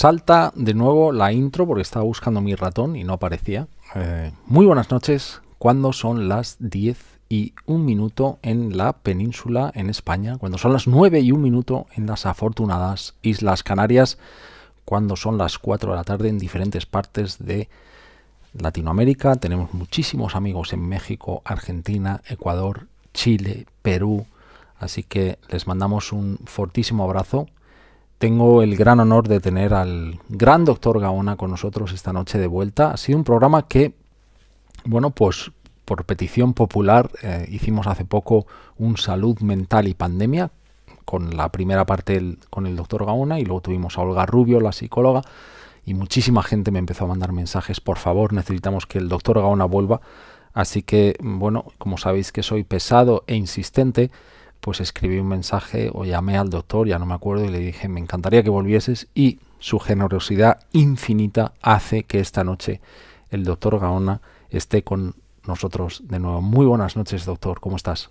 salta de nuevo la intro porque estaba buscando mi ratón y no aparecía. Eh, muy buenas noches, cuando son las 10 y un minuto en la península en España, cuando son las 9 y un minuto en las afortunadas Islas Canarias, cuando son las 4 de la tarde en diferentes partes de Latinoamérica. Tenemos muchísimos amigos en México, Argentina, Ecuador, Chile, Perú. Así que les mandamos un fortísimo abrazo tengo el gran honor de tener al gran doctor Gaona con nosotros esta noche de vuelta. Ha sido un programa que, bueno, pues por petición popular eh, hicimos hace poco un salud mental y pandemia con la primera parte con el doctor Gaona y luego tuvimos a Olga Rubio, la psicóloga, y muchísima gente me empezó a mandar mensajes, por favor, necesitamos que el doctor Gaona vuelva. Así que, bueno, como sabéis que soy pesado e insistente, pues escribí un mensaje o llamé al doctor, ya no me acuerdo, y le dije, me encantaría que volvieses y su generosidad infinita hace que esta noche el doctor Gaona esté con nosotros de nuevo. Muy buenas noches, doctor, ¿cómo estás?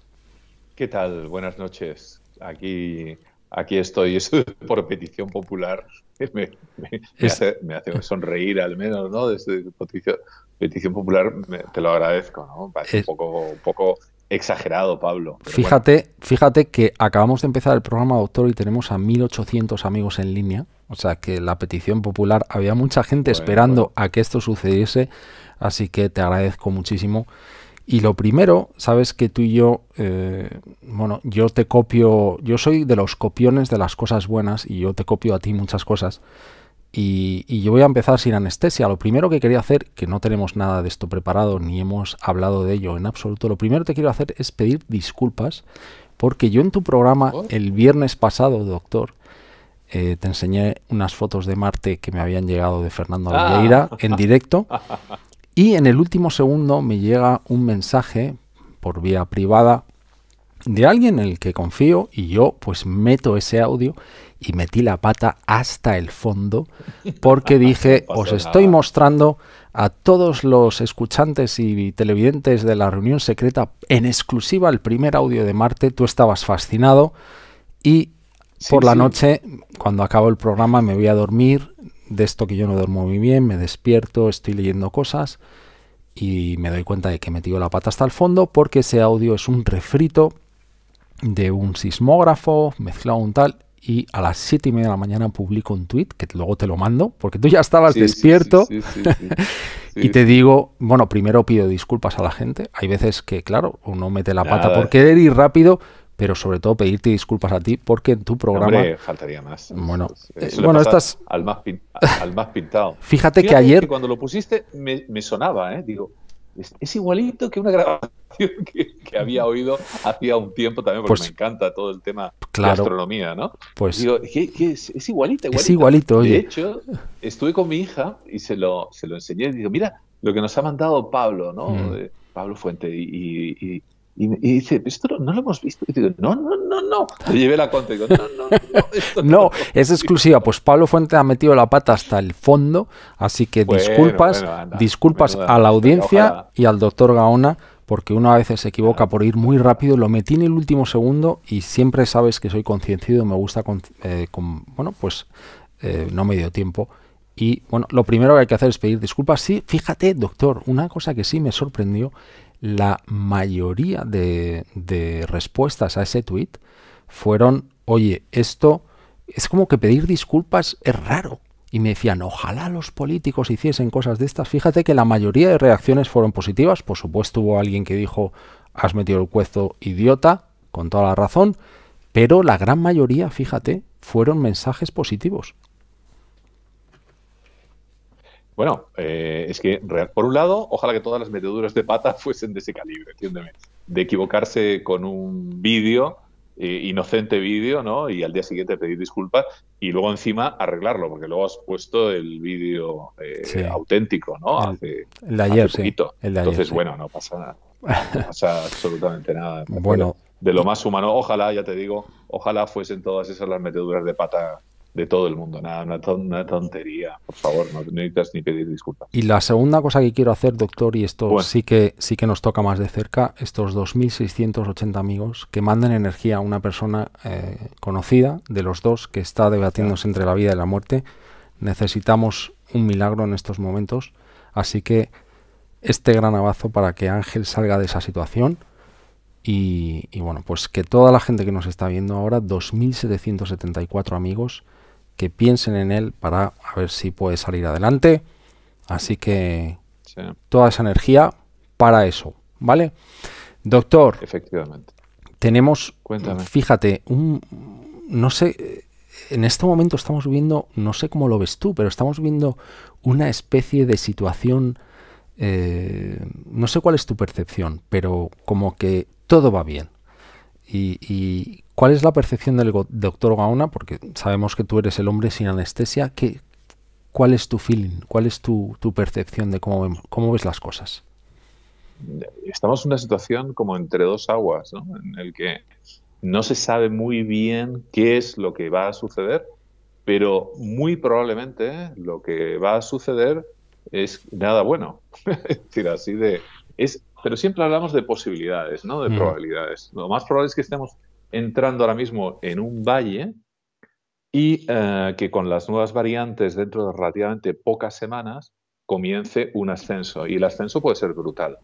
¿Qué tal? Buenas noches. Aquí, aquí estoy, es por petición popular. Me, hace, sonreír al menos, ¿no? Desde petición, popular te lo agradezco, ¿no? Parece un poco, un poco exagerado, Pablo. Fíjate, fíjate que acabamos de empezar el programa, doctor, y tenemos a 1800 amigos en línea. O sea que la petición popular, había mucha gente esperando a que esto sucediese, así que te agradezco muchísimo. Y lo primero, sabes que tú y yo, eh, bueno, yo te copio, yo soy de los copiones de las cosas buenas y yo te copio a ti muchas cosas. Y, yo voy a empezar sin anestesia. Lo primero que quería hacer, que no tenemos nada de esto preparado ni hemos hablado de ello en absoluto, lo primero que quiero hacer es pedir disculpas porque yo en tu programa el viernes pasado, doctor, eh, te enseñé unas fotos de Marte que me habían llegado de Fernando Lleira. Ah. en directo y en el último segundo me llega un mensaje por vía privada de alguien en el que confío y yo pues meto ese audio y metí la pata hasta el fondo porque dije, os estoy mostrando a todos los escuchantes y televidentes de la reunión secreta en exclusiva el primer audio de Marte, tú estabas fascinado y por la noche, cuando acabo el programa, me voy a dormir, de esto que yo no duermo muy bien, me despierto, estoy leyendo cosas y me doy cuenta de que he metido la pata hasta el fondo porque ese audio es un refrito de un sismógrafo mezclado un tal y a las 7 y media de la mañana publico un tweet que luego te lo mando, porque tú ya estabas despierto. y te digo, bueno, primero pido disculpas a la gente. Hay veces que, claro, uno mete la pata por querer ir rápido, pero sobre todo pedirte disculpas a ti porque en tu programa. faltaría más. Bueno, eh, Al más, pintado. Fíjate, que ayer. cuando lo pusiste me, me sonaba, ¿eh? Digo, es, igualito que una grabación que, había oído hacía un tiempo también, porque pues me encanta todo el tema de astronomía, ¿no? Pues es? igualito, igualito. Es igualito, De hecho, estuve con mi hija y se lo, se lo enseñé y digo, mira lo que nos ha mandado Pablo, ¿no? Mm. Pablo Fuente. y, y, dice, esto no, lo hemos visto. Y digo, no, no, no, no. llevé la cuenta y digo, no, no, no. no, es exclusiva. Pues Pablo Fuente ha metido la pata hasta el fondo. Así que disculpas, disculpas a la audiencia y al doctor Gaona, porque uno a veces se equivoca por ir muy rápido. Lo metí en el último segundo y siempre sabes que soy concienciado. Me gusta, con, eh, bueno, pues eh, no me dio tiempo. Y bueno, lo primero que hay que hacer es pedir disculpas. Sí, fíjate, doctor, una cosa que sí me sorprendió la mayoría de, respuestas a ese tweet fueron, oye, esto es como que pedir disculpas es raro. Y me decían, ojalá los políticos hiciesen cosas de estas. Fíjate que la mayoría de reacciones fueron positivas. Por supuesto hubo alguien que dijo, has metido el cuezo idiota, con toda la razón. Pero la gran mayoría, fíjate, fueron mensajes positivos. Bueno, eh, es que, por un lado, ojalá que todas las meteduras de pata fuesen de ese calibre, entiéndeme. De equivocarse con un vídeo, eh, inocente vídeo, ¿no? Y al día siguiente pedir disculpas y luego encima arreglarlo, porque luego has puesto el vídeo eh, auténtico, ¿no? Hace, el de ayer, Sí. Entonces, bueno, no pasa nada. No pasa absolutamente nada. Bueno. De lo más humano, ojalá, ya te digo, ojalá fuesen todas esas las meteduras de pata de todo el mundo. Nada, una, tontería. Por favor, no necesitas ni pedir disculpas. Y la segunda cosa que quiero hacer, doctor, y esto sí, que, sí que nos toca más de cerca, estos 2.680 amigos que mandan energía a una persona eh, conocida de los dos que está debatiéndose entre la vida y la muerte. Necesitamos un milagro en estos momentos. Así que este gran abrazo para que Ángel salga de esa situación. Y, y bueno, pues que toda la gente que nos está viendo ahora, 2.774 amigos, que piensen en él para a ver si puede salir adelante. Así que toda esa energía para eso, ¿vale? Doctor. Efectivamente. Tenemos, Cuéntame. fíjate, un, no sé, en este momento estamos viendo, no sé cómo lo ves tú, pero estamos viendo una especie de situación, eh, no sé cuál es tu percepción, pero como que todo va bien. y ¿Cuál es la percepción del doctor Gaona? Porque sabemos que tú eres el hombre sin anestesia. ¿Qué, ¿Cuál es tu feeling? ¿Cuál es tu, percepción de cómo, cómo ves las cosas? Estamos en una situación como entre dos aguas, ¿no? en el que no se sabe muy bien qué es lo que va a suceder, pero muy probablemente lo que va a suceder es nada bueno. es decir, así de... Es, pero siempre hablamos de posibilidades, ¿no? De mm. probabilidades. Lo más probable es que estemos entrando ahora mismo en un valle y eh, que con las nuevas variantes dentro de relativamente pocas semanas comience un ascenso. Y el ascenso puede ser brutal.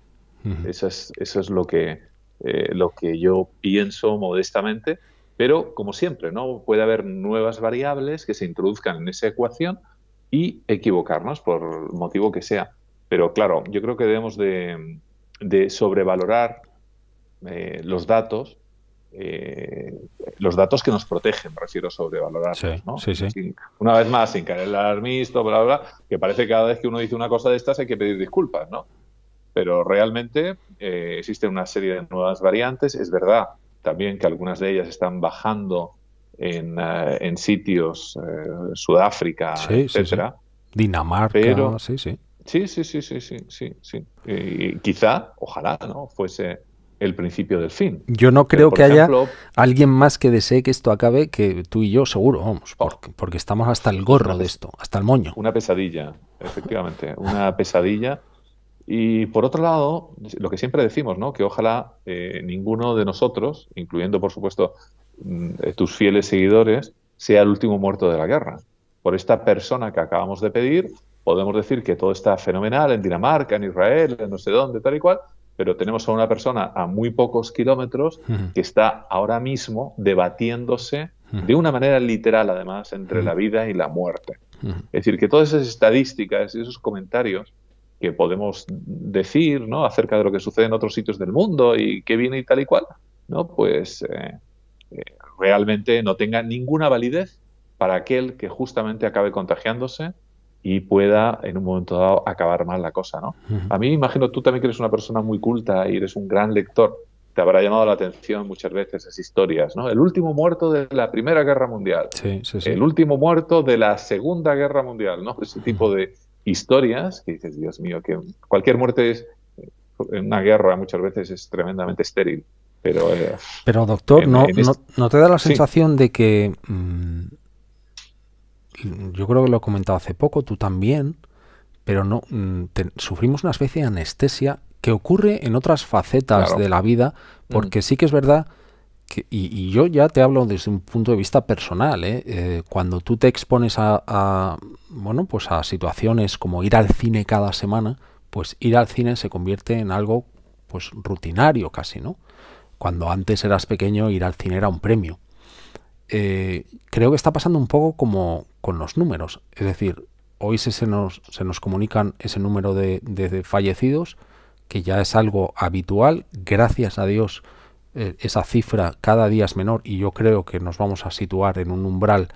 eso, es, lo que, eh, lo que yo pienso modestamente. Pero, como siempre, ¿no? puede haber nuevas variables que se introduzcan en esa ecuación y equivocarnos por motivo que sea. Pero claro, yo creo que debemos de, sobrevalorar eh, los datos eh, los datos que nos protegen, me refiero sobrevalorarlos. Sí, ¿no? sí, sí. una vez más, sin caer el alarmista, bla, bla, que parece que cada vez que uno dice una cosa de estas hay que pedir disculpas, ¿no? Pero realmente eh, existen una serie de nuevas variantes. Es verdad también que algunas de ellas están bajando en, eh, sitios, Sudáfrica, etcétera. Dinamarca, sí, sí. Sí, sí, sí, sí, sí, sí. sí. Y quizá, ojalá, ¿no? Fuese el principio del fin. Yo no creo que haya alguien más que desee que esto acabe que tú y yo, seguro, vamos, oh. porque, estamos hasta el gorro de esto, hasta el moño. Una pesadilla, efectivamente, una pesadilla. Y por otro lado, lo que siempre decimos, ¿no? que ojalá eh, ninguno de nosotros, incluyendo por supuesto mm, tus fieles seguidores, sea el último muerto de la guerra. Por esta persona que acabamos de pedir, podemos decir que todo está fenomenal en Dinamarca, en Israel, no sé dónde, tal y cual, pero tenemos a una persona a muy pocos kilómetros que está ahora mismo debatiéndose de una manera literal, además, entre la vida y la muerte. Es decir, que todas esas estadísticas y esos comentarios que podemos decir acerca de lo que sucede en otros sitios del mundo y qué viene y tal y cual, ¿no? pues eh, eh, realmente no tenga ninguna validez para aquel que justamente acabe contagiándose y pueda en un momento dado acabar mal la cosa, ¿no? A mí me imagino tú también que eres una persona muy culta y eres un gran lector. Te habrá llamado la atención muchas veces esas historias, ¿no? El último muerto de la Primera Guerra Mundial. El último muerto de la Segunda Guerra Mundial, ¿no? Ese tipo de historias que dices, Dios mío, que cualquier muerte es, en una guerra muchas veces es tremendamente estéril. Pero, eh, pero doctor, no, no, te da la sensación de que... Mm, yo creo que lo he comentado hace poco, tú también, pero no mm, sufrimos una especie de anestesia que ocurre en otras facetas de la vida, porque mm. sí que es verdad que, y, yo ya te hablo desde un punto de vista personal, ¿eh? Eh, cuando tú te expones a, a, bueno, pues a situaciones como ir al cine cada semana, pues ir al cine se convierte en algo pues rutinario casi, ¿no? Cuando antes eras pequeño ir al cine era un premio. Eh, creo que está pasando un poco como con los números. Es decir, hoy se, nos, se nos comunican ese número de, fallecidos, que ya es algo habitual. Gracias a Dios, eh, esa cifra cada día es menor y yo creo que nos vamos a situar en un umbral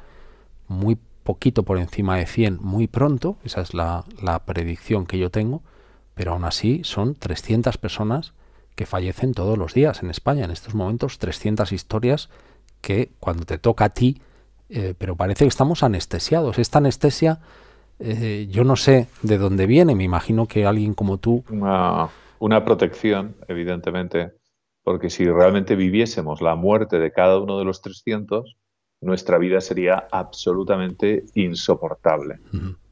muy poquito por encima de 100 muy pronto. Esa es la, la predicción que yo tengo. Pero aún así son 300 personas que fallecen todos los días en España. En estos momentos 300 historias que cuando te toca a ti, eh, pero parece que estamos anestesiados. Esta anestesia, eh, yo no sé de dónde viene, me imagino que alguien como tú... Una, protección, evidentemente, porque si realmente viviésemos la muerte de cada uno de los 300, nuestra vida sería absolutamente insoportable.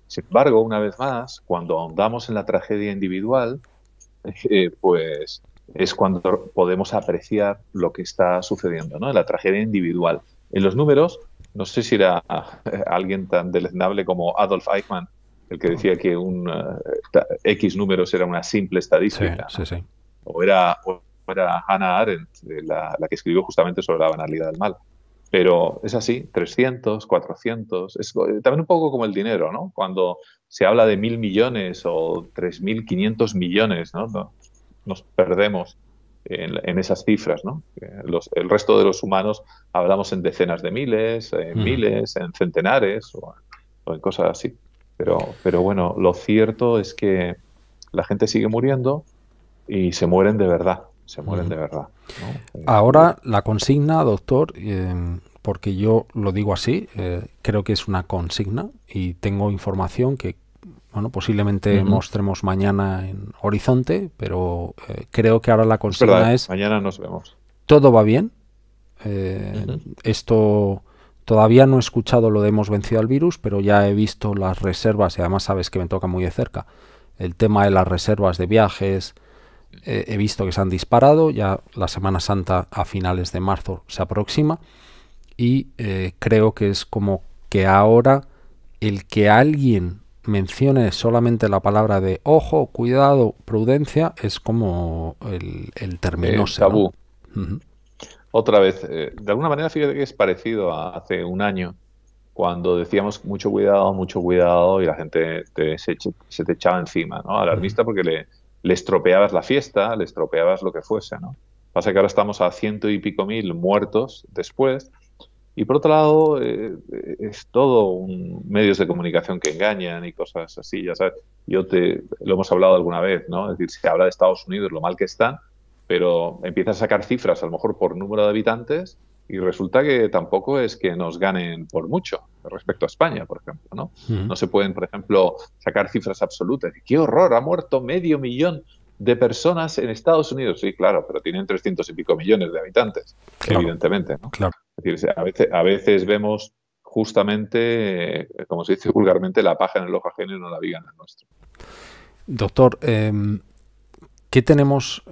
Sin embargo, una vez más, cuando ahondamos en la tragedia individual, eh, pues es cuando podemos apreciar lo que está sucediendo, ¿no? la tragedia individual. En los números, no sé si era eh, alguien tan deleznable como Adolf Eichmann, el que decía que un eh, X números era una simple estadística. Sí, sí, O, era, Hannah Arendt, eh, la, que escribió justamente sobre la banalidad del mal. Pero es así, 300, 400, es también un poco como el dinero, ¿no? Cuando se habla de mil millones o 3.500 millones, ¿no? nos perdemos en, esas cifras. ¿no? Eh, el resto de los humanos hablamos en decenas de miles, en mm. miles, en centenares o, en cosas así. Pero, pero bueno, lo cierto es que la gente sigue muriendo y se mueren de verdad. Se mueren mm. de verdad. Eh, Ahora la consigna, doctor, eh, porque yo lo digo así, creo que es una consigna y tengo información que bueno, posiblemente mostremos mañana en Horizonte, pero eh, creo que ahora la consigna es... Mañana nos vemos. Todo va bien. Eh, esto todavía no he escuchado lo de hemos vencido al virus, pero ya he visto las reservas y además sabes que me toca muy de cerca. El tema de las reservas de viajes, he visto que se han disparado, ya la Semana Santa a finales de marzo se aproxima y eh, creo que es como que ahora el que alguien menciones solamente la palabra de ojo, cuidado, prudencia, es como el, término eh, tabú. Otra vez, eh, de alguna manera fíjate que es parecido a hace un año, cuando decíamos mucho cuidado, mucho cuidado, y la gente se, te echaba encima, ¿no? Alarmista porque le, estropeabas la fiesta, le estropeabas lo que fuese, ¿no? Pasa que ahora estamos a ciento y pico mil muertos después, y por otro lado, eh, es todo un medios de comunicación que engañan y cosas así, ya sabes. Yo te lo hemos hablado alguna vez, ¿no? Es decir, se habla de Estados Unidos, lo mal que están, pero empiezas a sacar cifras, a lo mejor por número de habitantes, y resulta que tampoco es que nos ganen por mucho respecto a España, por ejemplo, ¿no? No se pueden, por ejemplo, sacar cifras absolutas. ¡Qué horror! Ha muerto medio millón de personas en Estados Unidos. Sí, claro, pero tienen trescientos y pico millones de habitantes, evidentemente, ¿no? Claro decir, a veces, a veces vemos justamente, eh, como se dice vulgarmente, la paja en el ojo ajeno y no la viga en el nuestro. Doctor, em, ¿qué tenemos?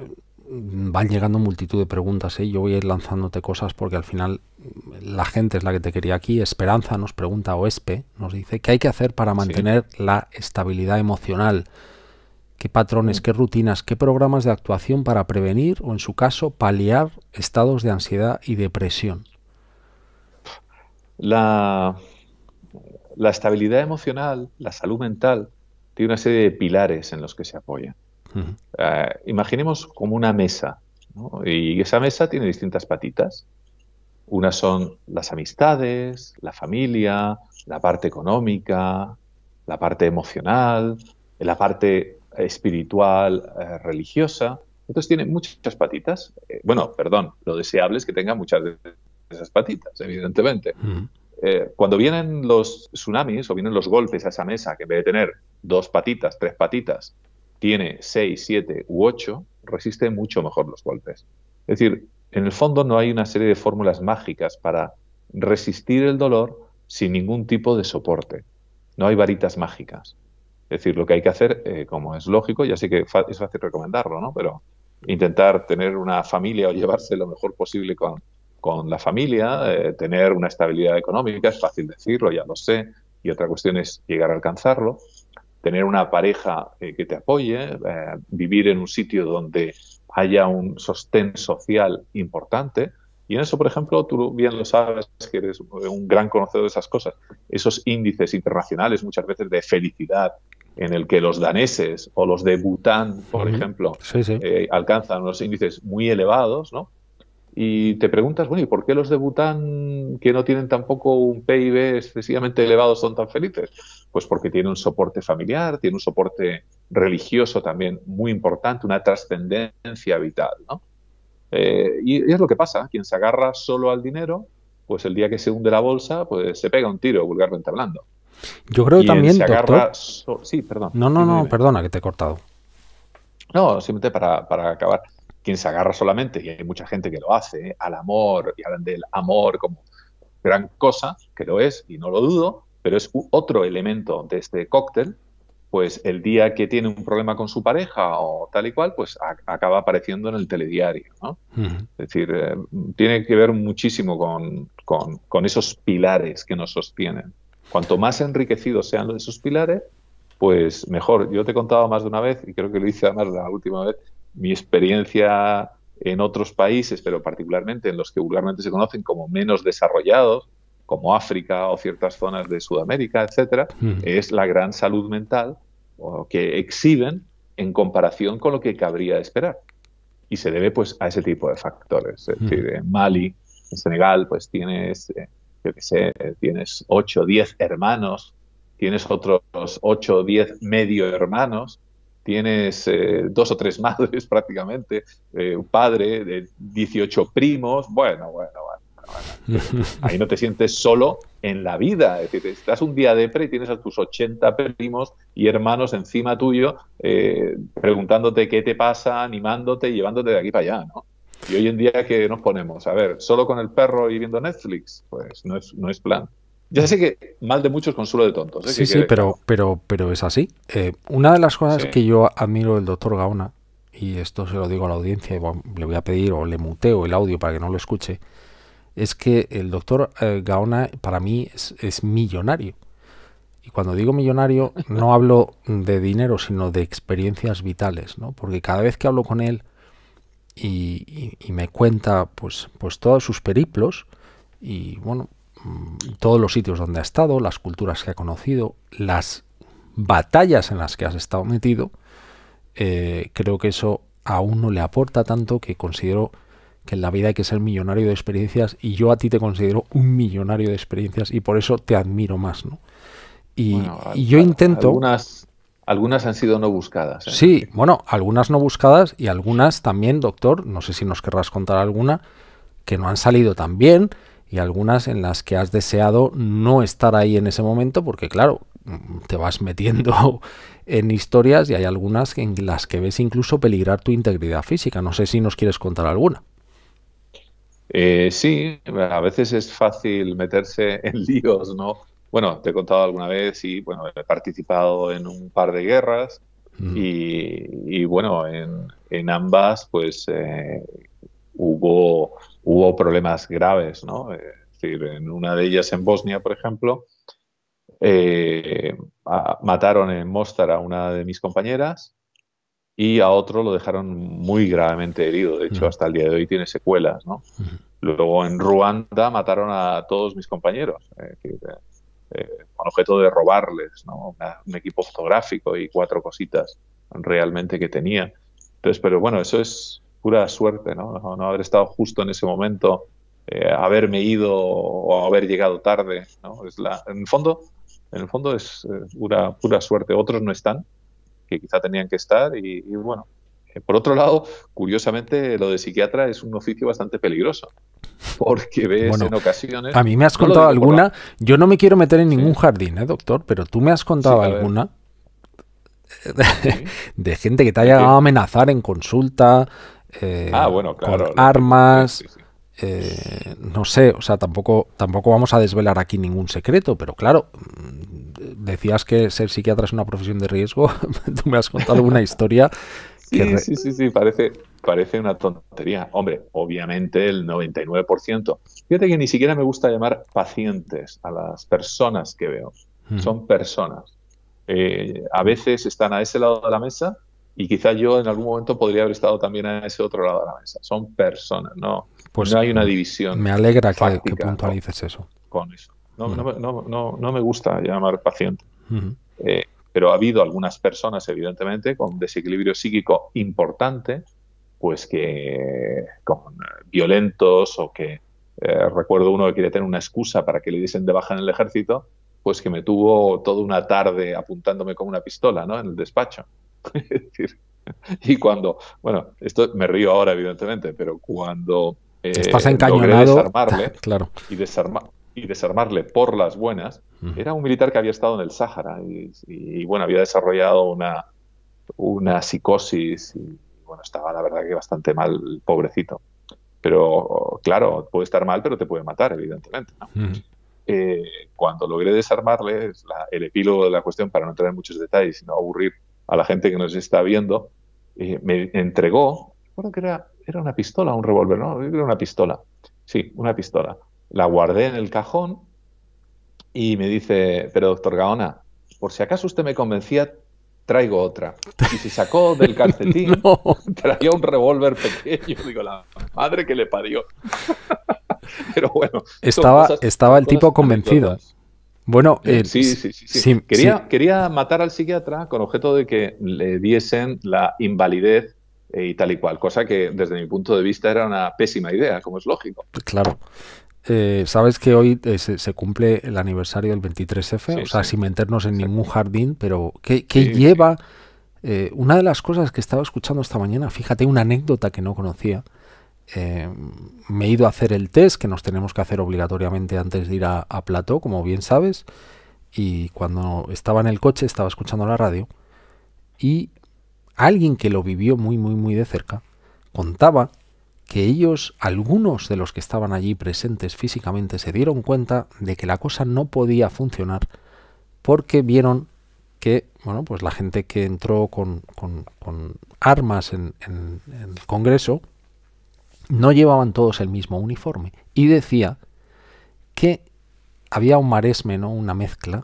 Van llegando multitud de preguntas, ¿eh? yo voy a ir lanzándote cosas porque al final mm, la gente es la que te quería aquí. Esperanza nos pregunta, o Espe nos dice, ¿qué hay que hacer para mantener la estabilidad emocional? ¿Qué patrones, mm. qué rutinas, qué programas de actuación para prevenir o en su caso paliar estados de ansiedad y depresión? La, la estabilidad emocional, la salud mental, tiene una serie de pilares en los que se apoya. Eh, imaginemos como una mesa, y esa mesa tiene distintas patitas. Unas son las amistades, la familia, la parte económica, la parte emocional, la parte espiritual, eh, religiosa. Entonces tiene muchas patitas. Eh, bueno, perdón, lo deseable es que tenga muchas de esas patitas, evidentemente. Mm. Eh, cuando vienen los tsunamis o vienen los golpes a esa mesa, que en vez de tener dos patitas, tres patitas, tiene seis, siete u ocho, resiste mucho mejor los golpes. Es decir, en el fondo no hay una serie de fórmulas mágicas para resistir el dolor sin ningún tipo de soporte. No hay varitas mágicas. Es decir, lo que hay que hacer, eh, como es lógico, ya sé que es fácil recomendarlo, ¿no? Pero intentar tener una familia o llevarse lo mejor posible con, con la familia, eh, tener una estabilidad económica, es fácil decirlo, ya lo sé, y otra cuestión es llegar a alcanzarlo, tener una pareja eh, que te apoye, eh, vivir en un sitio donde haya un sostén social importante. Y en eso, por ejemplo, tú bien lo sabes, que eres un gran conocedor de esas cosas, esos índices internacionales muchas veces de felicidad en el que los daneses o los de Bután, por ejemplo, alcanzan los índices muy elevados, ¿no? y te preguntas, bueno, ¿y por qué los de Bután, que no tienen tampoco un PIB excesivamente elevado, son tan felices? Pues porque tiene un soporte familiar, tiene un soporte religioso también muy importante, una trascendencia vital, ¿no? Eh, y, es lo que pasa, quien se agarra solo al dinero, pues el día que se hunde la bolsa, pues se pega un tiro, vulgarmente hablando. Yo creo también, se agarra sí, perdón. No, no, no, perdona que te he cortado. No, simplemente para acabar quien se agarra solamente, y hay mucha gente que lo hace, ¿eh? al amor, y hablan del amor como gran cosa, que lo es, y no lo dudo, pero es otro elemento de este cóctel, pues el día que tiene un problema con su pareja o tal y cual, pues acaba apareciendo en el telediario. Es decir, eh, tiene que ver muchísimo con, con, con, esos pilares que nos sostienen. Cuanto más enriquecidos sean esos pilares, pues mejor. Yo te he contado más de una vez, y creo que lo hice además la última vez, mi experiencia en otros países, pero particularmente en los que vulgarmente se conocen como menos desarrollados, como África o ciertas zonas de Sudamérica, etcétera, hmm. es la gran salud mental que exhiben en comparación con lo que cabría esperar. Y se debe pues a ese tipo de factores. Hmm. decir, en Mali, en Senegal, pues tienes, eh, yo tienes 8 o 10 hermanos, tienes otros 8 o 10 medio hermanos, tienes eh, dos o tres madres prácticamente, eh, un padre, de 18 primos, bueno, bueno, bueno, Ahí no te sientes solo en la vida. Es decir, estás un día de pre y tienes a tus 80 primos y hermanos encima tuyo eh, preguntándote qué te pasa, animándote y llevándote de aquí para allá, ¿no? Y hoy en día que nos ponemos, a ver, solo con el perro y viendo Netflix, pues no es, no es plan. Ya sé que mal de muchos consuelo de tontos. ¿eh? Sí, sí, pero, pero, pero es así. Eh, una de las cosas que yo admiro del doctor Gaona, y esto se lo digo a la audiencia, le voy a pedir o le muteo el audio para que no lo escuche, es que el doctor eh, Gaona para mí es, millonario. Y cuando digo millonario, no hablo de dinero, sino de experiencias vitales, ¿no? Porque cada vez que hablo con él y, y me cuenta pues, pues todos sus periplos, y bueno, Mm, todos los sitios donde ha estado, las culturas que ha conocido, las batallas en las que has estado metido, eh, creo que eso aún no le aporta tanto que considero que en la vida hay que ser millonario de experiencias y yo a ti te considero un millonario de experiencias y por eso te admiro más, ¿no? Y, yo intento... Algunas, algunas han sido no buscadas. ¿eh? Sí, bueno, algunas no buscadas y algunas también, doctor, no sé si nos querrás contar alguna, que no han salido tan bien, y algunas en las que has deseado no estar ahí en ese momento porque claro, te vas metiendo en historias y hay algunas en las que ves incluso peligrar tu integridad física. No sé si nos quieres contar alguna. Eh, sí, a veces es fácil meterse en líos, ¿no? Bueno, te he contado alguna vez y bueno, he participado en un par de guerras mm. y, bueno, en, ambas pues eh, hubo hubo problemas graves, ¿no? Eh, es decir, en una de ellas en Bosnia, por ejemplo, eh, mataron en Mostar a una de mis compañeras y a otro lo dejaron muy gravemente herido. De hecho, hasta el día de hoy tiene secuelas, ¿no? Luego en Ruanda mataron a todos mis compañeros, eh, con objeto de robarles, ¿no? un equipo fotográfico y cuatro cositas realmente que tenía. Entonces, pero bueno, eso es pura suerte, ¿no? No, haber estado justo en ese momento, eh, haberme ido o haber llegado tarde, ¿no? Es la, en el fondo, en el fondo es eh, pura, pura suerte. Otros no están, que quizá tenían que estar y, bueno. Eh, por otro lado, curiosamente, lo de psiquiatra es un oficio bastante peligroso, porque ves en ocasiones... A mí me has contado alguna, yo no me quiero meter en ningún jardín, ¿eh, doctor, pero tú me has contado alguna de, gente que te haya amenazado amenazar en consulta, eh, ah, bueno, claro, armas. Eh, no sé, o sea, tampoco, tampoco vamos a desvelar aquí ningún secreto, pero claro, mm, decías que ser psiquiatra es una profesión de riesgo. Tú me has contado una historia. sí, sí, sí, parece, parece una tontería. Hombre, obviamente el 99%. Fíjate que ni siquiera me gusta llamar pacientes a las personas que veo. Son personas. Eh, a veces están a ese lado de la mesa y quizás yo en algún momento podría haber estado también a ese otro lado de la mesa. Son personas, no, pues no hay una división. Me alegra que, puntualices eso. Con eso. No, me gusta llamar paciente. Eh, pero ha habido algunas personas, evidentemente, con desequilibrio psíquico importante, pues que con eh, violentos o que eh, recuerdo uno que quiere tener una excusa para que le diesen de baja en el ejército, pues que me tuvo toda una tarde apuntándome con una pistola, ¿no? En el despacho decir, y cuando, bueno, esto me río ahora, evidentemente, pero cuando eh, desarmarle, claro. y, y desarmarle por las buenas, era un militar que había estado en el Sáhara y, bueno, había desarrollado una, una psicosis y bueno, estaba la verdad que bastante mal, pobrecito. Pero claro, puede estar mal, pero te puede matar, evidentemente. Eh, cuando logré desarmarle, el epílogo de la cuestión, para no entrar en muchos detalles, sino aburrir, a la gente que nos está viendo, me entregó, recuerdo que era, era una pistola, un revólver, ¿no? Era una pistola. Sí, una pistola. La guardé en el cajón y me dice, pero doctor Gaona, por si acaso usted me convencía, traigo otra. Y se sacó del calcetín, traía un revólver pequeño. Digo, la madre que le parió. Pero bueno. Estaba, estaba el tipo convencido. Bueno, eh, sí, Quería, quería matar al psiquiatra con objeto de que le diesen la invalidez eh, y tal y cual, cosa que desde mi punto de vista era una pésima idea, como es lógico. Claro. Eh, Sabes que hoy se, cumple el aniversario del 23F, o sea, sin meternos en ningún jardín, pero ¿qué, qué lleva? una de las cosas que estaba escuchando esta mañana, fíjate, una anécdota que no conocía, eh, me he ido a hacer el test que nos tenemos que hacer obligatoriamente antes de ir a, a Plató, como bien sabes. Y cuando estaba en el coche, estaba escuchando la radio. Y alguien que lo vivió muy, muy, muy de cerca contaba que ellos, algunos de los que estaban allí presentes físicamente, se dieron cuenta de que la cosa no podía funcionar porque vieron que bueno, pues la gente que entró con, con, armas en, en el Congreso, no llevaban todos el mismo uniforme y decía que había un maresme, ¿no? una mezcla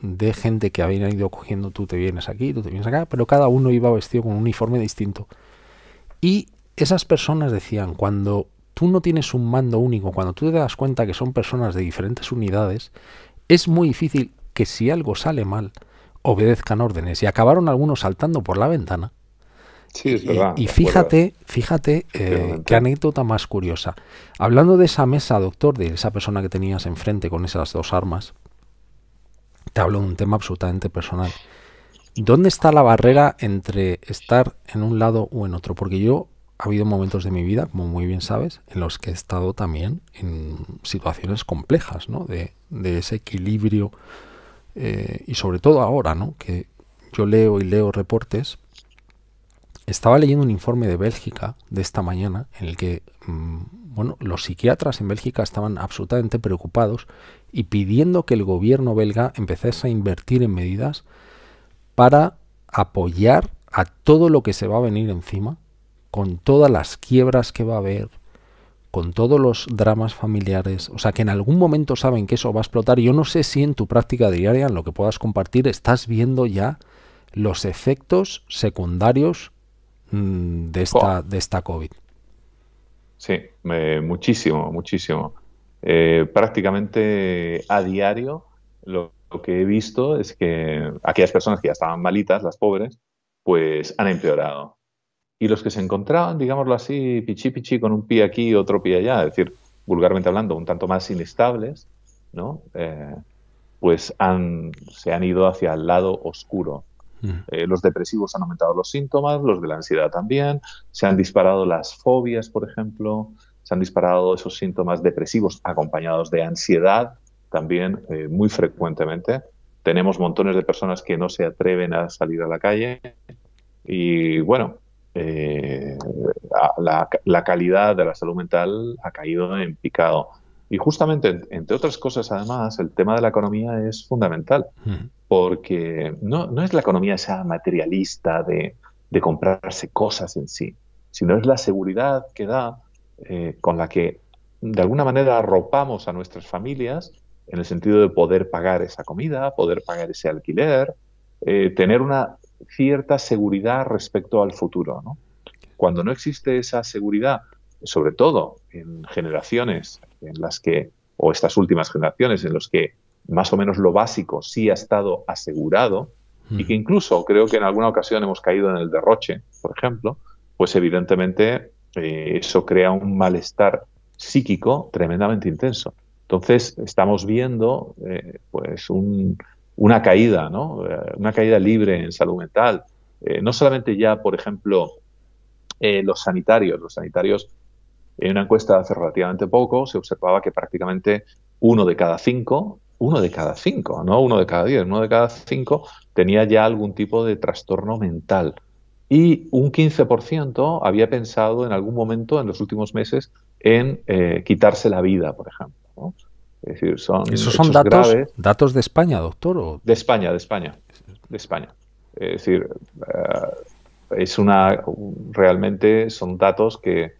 de gente que habían ido cogiendo tú te vienes aquí, tú te vienes acá, pero cada uno iba vestido con un uniforme distinto. Y esas personas decían, cuando tú no tienes un mando único, cuando tú te das cuenta que son personas de diferentes unidades, es muy difícil que si algo sale mal, obedezcan órdenes. Y acabaron algunos saltando por la ventana Sí, es verdad. Y, fíjate, fíjate eh, qué anécdota más curiosa. Hablando de esa mesa, doctor, de esa persona que tenías enfrente con esas dos armas, te hablo de un tema absolutamente personal. ¿Dónde está la barrera entre estar en un lado o en otro? Porque yo ha habido momentos de mi vida, como muy bien sabes, en los que he estado también en situaciones complejas, ¿no? De, de ese equilibrio eh, y sobre todo ahora, ¿no? Que yo leo y leo reportes estaba leyendo un informe de Bélgica de esta mañana en el que mm, bueno, los psiquiatras en Bélgica estaban absolutamente preocupados y pidiendo que el gobierno belga empezase a invertir en medidas para apoyar a todo lo que se va a venir encima, con todas las quiebras que va a haber, con todos los dramas familiares, o sea que en algún momento saben que eso va a explotar. Yo no sé si en tu práctica diaria, en lo que puedas compartir, estás viendo ya los efectos secundarios Mm, de esta, de esta COVID. Sí, muchísimo, muchísimo. Eh, prácticamente a diario lo, que he visto es que aquellas personas que ya estaban malitas, las pobres, pues han empeorado. Y los que se encontraban, digámoslo así, pichi pichi con un pie aquí y otro pie allá, es decir, vulgarmente hablando, un tanto más inestables, ¿no? Eh, pues han, se han ido hacia el lado oscuro Mm. Eh, los depresivos han aumentado los síntomas, los de la ansiedad también, se han disparado las fobias, por ejemplo, se han disparado esos síntomas depresivos acompañados de ansiedad también eh, muy frecuentemente. Tenemos montones de personas que no se atreven a salir a la calle y bueno, eh, la, calidad de la salud mental ha caído en picado. Y justamente, entre otras cosas, además, el tema de la economía es fundamental. Mm porque no, es la economía esa materialista de, comprarse cosas en sí, sino es la seguridad que da eh, con la que de alguna manera arropamos a nuestras familias en el sentido de poder pagar esa comida, poder pagar ese alquiler, eh, tener una cierta seguridad respecto al futuro. Cuando no existe esa seguridad, sobre todo en generaciones en las que, o estas últimas generaciones en las que más o menos lo básico sí ha estado asegurado y que incluso creo que en alguna ocasión hemos caído en el derroche, por ejemplo, pues evidentemente eh, eso crea un malestar psíquico tremendamente intenso. Entonces estamos viendo eh, pues una caída, ¿no? Eh, una caída libre en salud mental. no solamente ya, por ejemplo, los sanitarios. Los sanitarios, en una encuesta hace relativamente poco, se observaba que prácticamente uno de cada cinco uno de cada cinco, no uno de cada diez, uno de cada cinco tenía ya algún tipo de trastorno mental. Y un 15% había pensado en algún momento en los últimos meses en eh, quitarse la vida, por ejemplo. Es decir, son ¿Esos son datos, de España, doctor? De España, de España. De España. Es decir, eh, es una, realmente son datos que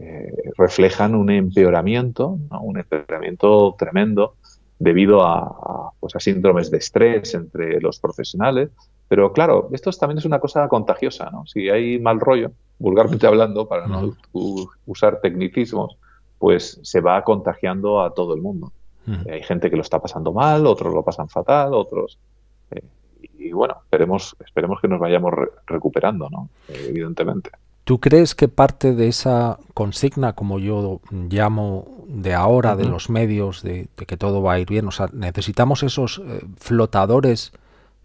eh, reflejan un empeoramiento, un empeoramiento tremendo debido a, pues a síndromes de estrés entre los profesionales. Pero claro, esto también es una cosa contagiosa, ¿no? Si hay mal rollo, vulgarmente hablando, para no usar tecnicismos, pues se va contagiando a todo el mundo. Hay gente que lo está pasando mal, otros lo pasan fatal, otros... Eh, y bueno, esperemos, esperemos que nos vayamos recuperando, ¿no? evidentemente. ¿Tú crees que parte de esa consigna, como yo llamo de ahora, de los medios, de, que todo va a ir bien? O sea, necesitamos esos eh, flotadores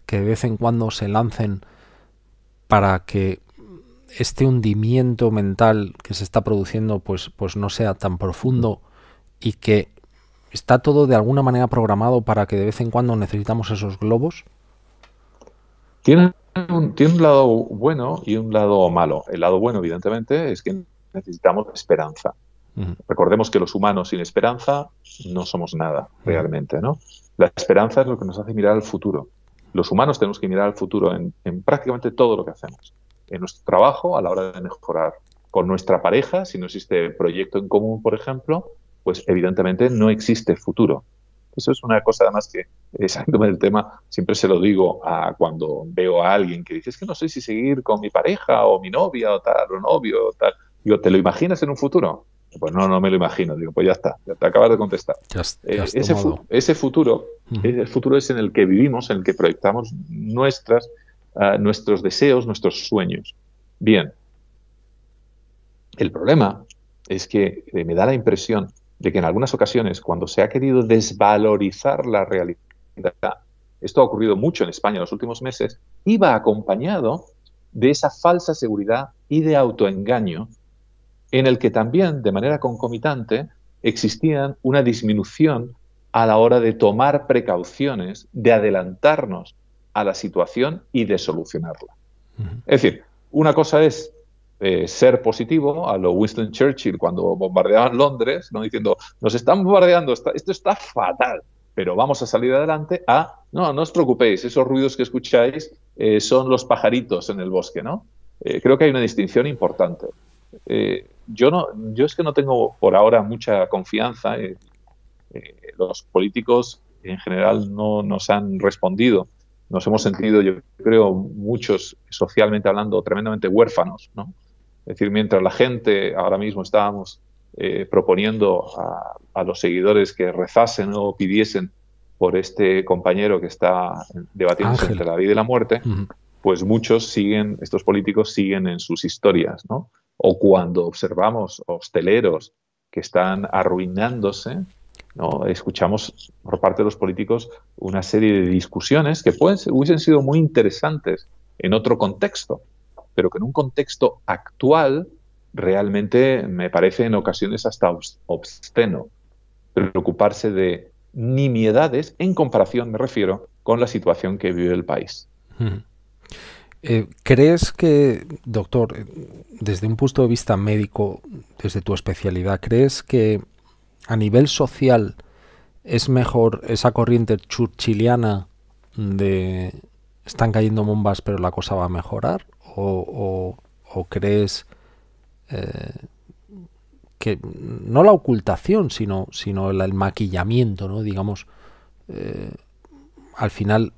que de vez en cuando se lancen para que este hundimiento mental que se está produciendo pues, pues no sea tan profundo y que está todo de alguna manera programado para que de vez en cuando necesitamos esos globos? tiene un lado bueno y un lado malo. El lado bueno, evidentemente, es que necesitamos esperanza. Recordemos que los humanos sin esperanza no somos nada realmente, ¿no? La esperanza es lo que nos hace mirar al futuro. Los humanos tenemos que mirar al futuro en, en prácticamente todo lo que hacemos. En nuestro trabajo, a la hora de mejorar. Con nuestra pareja, si no existe proyecto en común, por ejemplo, pues evidentemente no existe futuro. Eso es una cosa además que, saliendo del tema, siempre se lo digo a cuando veo a alguien que dice, es que no sé si seguir con mi pareja o mi novia o tal, o novio o tal. Digo, ¿te lo imaginas en un futuro? Pues no, no me lo imagino. Digo, pues ya está, ya te acabas de contestar. Eh, ese, futuro, el futuro es en el que vivimos, en el que proyectamos nuestras, ah, nuestros deseos, nuestros sueños. Bien. El problema es que eh, me da la impresión de que en algunas ocasiones, cuando se ha querido desvalorizar la realidad, esto ha ocurrido mucho en España en los últimos meses, iba acompañado de esa falsa seguridad y de autoengaño, en el que también, de manera concomitante, existían una disminución a la hora de tomar precauciones, de adelantarnos a la situación y de solucionarla. Es decir, una cosa es eh, ser positivo a lo Winston Churchill cuando bombardeaban Londres, ¿no? diciendo, nos están bombardeando, esto está fatal, pero vamos a salir adelante a, no, no os preocupéis, esos ruidos que escucháis eh, son los pajaritos en el bosque, ¿no? Eh, creo que hay una distinción importante. yo, no, yo es que no tengo por ahora mucha confianza, los políticos en general no nos han respondido nos hemos sentido, yo creo, muchos socialmente hablando tremendamente huérfanos, ¿no? Es decir, mientras la gente, ahora mismo estábamos eh, proponiendo a, los seguidores que rezasen o pidiesen por este compañero que está debatiendo entre la vida y la muerte, pues muchos siguen, estos políticos siguen en sus historias, ¿no? O cuando observamos hosteleros que están arruinándose, ¿no? escuchamos por parte de los políticos una serie de discusiones que pueden, hubiesen sido muy interesantes en otro contexto, pero que en un contexto actual realmente me parece en ocasiones hasta obsceno preocuparse de nimiedades en comparación, me refiero, con la situación que vive el país. Eh, ¿Crees que, doctor, eh, desde un punto de vista médico, desde tu especialidad, crees que a nivel social es mejor esa corriente churchiliana de están cayendo bombas pero la cosa va a mejorar? o, o, crees eh, que no la ocultación, sino, sino el, maquillamiento, ¿no? digamos, eh, al final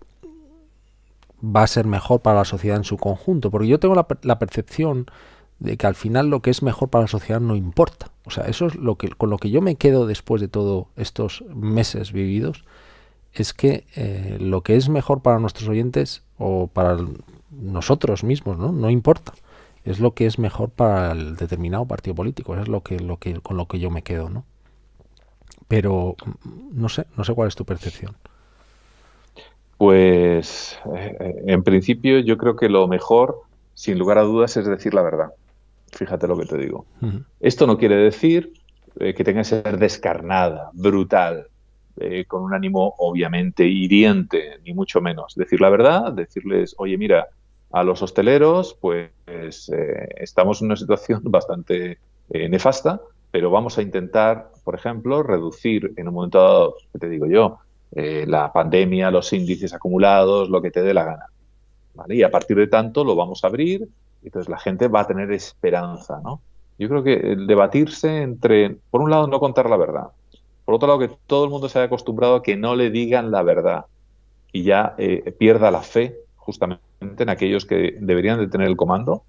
va a ser mejor para la sociedad en su conjunto, porque yo tengo la, percepción de que al final lo que es mejor para la sociedad no importa. O sea, eso es lo que con lo que yo me quedo después de todos estos meses vividos es que eh, lo que es mejor para nuestros oyentes o para, nosotros mismos, ¿no? No importa. Es lo que es mejor para el determinado partido político, es lo que, lo que, con lo que yo me quedo, ¿no? Pero mm, no sé, no sé cuál es tu percepción. Pues eh, en principio yo creo que lo mejor, sin lugar a dudas, es decir la verdad. Fíjate lo que te digo. Esto no quiere decir eh, que tenga que ser descarnada, brutal, eh, con un ánimo obviamente hiriente, ni mucho menos. Decir la verdad, decirles, oye, mira, a los hosteleros, pues eh, estamos en una situación bastante eh, nefasta, pero vamos a intentar, por ejemplo, reducir en un momento dado, que te digo yo? Eh, la pandemia, los índices acumulados, lo que te dé la gana. ¿vale? Y a partir de tanto lo vamos a abrir, y entonces la gente va a tener esperanza, ¿no? Yo creo que el debatirse entre, por un lado, no contar la verdad, por otro lado, que todo el mundo se haya acostumbrado a que no le digan la verdad y ya pierda la fe justamente en aquellos que deberían de tener el comando,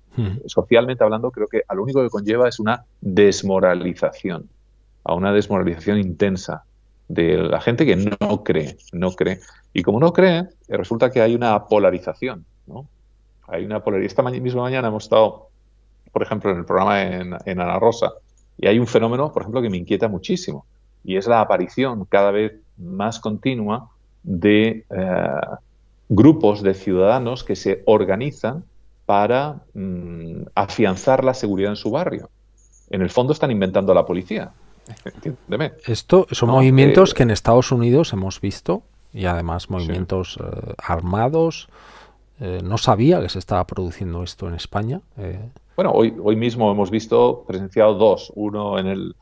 socialmente hablando, creo que a lo único que conlleva es una desmoralización, a una desmoralización intensa de la gente que no cree, no cree. Y como no cree, eh, resulta que hay una polarización, Hay una polarización. Esta misma mañana hemos estado, por ejemplo, en el programa en, en Ana Rosa, y hay un fenómeno, por ejemplo, que me inquieta muchísimo, y es la aparición cada vez más continua de... Eh, grupos de ciudadanos que se organizan para mm, afianzar la seguridad en su barrio. En el fondo están inventando a la policía. Esto son movimientos eh, que en Estados Unidos hemos visto y además movimientos eh, armados. Eh, no sabía que se estaba produciendo esto en España. Bueno, hoy, hoy mismo hemos visto, presenciado dos. Uno en, el,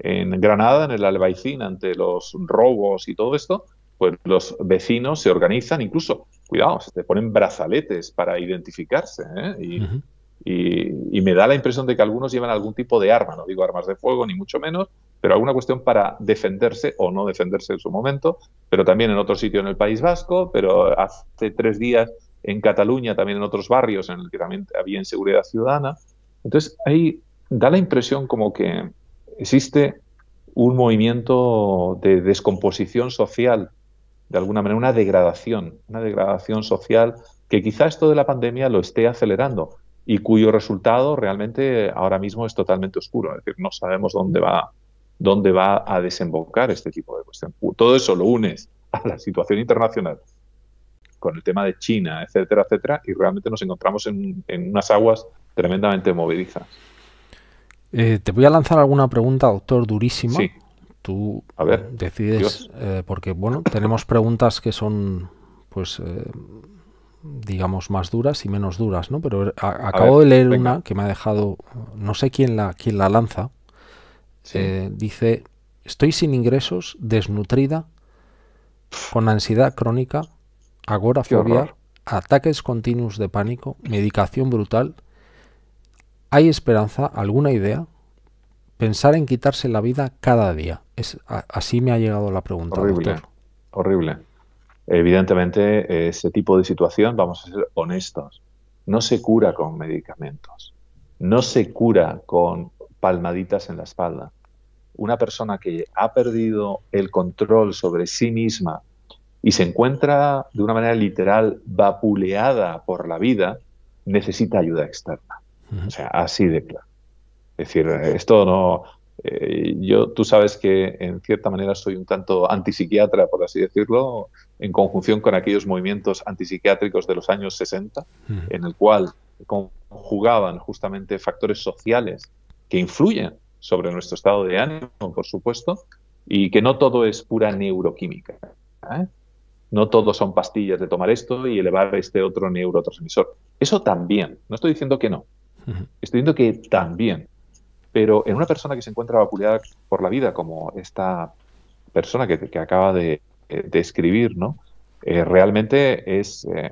en Granada, en el Albaicín, ante los robos y todo esto, pues los vecinos se organizan, incluso, cuidado, se ponen brazaletes para identificarse. ¿eh? Y, y, me da la impresión de que algunos llevan algún tipo de arma, no digo armas de fuego ni mucho menos, pero alguna cuestión para defenderse o no defenderse en su momento, pero también en otro sitio en el País Vasco, pero hace tres días en Cataluña, también en otros barrios en el que también había inseguridad ciudadana. Entonces ahí da la impresión como que existe un movimiento de descomposición social de alguna manera una degradación, una degradación social que quizá esto de la pandemia lo esté acelerando y cuyo resultado realmente ahora mismo es totalmente oscuro. Es decir, no sabemos dónde va, dónde va a desembocar este tipo de cuestión. Todo eso lo unes a la situación internacional con el tema de China, etcétera, etcétera, y realmente nos encontramos en, unas aguas tremendamente movilizas. Eh, te voy a lanzar alguna pregunta, doctor, durísimo Sí tú a ver, decides, eh, porque bueno, tenemos preguntas que son, pues, eh, digamos, más duras y menos duras, ¿no? Pero acabo de leer una que me ha dejado, no sé quién la, quién la lanza. Eh, dice, estoy sin ingresos, desnutrida, con ansiedad crónica, agorafobia, ataques continuos de pánico, medicación brutal. ¿Hay esperanza? ¿Alguna idea? pensar en quitarse la vida cada día. Es, así me ha llegado la pregunta. Horrible. Horrible. Evidentemente, ese tipo de situación, vamos a ser honestos, no se cura con medicamentos, no se cura con palmaditas en la espalda. Una persona que ha perdido el control sobre sí misma y se encuentra de una manera literal vapuleada por la vida, necesita ayuda externa. O sea, así de claro. Es decir, eh, esto no... Eh, yo, tú sabes que en cierta manera soy un tanto antipsiquiatra, por así decirlo, en conjunción con aquellos movimientos antipsiquiátricos de los años 60, mm. en el cual conjugaban justamente factores sociales que influyen sobre nuestro estado de ánimo, por supuesto, y que no todo es pura neuroquímica. ¿eh? No todo son pastillas de tomar esto y elevar este otro neurotransmisor. Eso también, no estoy diciendo que no, estoy diciendo que también. Pero en una persona que se encuentra vapuleada por la vida, como esta persona que, acaba eh, de, escribir, ¿no? Eh, realmente es eh,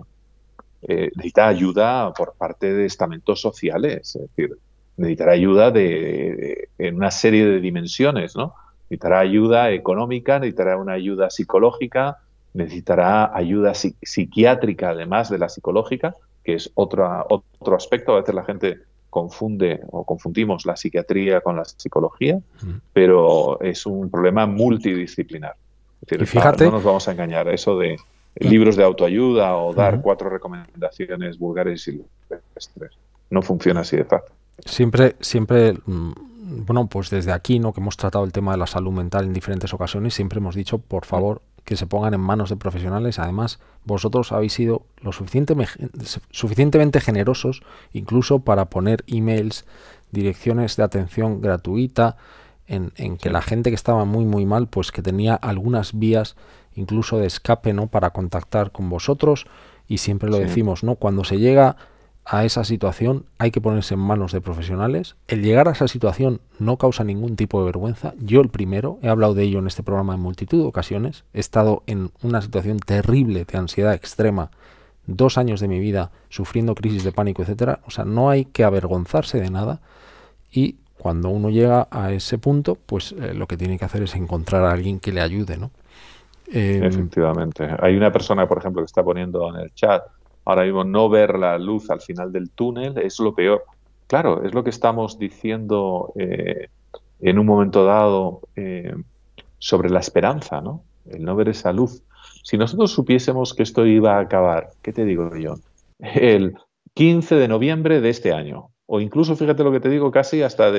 necesita ayuda por parte de estamentos sociales, es decir, necesitará ayuda en una serie de dimensiones, ¿no? Necesitará ayuda económica, necesitará una ayuda psicológica, necesitará ayuda psiquiátrica, además de la psicológica, que es otro otro aspecto. A veces la gente confunde o confundimos la psiquiatría con la psicología, pero es un problema multidisciplinar. fíjate, no, nos vamos a engañar, eso de libros de autoayuda o dar cuatro recomendaciones vulgares y silvestres no funciona así de fácil. Siempre, siempre mm, bueno, pues desde aquí, ¿no? que hemos tratado el tema de la salud mental en diferentes ocasiones, siempre hemos dicho, por favor, que se pongan en manos de profesionales. Además, vosotros habéis sido lo suficientemente generosos incluso para poner emails, direcciones de atención gratuita, en, que la gente que estaba muy muy mal, pues que tenía algunas vías incluso de escape, ¿no? Para contactar con vosotros. Y siempre lo decimos, ¿no? Cuando se llega a esa situación, hay que ponerse en manos de profesionales. El llegar a esa situación no causa ningún tipo de vergüenza. Yo el primero, he hablado de ello en este programa en multitud de ocasiones, he estado en una situación terrible de ansiedad extrema, dos años de mi vida sufriendo crisis de pánico, etcétera. O sea, no hay que avergonzarse de nada y cuando uno llega a ese punto, pues eh, lo que tiene que hacer es encontrar a alguien que le ayude, ¿no? Em, Efectivamente. Hay una persona, por ejemplo, que está poniendo en el chat ahora mismo no ver la luz al final del túnel es lo peor. Claro, es lo que estamos diciendo eh, en un momento dado eh, sobre la esperanza, ¿no? El no ver esa luz. Si nosotros supiésemos que esto iba a acabar, ¿qué te digo yo? El 15 de noviembre de este año, o incluso, fíjate lo que te digo, casi hasta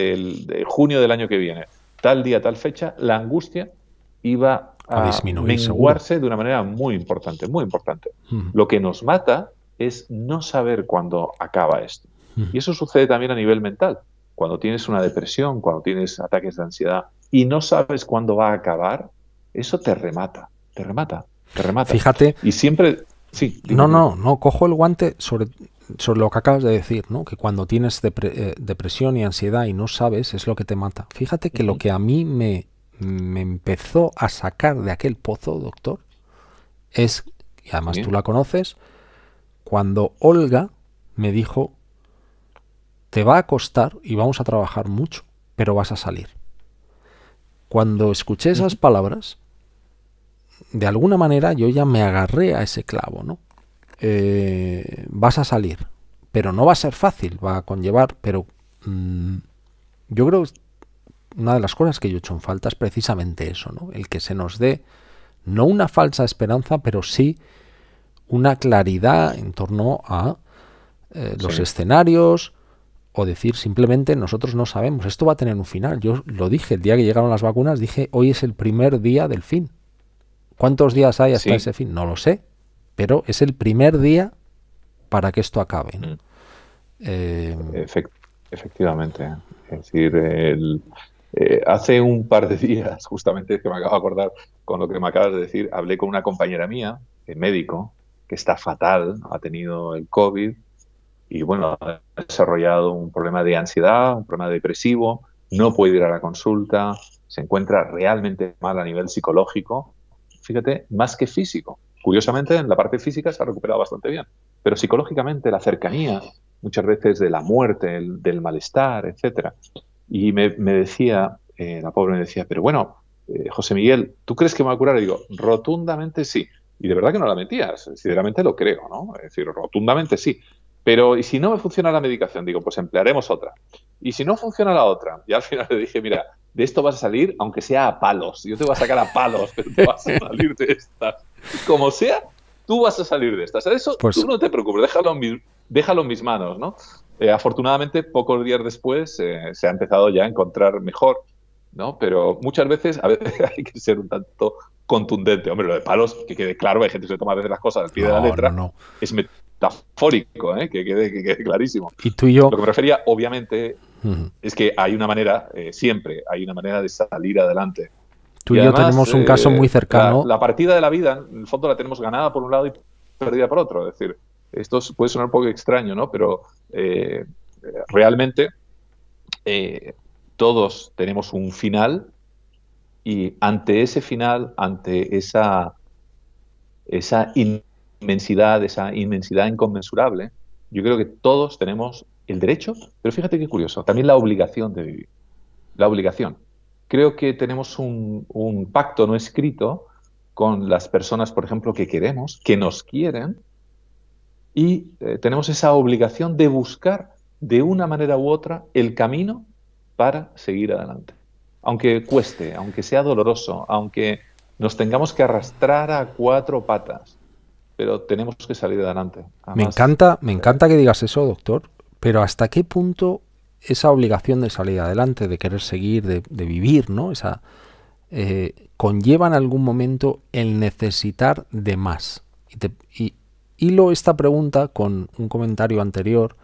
junio del año que viene, tal día, tal fecha, la angustia iba a, a de una manera muy importante, muy importante. Hmm. Lo que nos mata es no saber cuándo acaba esto. Hmm. Y eso sucede también a nivel mental. Cuando tienes una depresión, cuando tienes ataques de ansiedad y no sabes cuándo va a acabar, eso te remata, te remata, te remata. Fíjate. Y siempre... Sí, no, no, no, cojo el guante sobre, sobre lo que acabas de decir, ¿no? que cuando tienes eh, depresión y ansiedad y no sabes es lo que te mata. Fíjate que lo que a mí me, me, empezó a sacar de aquel pozo, doctor, es, y además tú la conoces, cuando Olga me dijo, te va a costar y vamos a trabajar mucho, pero vas a salir. Cuando escuché esas palabras, de alguna manera yo ya me agarré a ese clavo, ¿no? Eh, vas a salir, pero no va a ser fácil, va a conllevar, pero mm, yo creo que una de las cosas que yo he hecho en falta es precisamente eso, ¿no? El que se nos dé no una falsa esperanza, pero sí una claridad en torno a eh, los escenarios o decir simplemente nosotros no sabemos, esto va a tener un final. Yo lo dije el día que llegaron las vacunas, dije hoy es el primer día del fin. ¿Cuántos días hay hasta ese fin? No lo sé, pero es el primer día para que esto acabe. Mm. Eh, efectivamente. Es decir, eh, hace un par de días, justamente que me acabo de acordar con lo que me acabas de decir, hablé con una compañera mía, médico, que está fatal, ha tenido el COVID y bueno, ha desarrollado un problema de ansiedad, un problema depresivo, no puede ir a la consulta, se encuentra realmente mal a nivel psicológico, fíjate, más que físico. Curiosamente, en la parte física se ha recuperado bastante bien, pero psicológicamente la cercanía, muchas veces de la muerte, del malestar, etc. Y me, decía, eh, la pobre me decía, pero bueno, eh, José Miguel, ¿tú crees que me va a curar? Y digo, rotundamente sí. Y de verdad que no la metías, sinceramente lo creo, ¿no? Es decir, rotundamente sí. Pero, ¿y si no me funciona la medicación? Digo, pues emplearemos otra. Y si no funciona la otra, y al final le dije, mira, de esto vas a salir, aunque sea a palos. Yo te voy a sacar a palos, pero te vas a salir de esta. Como sea, tú vas a salir de estas. Eso pues... tú no te preocupes, déjalo en, déjalo en mis manos, ¿no? Eh, afortunadamente, pocos días después eh, se ha empezado ya a encontrar mejor, ¿no? Pero muchas veces, a veces hay que ser un tanto contundente. Hombre, lo de palos, que quede claro, hay gente que se toma a veces las cosas al pie de la letra, es metafórico, ¿eh? que, quede, clarísimo. Y tú y yo. Lo que me refería, obviamente, es que hay una manera, eh, siempre hay una manera de salir adelante. Tú y, yo tenemos un caso muy eh, cercano. La, la, partida de la vida, en el fondo, la tenemos ganada por un lado y perdida por otro. Es decir, esto puede sonar un poco extraño, ¿no? Pero realmente todos tenemos un final y ante ese final, ante esa, inmensidad, esa inmensidad inconmensurable, yo creo que todos tenemos el derecho, pero fíjate qué curioso, también la obligación de vivir. La obligación. Creo que tenemos un, pacto no escrito con las personas, por ejemplo, que queremos, que nos quieren, y eh, tenemos esa obligación de buscar de una manera u otra el camino para seguir adelante aunque cueste, aunque sea doloroso, aunque nos tengamos que arrastrar a cuatro patas, pero tenemos que salir adelante. me encanta, me encanta que digas eso, doctor, pero ¿hasta qué punto esa obligación de salir adelante, de querer seguir, de, vivir, ¿no? Esa, eh, conlleva en algún momento el necesitar de más. Y, y, hilo esta pregunta con un comentario anterior,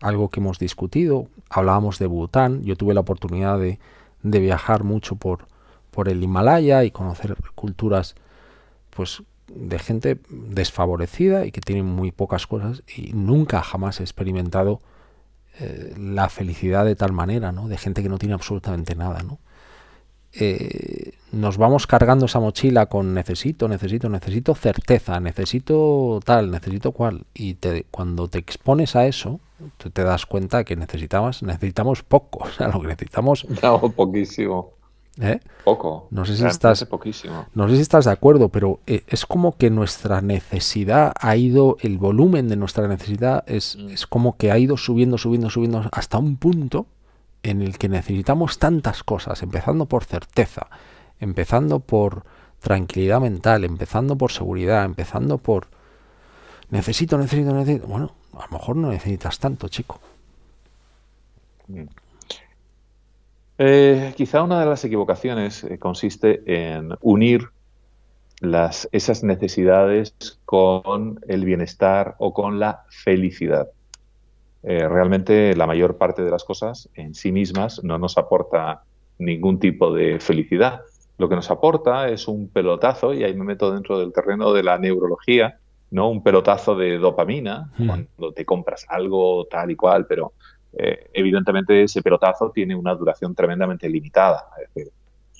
algo que hemos discutido, hablábamos de Bután, yo tuve la oportunidad de de viajar mucho por, por el Himalaya y conocer culturas pues de gente desfavorecida y que tiene muy pocas cosas y nunca jamás he experimentado eh, la felicidad de tal manera, ¿no? De gente que no tiene absolutamente nada, ¿no? Eh, nos vamos cargando esa mochila con necesito, necesito, necesito certeza, necesito tal, necesito cual. Y te, cuando te expones a eso, te das cuenta que necesitamos, necesitamos poco. O sea, lo que necesitamos. No, poquísimo. ¿Eh? Poco. No sé, si estás, poquísimo. no sé si estás de acuerdo, pero eh, es como que nuestra necesidad ha ido, el volumen de nuestra necesidad es, mm. es como que ha ido subiendo, subiendo, subiendo hasta un punto en el que necesitamos tantas cosas, empezando por certeza, empezando por tranquilidad mental, empezando por seguridad, empezando por necesito, necesito, necesito. Bueno, a lo mejor no necesitas tanto, chico. Mm. Eh, quizá una de las equivocaciones eh, consiste en unir las, esas necesidades con el bienestar o con la felicidad. Eh, realmente la mayor parte de las cosas en sí mismas no nos aporta ningún tipo de felicidad. Lo que nos aporta es un pelotazo, y ahí me meto dentro del terreno de la neurología, ¿no? Un pelotazo de dopamina, hmm. cuando te compras algo tal y cual, pero eh, evidentemente ese pelotazo tiene una duración tremendamente limitada.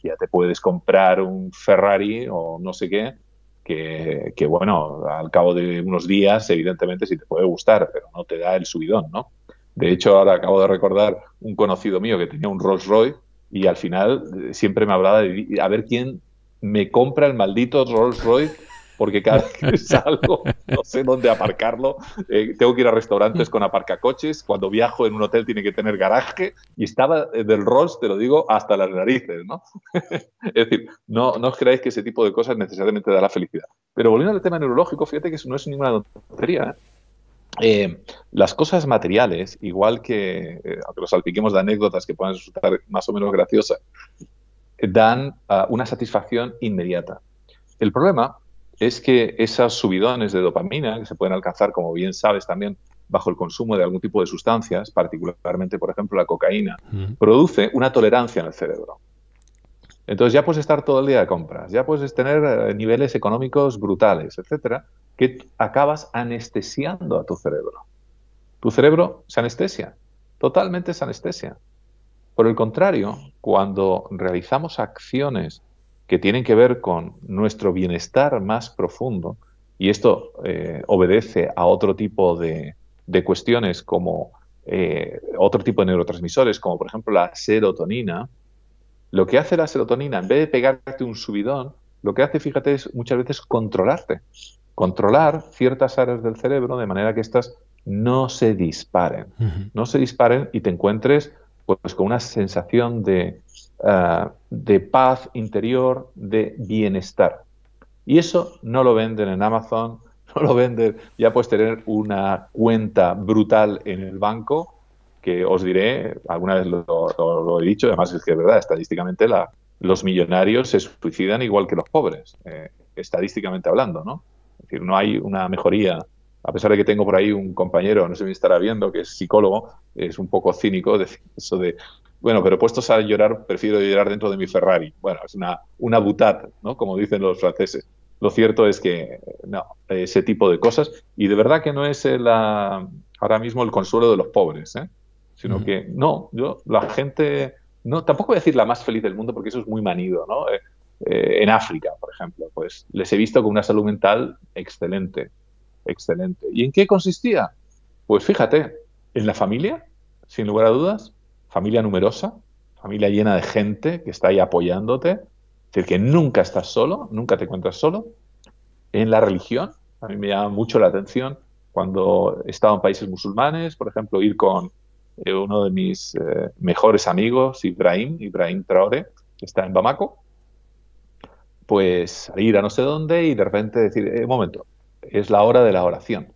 ya te puedes comprar un Ferrari o no sé qué, que, bueno, al cabo de unos días, evidentemente, si te puede gustar, pero no te da el subidón, ¿no? De hecho, ahora acabo de recordar un conocido mío que tenía un Rolls Royce y al final eh, siempre me hablaba de a ver quién me compra el maldito Rolls Royce porque cada vez que salgo no sé dónde aparcarlo. Eh, tengo que ir a restaurantes con aparcacoches. Cuando viajo en un hotel tiene que tener garaje. Y estaba eh, del Rolls, te lo digo, hasta las narices, ¿no? es decir, no, no os creáis que ese tipo de cosas necesariamente da la felicidad. Pero volviendo al tema neurológico, fíjate que eso no es ninguna tontería. ¿eh? las cosas materiales, igual que, aunque los salpiquemos de anécdotas que puedan resultar más o menos graciosas, dan ah, una satisfacción inmediata. El problema es que esas subidones de dopamina, que se pueden alcanzar, como bien sabes, también bajo el consumo de algún tipo de sustancias, particularmente, por ejemplo, la cocaína, produce una tolerancia en el cerebro. Entonces ya puedes estar todo el día de compras, ya puedes tener eh, niveles económicos brutales, etcétera, que acabas anestesiando a tu cerebro. Tu cerebro se anestesia, totalmente se anestesia. Por el contrario, cuando realizamos acciones que tienen que ver con nuestro bienestar más profundo, y esto eh, obedece a otro tipo de, cuestiones como eh, otro tipo de neurotransmisores, como por ejemplo la serotonina, lo que hace la serotonina, en vez de pegarte un subidón, lo que hace, fíjate, es muchas veces controlarte, controlar ciertas áreas del cerebro de manera que estas no se disparen, no se disparen y te encuentres pues con una sensación de, Ah, de paz interior, de bienestar. Y eso no lo venden en Amazon, no lo venden, ya puedes tener una cuenta brutal en el banco, que os diré, alguna vez lo, he dicho, además es que es verdad, estadísticamente los millonarios se suicidan igual que los pobres, eh, estadísticamente hablando, ¿no? Es decir, no hay una mejoría a pesar de que tengo por ahí un compañero, no sé si me estará viendo, que es psicólogo, es un poco cínico decir eso de bueno, pero puestos a llorar, prefiero llorar dentro de mi Ferrari. Bueno, es una, una butad, ¿no? Como dicen los franceses. Lo cierto es que, no, ese tipo de cosas. Y de verdad que no es la, ah, ahora mismo el consuelo de los pobres, ¿eh? Sino que, no, yo, la gente, no, tampoco voy a decir la más feliz del mundo porque eso es muy manido, ¿no? Eh, eh, en África, por ejemplo, pues les he visto con una salud mental excelente, excelente. ¿Y en qué consistía? Pues fíjate, en la familia, sin lugar a dudas, familia numerosa, familia llena de gente que está ahí apoyándote, es decir, que nunca estás solo, nunca te encuentras solo. En la religión, a mí me llama mucho la atención cuando he estado en países musulmanes, por ejemplo, ir con eh, uno de mis eh, mejores amigos, Ibrahim, Ibrahim Traore, que está en Bamako, pues ir a no sé dónde y de repente decir, eh, momento, es la hora de la oración.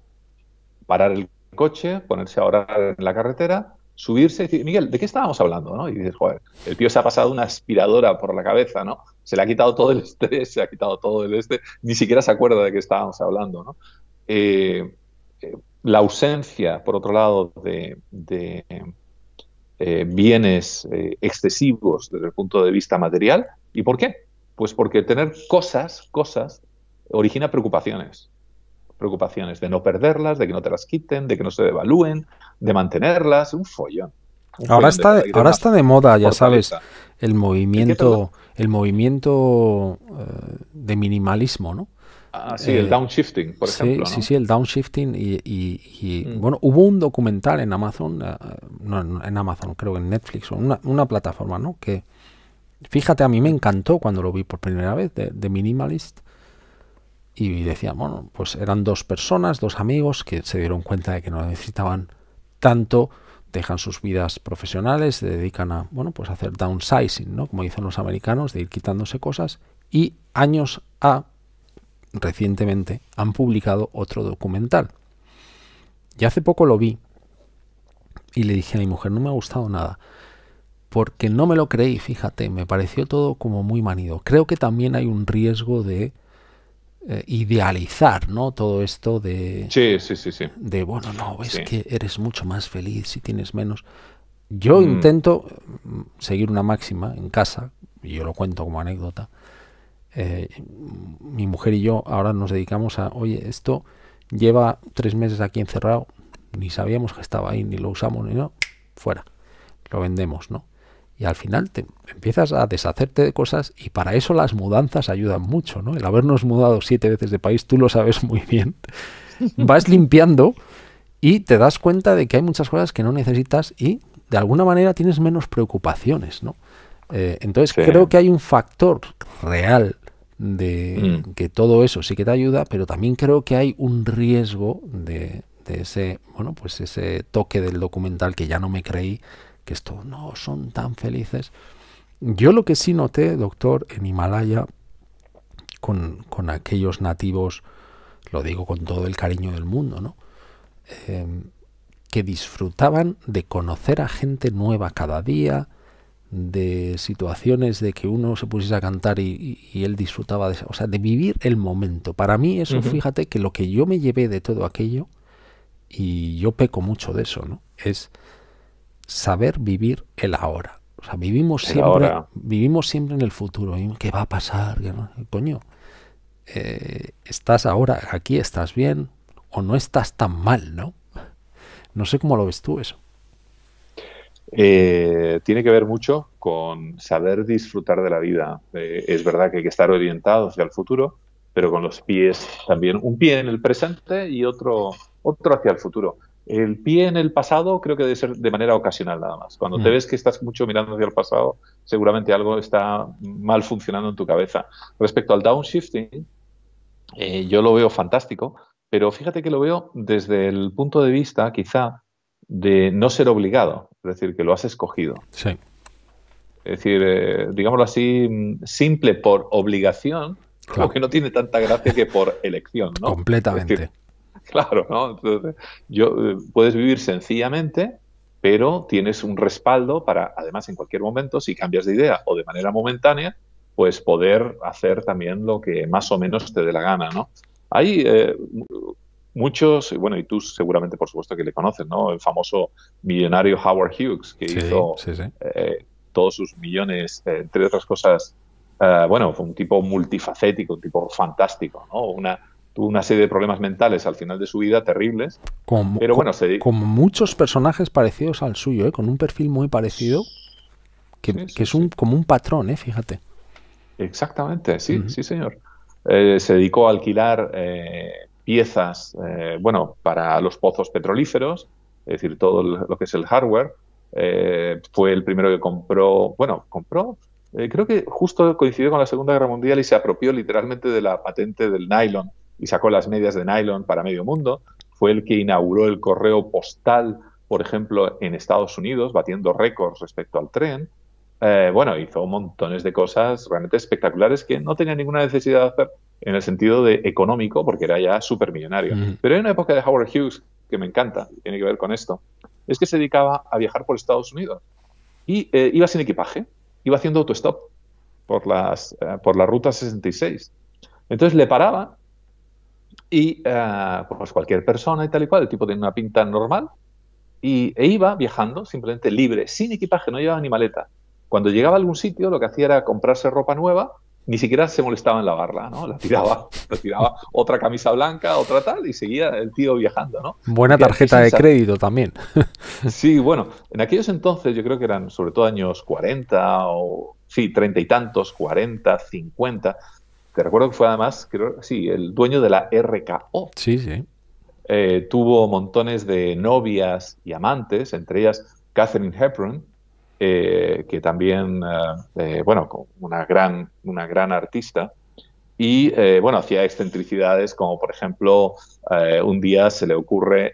Parar el coche, ponerse a orar en la carretera subirse y decir, Miguel, ¿de qué estábamos hablando? Y dices, joder, el tío se ha pasado una aspiradora por la cabeza, ¿no? Se le ha quitado todo el estrés, se ha quitado todo el este, ni siquiera se acuerda de qué estábamos hablando, ¿no? Eh, eh, la ausencia, por otro lado, de, eh, bienes excesivos desde el punto de vista material. ¿Y por qué? Pues porque tener cosas, cosas, origina preocupaciones preocupaciones, de no perderlas, de que no te las quiten, de que no se devalúen, de mantenerlas, un follón. ahora está, de, ahora está de moda, ya sabes, el movimiento, el eh, movimiento de minimalismo, ¿no? Ah, sí, el eh, downshifting, por sí, ejemplo. Sí, sí, el downshifting. Y, mm. bueno, hubo un documental en Amazon, eh, no en Amazon, creo que en Netflix, una, plataforma, ¿no? Que, fíjate, a mí me encantó cuando lo vi por primera vez, The de Minimalist, y decían, bueno, pues eran dos personas, dos amigos que se dieron cuenta de que no necesitaban tanto, dejan sus vidas profesionales, se dedican a, bueno, pues hacer downsizing, ¿no? Como dicen los americanos, de ir quitándose cosas y años a recientemente han publicado otro documental. Y hace poco lo vi y le dije a mi mujer, no me ha gustado nada, porque no me lo creí, fíjate, me pareció todo como muy manido. Creo que también hay un riesgo de eh, idealizar, ¿no? Todo esto de... Sí, De, bueno, no, es que eres mucho más feliz si tienes menos. Yo mm. intento mm, seguir una máxima en casa, y yo lo cuento como anécdota. Eh, mi mujer y yo ahora nos dedicamos a, oye, esto lleva tres meses aquí encerrado, ni sabíamos que estaba ahí, ni lo usamos, ni no, fuera, lo vendemos, ¿no? y al final te empiezas a deshacerte de cosas y para eso las mudanzas ayudan mucho, ¿no? El habernos mudado siete veces de país, tú lo sabes muy bien, vas limpiando y te das cuenta de que hay muchas cosas que no necesitas y de alguna manera tienes menos preocupaciones, ¿no? Eh, entonces creo que hay un factor real de mm. que todo eso sí que te ayuda, pero también creo que hay un riesgo de, de ese, bueno, pues ese toque del documental que ya no me creí que esto no son tan felices. Yo lo que sí noté, doctor, en Himalaya, con, aquellos nativos, lo digo con todo el cariño del mundo, ¿no? Em, que disfrutaban de conocer a gente nueva cada día, de situaciones de que uno se pusiese a cantar y, él disfrutaba de, o sea, de vivir el momento. Para mí eso, fíjate que lo que yo me llevé de todo aquello, y yo peco mucho de eso, ¿no? Es saber vivir el ahora. O sea, vivimos siempre, vivimos siempre en el futuro. ¿Qué va a pasar? Coño, eh, estás ahora aquí, estás bien o no estás tan mal, ¿no? No sé cómo lo ves tú eso. Eh, tiene que ver mucho con saber disfrutar de la vida. Eh, es verdad que hay que estar orientado hacia el futuro, pero con los pies también, un pie en el presente y otro, otro hacia el futuro. El pie en el pasado creo que debe ser de manera ocasional nada más. Cuando te mm. ves que estás mucho mirando hacia el pasado, seguramente algo está mal funcionando en tu cabeza. Respecto al downshifting, eh, yo lo veo fantástico, pero fíjate que lo veo desde el punto de vista quizá de no ser obligado, es decir, que lo has escogido. Sí. Es decir, eh, digámoslo así, simple por obligación, aunque no tiene tanta gracia que por elección. ¿no? Completamente. claro, ¿no? yo, eh, puedes vivir sencillamente, pero tienes un respaldo para, además, en cualquier momento, si cambias de idea o de manera momentánea, pues poder hacer también lo que más o menos te dé la gana, ¿no? Hay eh, muchos, bueno, y tú seguramente, por supuesto, que le conoces, ¿no? El famoso millonario Howard Hughes, que hizo eh, todos sus millones, entre otras cosas, bueno, fue un tipo multifacético, un tipo fantástico, ¿no? Una, tuvo una serie de problemas mentales al final de su vida terribles. Como, pero bueno, muchos personajes parecidos al suyo, ¿eh? con un perfil muy parecido, que, es un, como un patrón, ¿eh? fíjate. Exactamente, sí, sí, señor. Eh, se dedicó a alquilar eh, piezas, bueno, para los pozos petrolíferos, es decir, todo lo que es el hardware. fue el primero que compró, bueno, compró, creo que justo coincidió con la Segunda Guerra Mundial y se apropió literalmente de la patente del nylon y sacó las medias de nylon para medio mundo, fue el que inauguró el correo postal, por ejemplo, en Estados Unidos, batiendo récords respecto al tren. Eh, bueno, hizo montones de cosas realmente espectaculares que no tenía ninguna necesidad de hacer en el sentido de económico, porque era ya supermillonario. millonario. Pero hay una época de Howard Hughes que me encanta, tiene que ver con esto, es que se dedicaba a viajar por Estados Unidos y eh, iba sin equipaje, iba haciendo autostop por, las, eh, por la ruta 66. Entonces le paraba... Y eh, pues cualquier persona y tal y cual, el tipo tenía una pinta normal y, e iba viajando simplemente libre, sin equipaje, no llevaba ni maleta. Cuando llegaba a algún sitio lo que hacía era comprarse ropa nueva, ni siquiera se molestaba en lavarla, ¿no? La tiraba, la tiraba otra camisa blanca, otra tal, y seguía el tío viajando, ¿no? Buena tarjeta de crédito también. Sí, bueno, en aquellos entonces yo creo que eran sobre todo años 40 o, sí, treinta y tantos, 40, 50, te recuerdo que fue además, creo, sí, el dueño de la RKO. Sí, sí. Eh, tuvo montones de novias y amantes, entre ellas Catherine Hepburn, eh, que también, eh, bueno, una gran, una gran artista. Y bueno, hacía excentricidades como, por ejemplo, un día se le ocurre,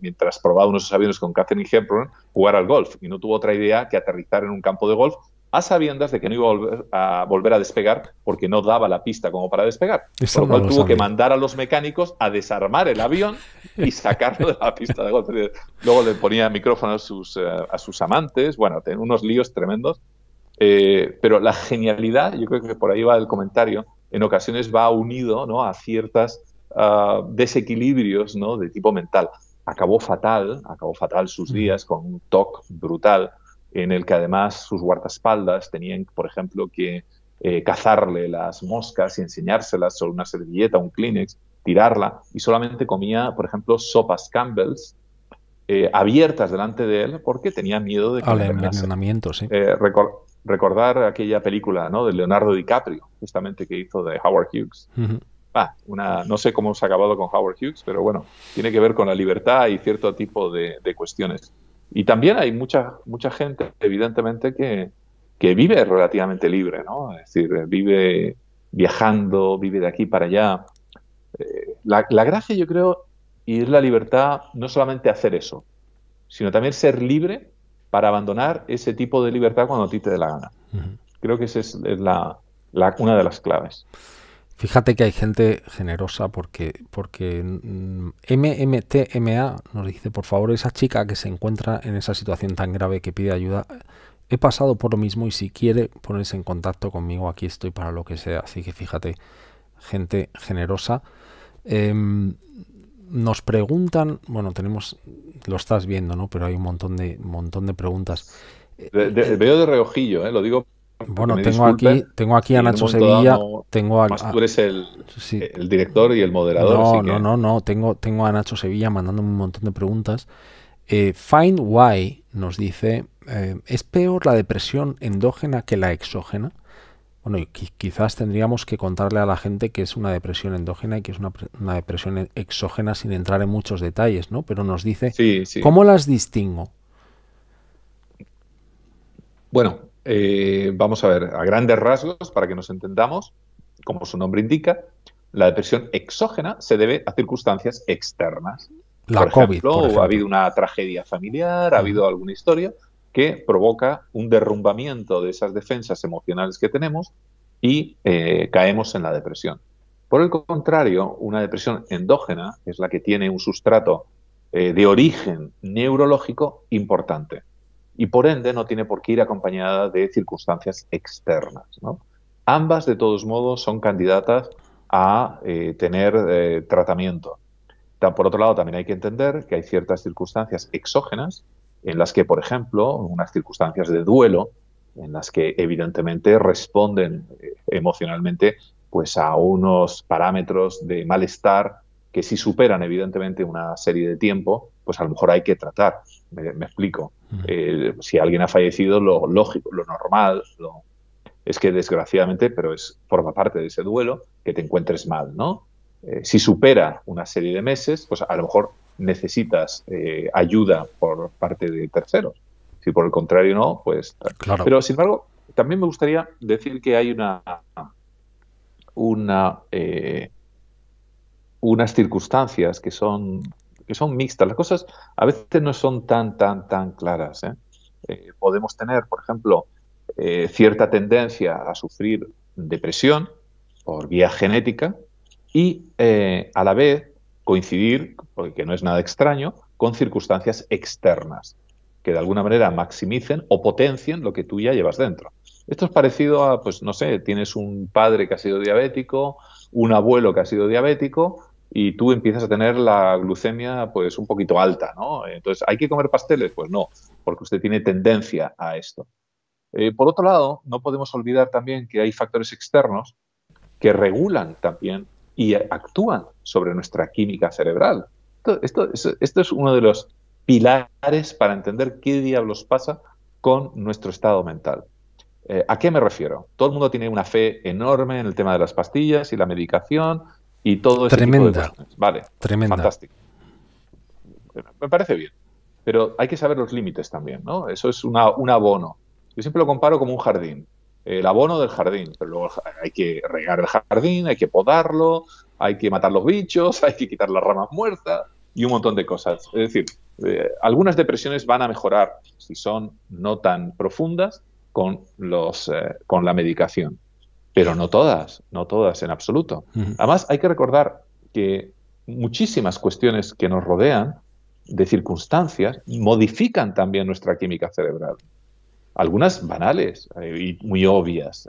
mientras probaba unos aviones con Catherine Hepburn, jugar al golf. Y no tuvo otra idea que aterrizar en un campo de golf a sabiendas de que no iba a volver, a volver a, despegar porque no daba la pista como para despegar. por lo cual tuvo que mandar a los mecánicos a desarmar el avión y sacarlo de la pista de golpe. Luego le ponía micrófono a sus, eh, a sus amantes, bueno, unos líos tremendos. Eh, pero la genialidad, yo creo que por ahí va el comentario, en ocasiones va unido ¿no? a ciertos ah, desequilibrios ¿no? de tipo mental. Acabó fatal, acabó fatal sus días con un toque brutal en el que además sus guardaespaldas tenían, por ejemplo, que eh, cazarle las moscas y enseñárselas sobre una servilleta, un Kleenex, tirarla, y solamente comía, por ejemplo, sopas Campbell's eh, abiertas delante de él porque tenía miedo de que... Al sí. Eh, recordar aquella película ¿no? de Leonardo DiCaprio, justamente que hizo de Howard Hughes. Ah, una, no sé cómo se ha acabado con Howard Hughes, pero bueno, tiene que ver con la libertad y cierto tipo de cuestiones. Y también hay mucha, mucha gente, evidentemente, que, vive relativamente libre, ¿no? Es decir, vive viajando, vive de aquí para allá. Eh, la, gracia, yo creo, y es la libertad, no solamente hacer eso, sino también ser libre para abandonar ese tipo de libertad cuando a ti te dé la gana. Creo que esa es, la, la, una de las claves. Fíjate que hay gente generosa porque, porque MMTMA nos dice, por favor, esa chica que se encuentra en esa situación tan grave que pide ayuda, he pasado por lo mismo y si quiere ponerse en contacto conmigo, aquí estoy para lo que sea. Así que fíjate, gente generosa. Em, nos preguntan, bueno, tenemos, lo estás viendo, ¿no? Pero hay un montón de, montón de preguntas. Eh, eh, veo de reojillo, ¿eh? lo digo bueno, tengo aquí, tengo aquí a Nacho Sevilla. tengo tú eres el, director y el moderador. No, no, no, no. Tengo, tengo a Nacho Sevilla mandándome un montón de preguntas. Eh, Find Why nos dice: eh, ¿Es peor la depresión endógena que la exógena? Bueno, quizás tendríamos que contarle a la gente que es una depresión endógena y que es una, depresión e-, exógena sin entrar en muchos detalles, ¿no? Pero nos dice, ¿cómo las distingo? Bueno, eh, vamos a ver, a grandes rasgos, para que nos entendamos, como su nombre indica, la depresión exógena se debe a circunstancias externas. por, ejemplo, ha habido una tragedia familiar, ha habido alguna historia que provoca un derrumbamiento de esas defensas emocionales que tenemos y eh, caemos en la depresión. Por el contrario, una depresión endógena es la que tiene un sustrato eh, de origen neurológico importante y por ende no tiene por qué ir acompañada de circunstancias externas. ¿no? Ambas, de todos modos, son candidatas a eh, tener eh, tratamiento. Por otro lado, también hay que entender que hay ciertas circunstancias exógenas en las que, por ejemplo, unas circunstancias de duelo, en las que evidentemente responden eh, emocionalmente pues a unos parámetros de malestar que si superan evidentemente una serie de tiempo, pues a lo mejor hay que tratar. me explico. Eh, si alguien ha fallecido, lo lógico, lo normal, es que desgraciadamente, pero es forma parte de ese duelo, que te encuentres mal, ¿no? Eh, si supera una serie de meses, pues a lo mejor necesitas eh, ayuda por parte de terceros. Si por el contrario no, pues... Pero sin embargo, también me gustaría decir que hay una unas circunstancias que son que son mixtas. Las cosas a veces no son tan, tan, tan claras. ¿eh? Eh, podemos tener, por ejemplo, eh, cierta tendencia a sufrir depresión por vía genética y a la vez coincidir, porque no es nada extraño, con circunstancias externas que de alguna manera maximicen o potencien lo que tú ya llevas dentro. Esto es parecido a, pues no sé, tienes un padre que ha sido diabético, un abuelo que ha sido diabético, y tú empiezas a tener la glucemia pues un poquito alta, ¿no? Entonces, ¿hay que comer pasteles? Pues no, porque usted tiene tendencia a esto. Eh, por otro lado, no podemos olvidar también que hay factores externos que regulan también y actúan sobre nuestra química cerebral. Esto, esto, es uno de los pilares para entender qué diablos pasa con nuestro estado mental. Eh, ¿A qué me refiero? Todo el mundo tiene una fe enorme en el tema de las pastillas y la medicación, y todo ese Tremenda. Vale, fantástico. Me parece bien, pero hay que saber los límites también, ¿no? Eso es una, un abono. Yo siempre lo comparo como un jardín, el abono del jardín, pero luego hay que regar el jardín, hay que podarlo, hay que matar los bichos, hay que quitar las ramas muertas y un montón de cosas. Es decir, eh, algunas depresiones van a mejorar si son no tan profundas con, los, eh, con la medicación pero no todas, no todas en absoluto. Además, hay que recordar que muchísimas cuestiones que nos rodean, de circunstancias, modifican también nuestra química cerebral. Algunas banales eh, y muy obvias.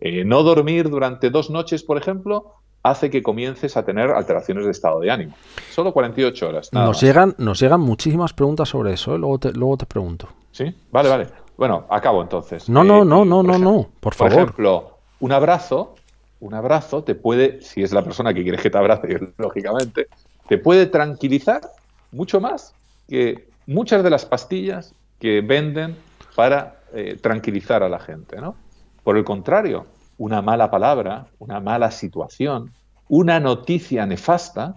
Eh, no dormir durante dos noches, por ejemplo, hace que comiences a tener alteraciones de estado de ánimo. Solo 48 horas. nos, llegan, nos llegan muchísimas preguntas sobre eso, ¿eh? luego, te, luego te pregunto. Sí, vale, vale. Bueno, acabo entonces. No, no, no, no, no, no, por favor. Por ejemplo, un abrazo, un abrazo te puede, si es la persona que quieres que te abrace, lógicamente, te puede tranquilizar mucho más que muchas de las pastillas que venden para eh, tranquilizar a la gente, ¿no? Por el contrario, una mala palabra, una mala situación, una noticia nefasta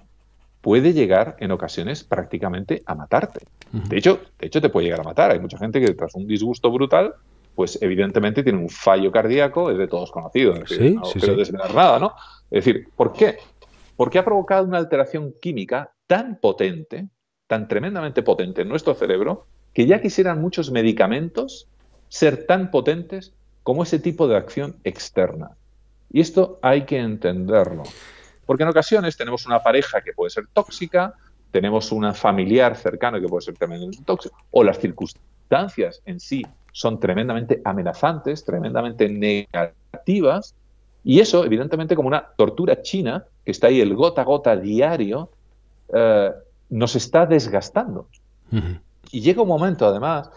puede llegar en ocasiones prácticamente a matarte. De hecho, de hecho te puede llegar a matar. Hay mucha gente que tras un disgusto brutal pues evidentemente tiene un fallo cardíaco, es de todos conocido, es decir, no nada, ¿no? Es decir, ¿por qué? Porque ha provocado una alteración química tan potente, tan tremendamente potente en nuestro cerebro, que ya quisieran muchos medicamentos ser tan potentes como ese tipo de acción externa. Y esto hay que entenderlo. Porque en ocasiones tenemos una pareja que puede ser tóxica, tenemos una familiar cercano que puede ser también tóxico, o las circunstancias en sí son tremendamente amenazantes, tremendamente negativas, y eso, evidentemente, como una tortura china, que está ahí el gota a gota diario, eh, nos está desgastando. Y llega un momento, además,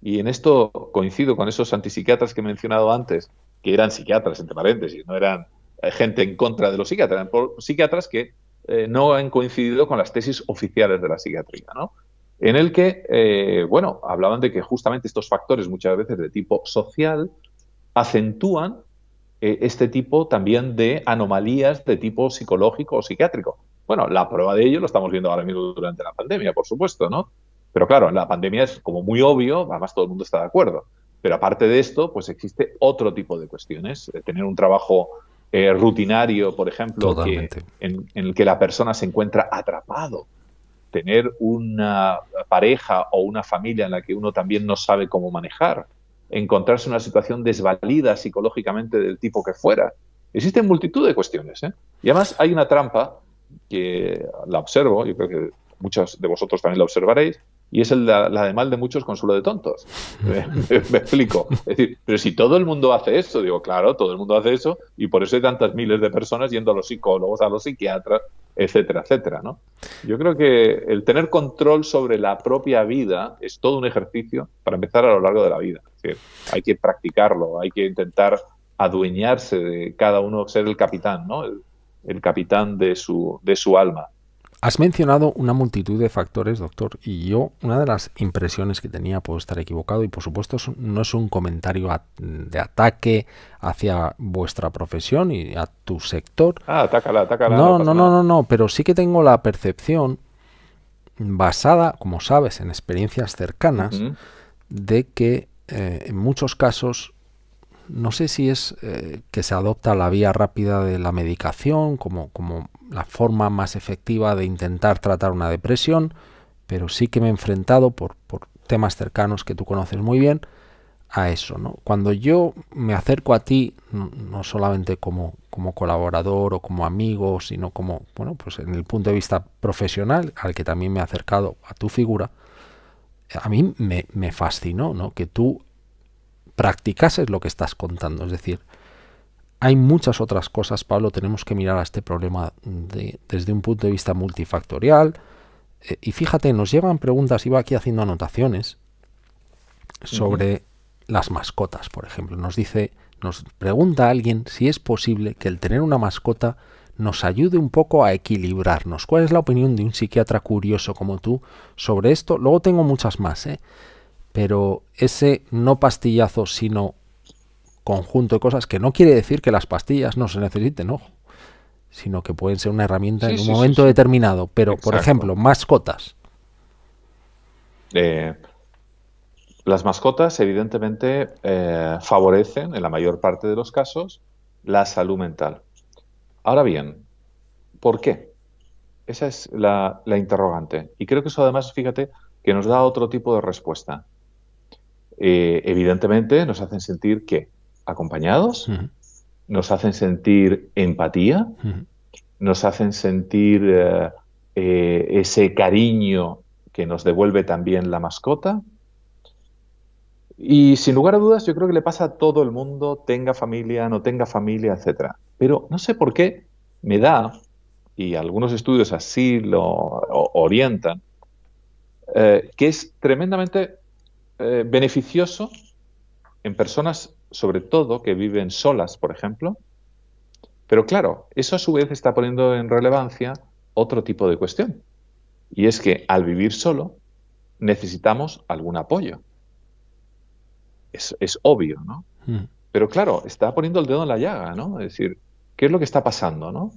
y en esto coincido con esos antipsiquiatras que he mencionado antes, que eran psiquiatras, entre paréntesis, no eran eh, gente en contra de los psiquiatras, eran psiquiatras que eh, no han coincidido con las tesis oficiales de la psiquiatría, ¿no? en el que, eh, bueno, hablaban de que justamente estos factores, muchas veces de tipo social, acentúan eh, este tipo también de anomalías de tipo psicológico o psiquiátrico. Bueno, la prueba de ello lo estamos viendo ahora mismo durante la pandemia, por supuesto, ¿no? Pero claro, la pandemia es como muy obvio, además todo el mundo está de acuerdo. Pero aparte de esto, pues existe otro tipo de cuestiones. Eh, tener un trabajo rutinario, por ejemplo, en el que la persona se encuentra atrapado tener una pareja o una familia en la que uno también no sabe cómo manejar, encontrarse en una situación desvalida psicológicamente del tipo que fuera. Existen multitud de cuestiones. ¿eh? Y además hay una trampa que la observo, yo creo que muchos de vosotros también la observaréis, y es la, la de mal de muchos consuelo de tontos. ¿Eh? Me, me, explico. Es decir, pero si todo el mundo hace eso, digo, claro, todo el mundo hace eso, y por eso hay tantas miles de personas yendo a los psicólogos, a los psiquiatras, etcétera, etcétera. ¿no? Yo creo que el tener control sobre la propia vida es todo un ejercicio para empezar a lo largo de la vida. hay que practicarlo, hay que intentar adueñarse de cada uno, ser el capitán, ¿no? el, capitán de su, de su alma. Has mencionado una multitud de factores, doctor, y yo una de las impresiones que tenía, puedo estar equivocado, y por supuesto no es un comentario de ataque hacia vuestra profesión y a tu sector. Ah, atácala, atácala. No, no, no, no, no, pero sí que tengo la percepción basada, como sabes, en experiencias cercanas, de que eh, en muchos casos no sé si es eh, que se adopta la vía rápida de la medicación como, como la forma más efectiva de intentar tratar una depresión, pero sí que me he enfrentado por, temas cercanos que tú conoces muy bien a eso. ¿no? Cuando yo me acerco a ti, no, solamente como, como, colaborador o como amigo, sino como, bueno, pues en el punto de vista profesional, al que también me he acercado a tu figura, a mí me, fascinó ¿no? que tú practicases lo que estás contando. Es decir, hay muchas otras cosas, Pablo, tenemos que mirar a este problema desde un punto de vista multifactorial. Eh, y fíjate, nos llevan preguntas, iba aquí haciendo anotaciones sobre las mascotas, por ejemplo. Nos dice, nos pregunta alguien si es posible que el tener una mascota nos ayude un poco a equilibrarnos. ¿Cuál es la opinión de un psiquiatra curioso como tú sobre esto? Luego tengo muchas más, ¿eh? pero ese no pastillazo, sino conjunto de cosas, que no quiere decir que las pastillas no se necesiten, sino que pueden ser una herramienta en un momento determinado. Pero, por ejemplo, mascotas. Eh, las mascotas, evidentemente, eh, favorecen, en la mayor parte de los casos, la salud mental. Ahora bien, ¿por qué? Esa es la, la interrogante. Y creo que eso, además, fíjate, que nos da otro tipo de respuesta. Eh, evidentemente nos hacen sentir que acompañados, nos hacen sentir empatía, nos hacen sentir eh, eh, ese cariño que nos devuelve también la mascota. Y sin lugar a dudas, yo creo que le pasa a todo el mundo, tenga familia, no tenga familia, etc. Pero no sé por qué me da, y algunos estudios así lo orientan, que es tremendamente eh, beneficioso en personas, sobre todo, que viven solas, por ejemplo. Pero claro, eso a su vez está poniendo en relevancia otro tipo de cuestión. Y es que al vivir solo necesitamos algún apoyo. Es, obvio, ¿no? Hmm. Pero claro, está poniendo el dedo en la llaga, ¿no? Es decir, ¿qué es lo que está pasando, ¿no?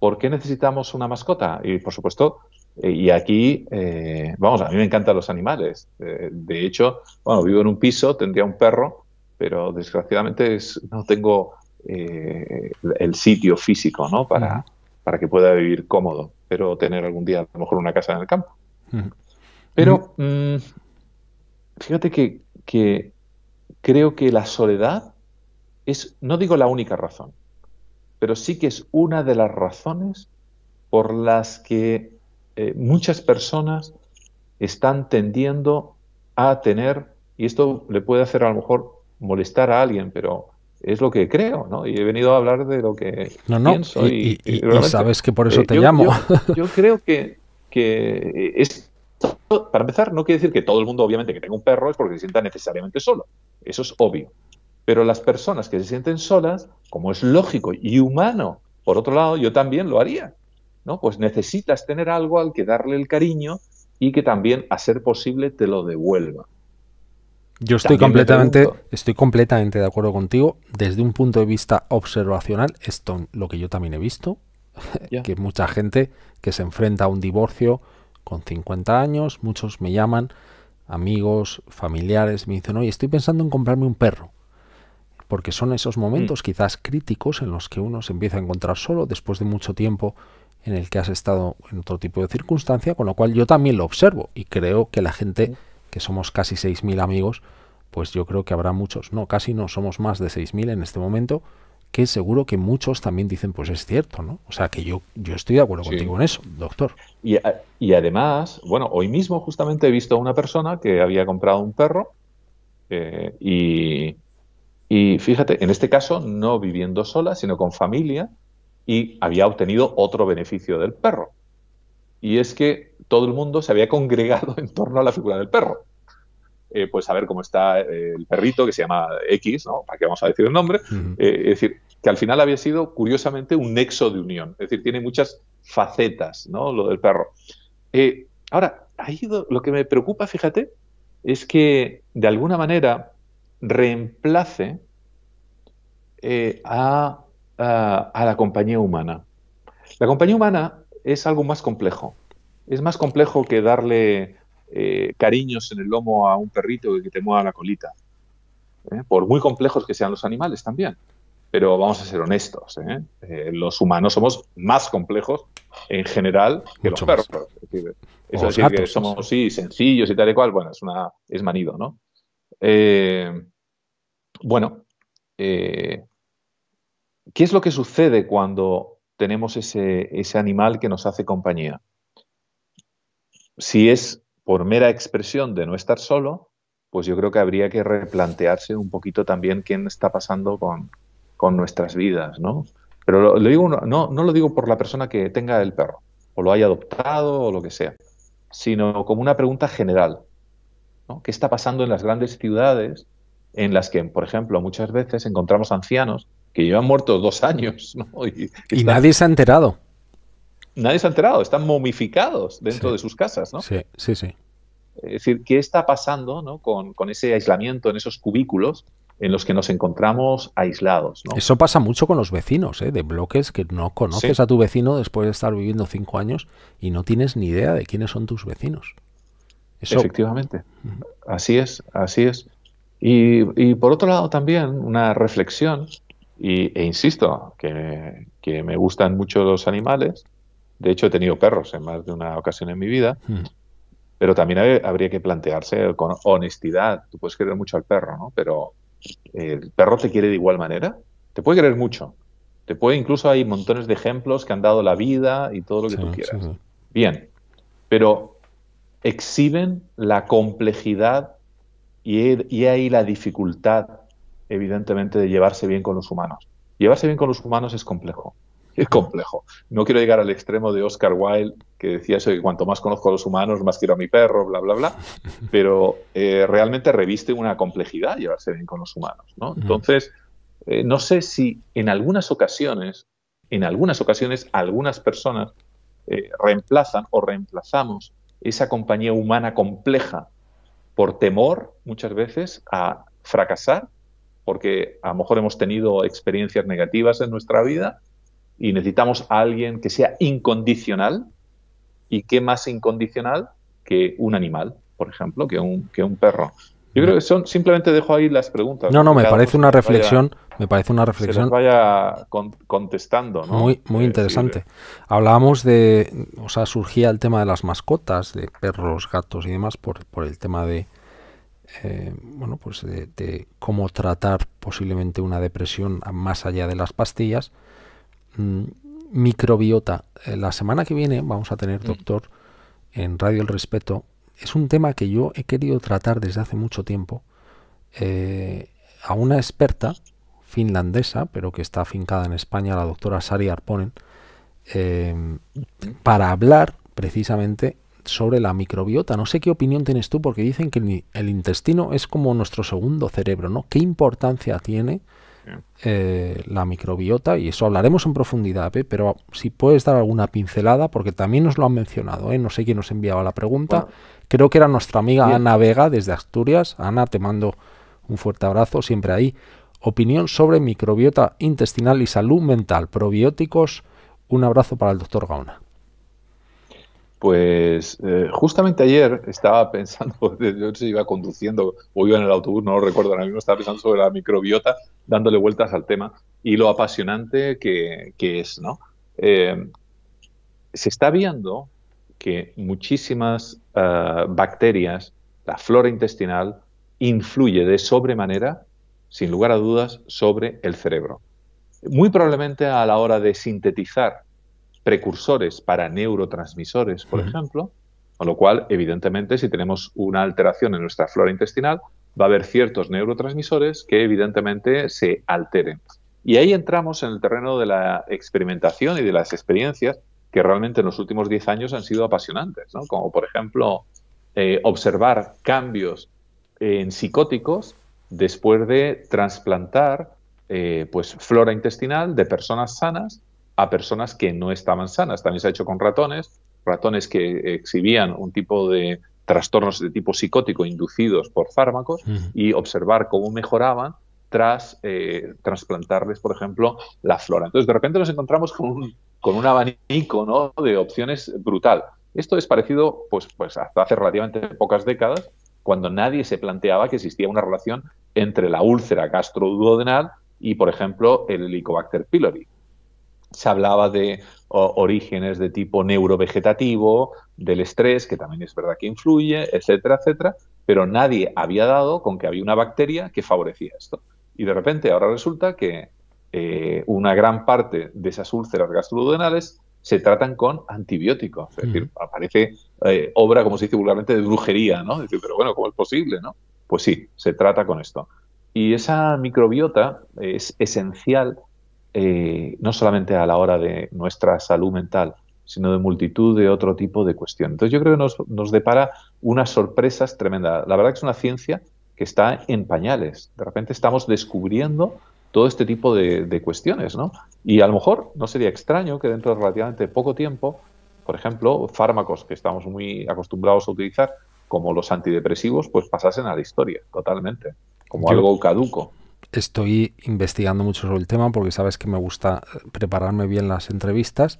¿Por qué necesitamos una mascota? Y por supuesto, eh, y aquí, eh, vamos, a mí me encantan los animales. Eh, de hecho, bueno, vivo en un piso, tendría un perro, pero desgraciadamente no tengo el sitio físico ¿no? para, para que pueda vivir cómodo, pero tener algún día a lo mejor una casa en el campo. Pero mm. Mm, fíjate que, que creo que la soledad es, no digo la única razón, pero sí que es una de las razones por las que eh, muchas personas están tendiendo a tener, y esto le puede hacer a lo mejor molestar a alguien, pero es lo que creo, ¿no? Y he venido a hablar de lo que pienso. Y, sabes que por eso eh, te llamo. Yo, creo que, que es, para empezar, no quiere decir que todo el mundo, obviamente, que tenga un perro es porque se sienta necesariamente solo. Eso es obvio. Pero las personas que se sienten solas, como es lógico y humano, por otro lado, yo también lo haría. ¿no? Pues necesitas tener algo al que darle el cariño y que también, a ser posible, te lo devuelva. Yo estoy completamente, estoy completamente de acuerdo contigo. Desde un punto de vista observacional, esto lo que yo también he visto, que mucha gente que se enfrenta a un divorcio con 50 años, muchos me llaman, amigos, familiares, me dicen, oye, estoy pensando en comprarme un perro. Porque son esos momentos mm. quizás críticos en los que uno se empieza a encontrar solo después de mucho tiempo en el que has estado en otro tipo de circunstancia, con lo cual yo también lo observo y creo que la gente, que somos casi 6.000 amigos, pues yo creo que habrá muchos, no, casi no, somos más de 6.000 en este momento, que seguro que muchos también dicen, pues es cierto, ¿no? O sea, que yo, yo estoy de acuerdo contigo en eso, doctor. Y, además, bueno, hoy mismo justamente he visto a una persona que había comprado un perro eh, y, y fíjate, en este caso no viviendo sola, sino con familia, y había obtenido otro beneficio del perro. Y es que todo el mundo se había congregado en torno a la figura del perro. Eh, pues a ver cómo está eh, el perrito, que se llama X, ¿no? ¿Para qué vamos a decir el nombre? Eh, es decir, que al final había sido, curiosamente, un nexo de unión. Es decir, tiene muchas facetas, ¿no? Lo del perro. Eh, ahora, ido lo que me preocupa, fíjate, es que de alguna manera reemplace a a la compañía humana. La compañía humana es algo más complejo. Es más complejo que darle eh, cariños en el lomo a un perrito que te mueva la colita. ¿eh? Por muy complejos que sean los animales también. Pero vamos a ser honestos, ¿eh? los humanos somos más complejos en general que los perros. Es decir, eso que somos sí, sencillos y tal y cual, bueno, es, una, es manido, ¿no? bueno, ¿Qué es lo que sucede cuando tenemos ese, animal que nos hace compañía? Si es por mera expresión de no estar solo, pues yo creo que habría que replantearse un poquito también quién está pasando con, nuestras vidas, ¿no? Pero lo, digo, no, lo digo por la persona que tenga el perro, o lo haya adoptado, o lo que sea, sino como una pregunta general. ¿Qué está pasando en las grandes ciudades en las que, por ejemplo, muchas veces encontramos ancianos que llevan muertos dos años. Y, nadie se ha enterado. Nadie se ha enterado, están momificados dentro de sus casas, Sí, sí, sí. Es decir, ¿qué está pasando con, ese aislamiento en esos cubículos en los que nos encontramos aislados? Eso pasa mucho con los vecinos, ¿eh? de bloques que no conoces a tu vecino después de estar viviendo cinco años y no tienes ni idea de quiénes son tus vecinos. Efectivamente, así es, así es. Y, y, por otro lado también una reflexión y, e insisto, que, que, me gustan mucho los animales. De hecho, he tenido perros en más de una ocasión en mi vida. Hmm. Pero también habría que plantearse con honestidad. Tú puedes querer mucho al perro, ¿no? Pero el perro te quiere de igual manera. Te puede querer mucho. Te puede, incluso hay montones de ejemplos que han dado la vida y todo lo que tú quieras. Bien. Pero exhiben la complejidad y, y ahí la dificultad evidentemente, de llevarse bien con los humanos. Llevarse bien con los humanos es complejo. Es complejo. No quiero llegar al extremo de Oscar Wilde, que decía eso, que cuanto más conozco a los humanos, más quiero a mi perro, bla, bla, bla. Pero eh, realmente reviste una complejidad llevarse bien con los humanos. Entonces, eh, no sé si en algunas ocasiones, en algunas ocasiones, algunas personas eh, reemplazan o reemplazamos esa compañía humana compleja por temor, muchas veces, a fracasar porque a lo mejor hemos tenido experiencias negativas en nuestra vida y necesitamos a alguien que sea incondicional. ¿Y qué más incondicional que un animal, por ejemplo, que un, que un perro? Yo creo que son simplemente dejo ahí las preguntas. No, no, me parece una reflexión, me parece una reflexión. Se vaya contestando, ¿no? Muy, muy interesante. Eh, Hablábamos de, o sea, surgía el tema de las mascotas, de perros, gatos y demás por, por el tema de, eh, bueno, pues de, cómo tratar posiblemente una depresión más allá de las pastillas. Mm, microbiota. Eh, la semana que viene vamos a tener, mm. doctor, en Radio El Respeto. Es un tema que yo he querido tratar desde hace mucho tiempo eh, a una experta finlandesa, pero que está afincada en España, la doctora Sari Arponen, mm. para hablar precisamente sobre la microbiota. No sé qué opinión tienes tú, porque dicen que el intestino es como nuestro segundo cerebro, ¿no? ¿Qué importancia tiene eh, la microbiota? Y eso hablaremos en profundidad, pero si puedes dar alguna pincelada, porque también nos lo han mencionado, ¿eh? no sé quién nos enviaba la pregunta. Creo que era nuestra amiga Ana Vega desde Asturias. Ana, te mando un fuerte abrazo, siempre ahí. Opinión sobre microbiota intestinal y salud mental, probióticos. Un abrazo para el doctor Gauna pues eh, justamente ayer estaba pensando, yo se iba conduciendo o iba en el autobús, no lo recuerdo ahora mismo, estaba pensando sobre la microbiota, dándole vueltas al tema y lo apasionante que, es, ¿no? Eh, se está viendo que muchísimas ah, bacterias, la flora intestinal, influye de sobremanera, sin lugar a dudas, sobre el cerebro. Muy probablemente a la hora de sintetizar precursores para neurotransmisores, por ejemplo, con lo cual, evidentemente, si tenemos una alteración en nuestra flora intestinal, va a haber ciertos neurotransmisores que evidentemente se alteren. Y ahí entramos en el terreno de la experimentación y de las experiencias que realmente en los últimos 10 años han sido apasionantes, ¿no? como por ejemplo eh, observar cambios eh, en psicóticos después de trasplantar eh, pues, flora intestinal de personas sanas a personas que no estaban sanas. También se ha hecho con ratones, ratones que exhibían un tipo de trastornos de tipo psicótico inducidos por fármacos y observar cómo mejoraban tras eh, trasplantarles, por ejemplo, la flora. Entonces, de repente nos encontramos con un, con un abanico ¿no? de opciones brutal. Esto es parecido, pues, pues hasta hace relativamente pocas décadas, cuando nadie se planteaba que existía una relación entre la úlcera gastroduodenal y, por ejemplo, el Helicobacter pylori se hablaba de orígenes de tipo neurovegetativo, del estrés, que también es verdad que influye, etcétera, etcétera, pero nadie había dado con que había una bacteria que favorecía esto. Y de repente ahora resulta que eh, una gran parte de esas úlceras gastroduodenales se tratan con antibióticos. Es decir, aparece eh, obra, como se dice vulgarmente, de brujería, ¿no? Es decir, pero bueno, ¿cómo es posible, no? Pues sí, se trata con esto. Y esa microbiota es esencial eh, no solamente a la hora de nuestra salud mental, sino de multitud de otro tipo de cuestiones. Entonces yo creo que nos, depara unas sorpresas tremendas. La verdad que es una ciencia que está en pañales. De repente estamos descubriendo todo este tipo de, cuestiones, ¿no? Y a lo mejor no sería extraño que dentro de relativamente poco tiempo, por ejemplo, fármacos que estamos muy acostumbrados a utilizar, como los antidepresivos, pues pasasen a la historia totalmente, como algo caduco estoy investigando mucho sobre el tema porque sabes que me gusta eh, prepararme bien las entrevistas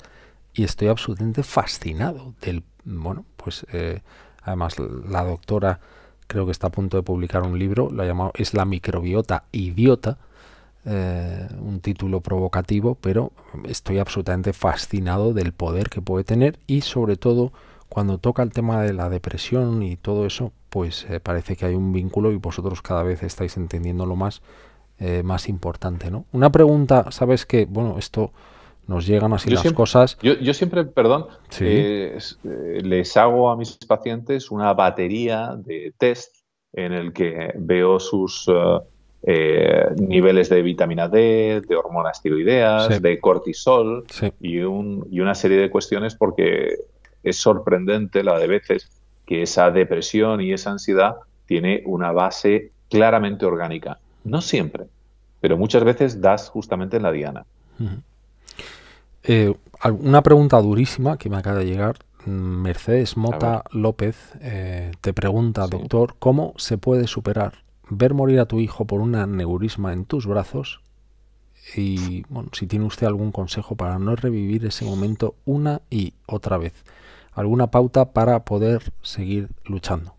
y estoy absolutamente fascinado del, bueno, pues eh, además la doctora creo que está a punto de publicar un libro, lo ha llamado Es la microbiota idiota, eh, un título provocativo, pero estoy absolutamente fascinado del poder que puede tener y sobre todo cuando toca el tema de la depresión y todo eso, pues parece que hay un vínculo y vosotros cada vez estáis entendiéndolo más eh, más importante, ¿no? Una pregunta, sabes que, bueno, esto nos llegan así las cosas. Yo, siempre, perdón, eh, eh, les hago a mis pacientes una batería de test en el que veo sus niveles de vitamina D, de hormonas tiroideas, de cortisol y, y una serie de cuestiones porque es sorprendente la de veces que esa depresión y esa ansiedad tiene una base claramente orgánica. No siempre, pero muchas veces das justamente en la diana. Eh, una pregunta durísima que me acaba de llegar. Mm, Mercedes Mota López eh, te pregunta, doctor, ¿cómo se puede superar ver morir a tu hijo por un aneurisma en tus brazos? Y bueno, si tiene usted algún consejo para no revivir ese momento una y otra vez, alguna pauta para poder seguir luchando.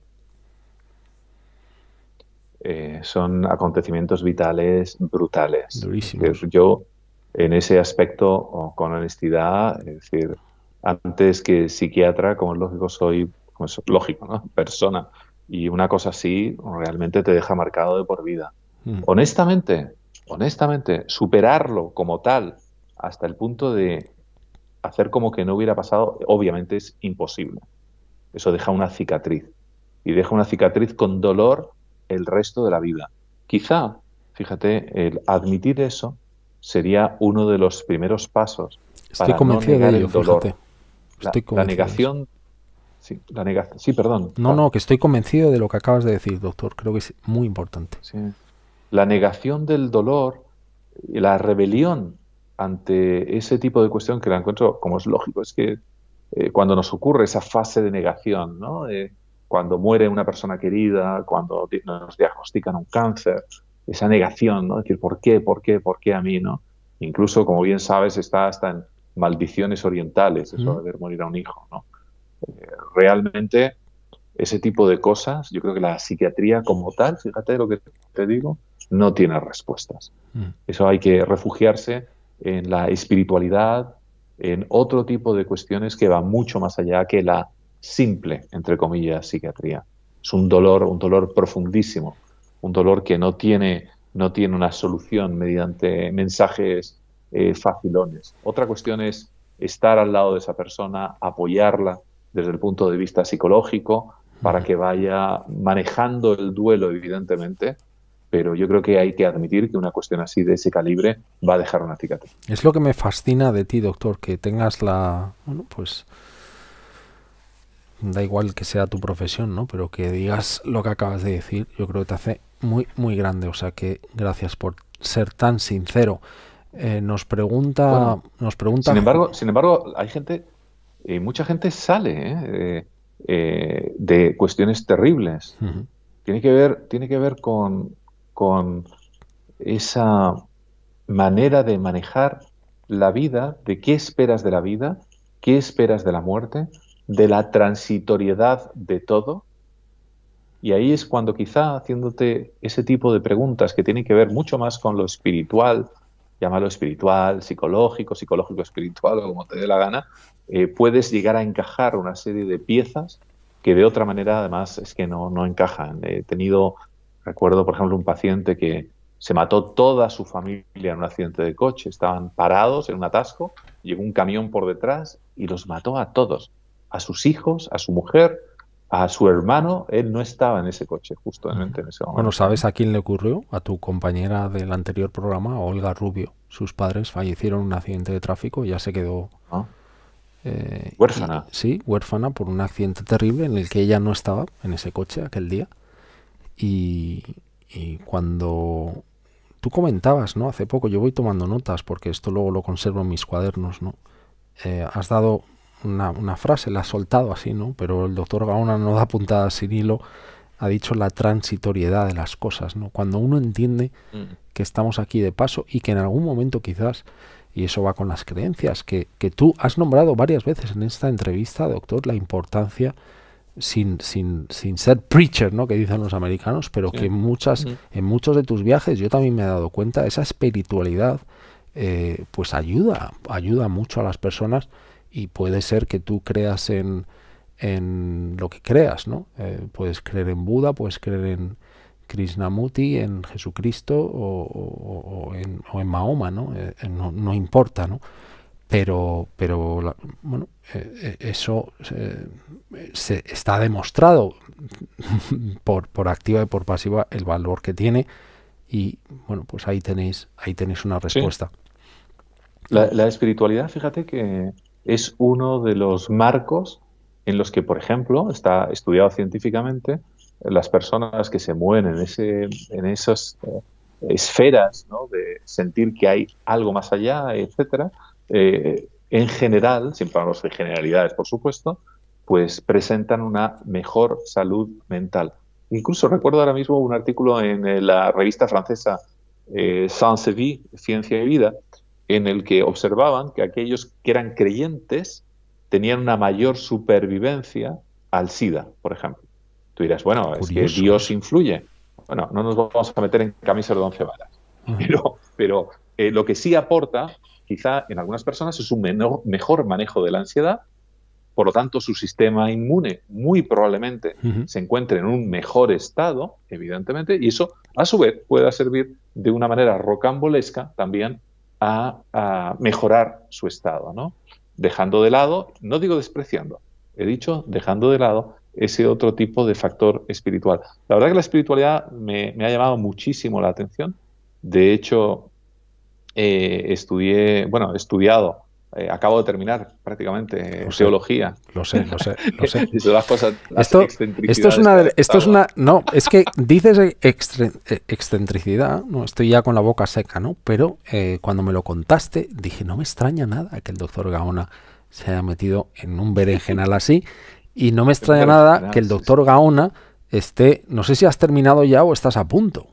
Eh, son acontecimientos vitales brutales. Yo, en ese aspecto, con honestidad, es decir, antes que psiquiatra, como es lógico, soy, lógico, Persona. Y una cosa así realmente te deja marcado de por vida. Mm. Honestamente, honestamente, superarlo como tal hasta el punto de hacer como que no hubiera pasado, obviamente es imposible. Eso deja una cicatriz. Y deja una cicatriz con dolor el resto de la vida. Quizá, fíjate, el admitir eso sería uno de los primeros pasos Estoy para no negar el la, negación Sí, la negación. Sí, perdón. No, no, que estoy convencido de lo que acabas de decir, doctor. Creo que es muy importante. La negación del dolor, la rebelión ante ese tipo de cuestión que la encuentro, como es lógico, es que eh, cuando nos ocurre esa fase de negación, ¿no? Eh, cuando muere una persona querida, cuando nos diagnostican un cáncer, esa negación, ¿no? Es decir, ¿por qué, por qué, por qué a mí, no? Incluso, como bien sabes, está hasta en maldiciones orientales, eso de ver morir a un hijo, ¿no? Eh, realmente, ese tipo de cosas, yo creo que la psiquiatría como tal, fíjate lo que te digo, no tiene respuestas. Mm. Eso hay que refugiarse en la espiritualidad, en otro tipo de cuestiones que van mucho más allá que la simple, entre comillas, psiquiatría. Es un dolor, un dolor profundísimo, un dolor que no tiene, no tiene una solución mediante mensajes eh, facilones. Otra cuestión es estar al lado de esa persona, apoyarla desde el punto de vista psicológico, para que vaya manejando el duelo, evidentemente, pero yo creo que hay que admitir que una cuestión así de ese calibre va a dejar una cicatriz. Es lo que me fascina de ti, doctor, que tengas la, bueno, pues da igual que sea tu profesión, ¿no? Pero que digas lo que acabas de decir, yo creo que te hace muy, muy grande. O sea que gracias por ser tan sincero. Eh, nos pregunta, nos pregunta. Sin embargo, sin embargo, hay gente, eh, mucha gente sale ¿eh? de cuestiones terribles. Tiene que ver, tiene que ver con, con esa manera de manejar la vida, de qué esperas de la vida, qué esperas de la muerte, de la transitoriedad de todo. Y ahí es cuando quizá haciéndote ese tipo de preguntas que tienen que ver mucho más con lo espiritual, llámalo espiritual, psicológico, psicológico espiritual o como te dé la gana, eh, puedes llegar a encajar una serie de piezas que de otra manera además es que no, no encajan. He tenido, recuerdo por ejemplo un paciente que se mató toda su familia en un accidente de coche, estaban parados en un atasco, llegó un camión por detrás y los mató a todos a sus hijos, a su mujer, a su hermano, él no estaba en ese coche justamente este, en ese momento. Bueno, ¿sabes a quién le ocurrió? A tu compañera del anterior programa, Olga Rubio. Sus padres fallecieron en un accidente de tráfico y ya se quedó... Ah. Eh, huérfana. sí, huérfana por un accidente terrible en el que ella no estaba en ese coche aquel día. Y, cuando tú comentabas, ¿no? Hace poco yo voy tomando notas porque esto luego lo conservo en mis cuadernos, ¿no? Eh, has dado una, frase, la ha soltado así, ¿no? Pero el doctor Gaona no da puntadas sin hilo, ha dicho la transitoriedad de las cosas, ¿no? Cuando uno entiende mm. que estamos aquí de paso y que en algún momento quizás, y eso va con las creencias, que, que tú has nombrado varias veces en esta entrevista, doctor, la importancia sin, sin, sin, ser preacher, ¿no? Que dicen los americanos, pero que muchas, mm. en muchos de tus viajes yo también me he dado cuenta, esa espiritualidad eh, pues ayuda, ayuda mucho a las personas y puede ser que tú creas en, en lo que creas, ¿no? Eh, puedes creer en Buda, puedes creer en Krishnamurti, en Jesucristo o, en, Mahoma, eh, eh, ¿no? no, importa, ¿no? Pero, pero bueno, eso se está demostrado por, por activa y por pasiva el valor que tiene y bueno, pues ahí tenéis, ahí tenéis una respuesta. la, espiritualidad, fíjate que es uno de los marcos en los que, por ejemplo, está estudiado científicamente, las personas que se mueven en, ese, esas eh, esferas de sentir que hay algo más allá, etc., eh, en general, sin hablamos de generalidades, por supuesto, pues presentan una mejor salud mental. Incluso recuerdo ahora mismo un artículo en eh, la revista francesa «Science Sans Vie, Ciencia y Vida, en el que observaban que aquellos que eran creyentes tenían una mayor supervivencia al SIDA, por ejemplo. Tú dirás, bueno, es que Dios influye. Bueno, no nos vamos a meter en camisas de once varas. Ah. Pero, eh, lo que sí aporta, quizá en algunas personas, es un mejor manejo de la ansiedad. Por lo tanto, su sistema inmune muy probablemente se encuentre en un mejor estado, evidentemente, y eso, a su vez, pueda servir de una manera rocambolesca también a, mejorar su estado, ¿no? Dejando de lado, no digo despreciando, he dicho dejando de lado ese otro tipo de factor espiritual. La verdad que la espiritualidad me, ha llamado muchísimo la atención. De hecho, eh, estudié, bueno, he estudiado eh, acabo de terminar prácticamente lo Lo sé, lo sé, lo sé. esto, es una, esto es una, no, es que dices excentricidad, no, estoy ya con la boca seca, ¿no? Pero eh, cuando me lo contaste dije no me extraña nada que el doctor Gaona se haya metido en un berenjenal así y no me extraña nada que el doctor Gaona esté, no sé si has terminado ya o estás a punto.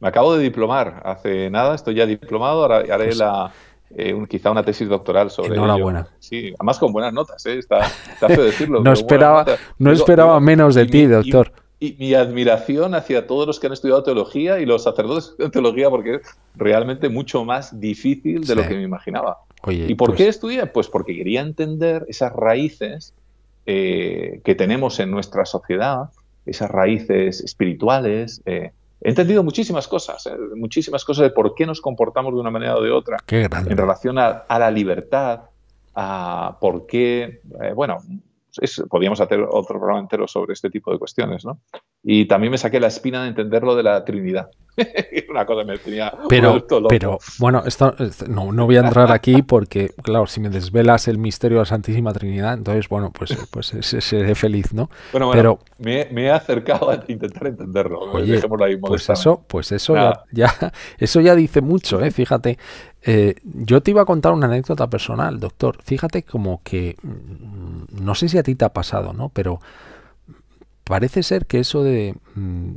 Me acabo de diplomar hace nada, estoy ya diplomado, ahora haré pues la eh, quizá una tesis doctoral sobre Enhorabuena. Sí, además con buenas notas, ¿eh? está, decirlo. no esperaba, no esperaba menos de ti, doctor. Y, mi admiración hacia todos los que han estudiado teología y los sacerdotes de teología, porque es realmente mucho más difícil de lo que me imaginaba. ¿Y por qué pues estudié? Pues porque quería entender esas raíces eh, que tenemos en nuestra sociedad, esas raíces espirituales, eh, He entendido muchísimas cosas, ¿eh? muchísimas cosas de por qué nos comportamos de una manera o de otra en relación a, la libertad, a por qué, eh, bueno, es, podríamos hacer otro programa entero sobre este tipo de cuestiones, ¿no? Y también me saqué la espina de entender de la Trinidad. una cosa me tenía pero, pero bueno, no, voy a entrar aquí porque, claro, si me desvelas el misterio de la Santísima Trinidad, entonces, bueno, pues, pues seré feliz, ¿no? Bueno, pero, me, he acercado a intentar entenderlo. Oye, pues, pues eso, ya, eso ya dice mucho, ¿eh? Fíjate, eh, yo te iba a contar una anécdota personal, doctor. Fíjate como que, mm, no sé si a ti te ha pasado, ¿no? Pero parece ser que eso mm,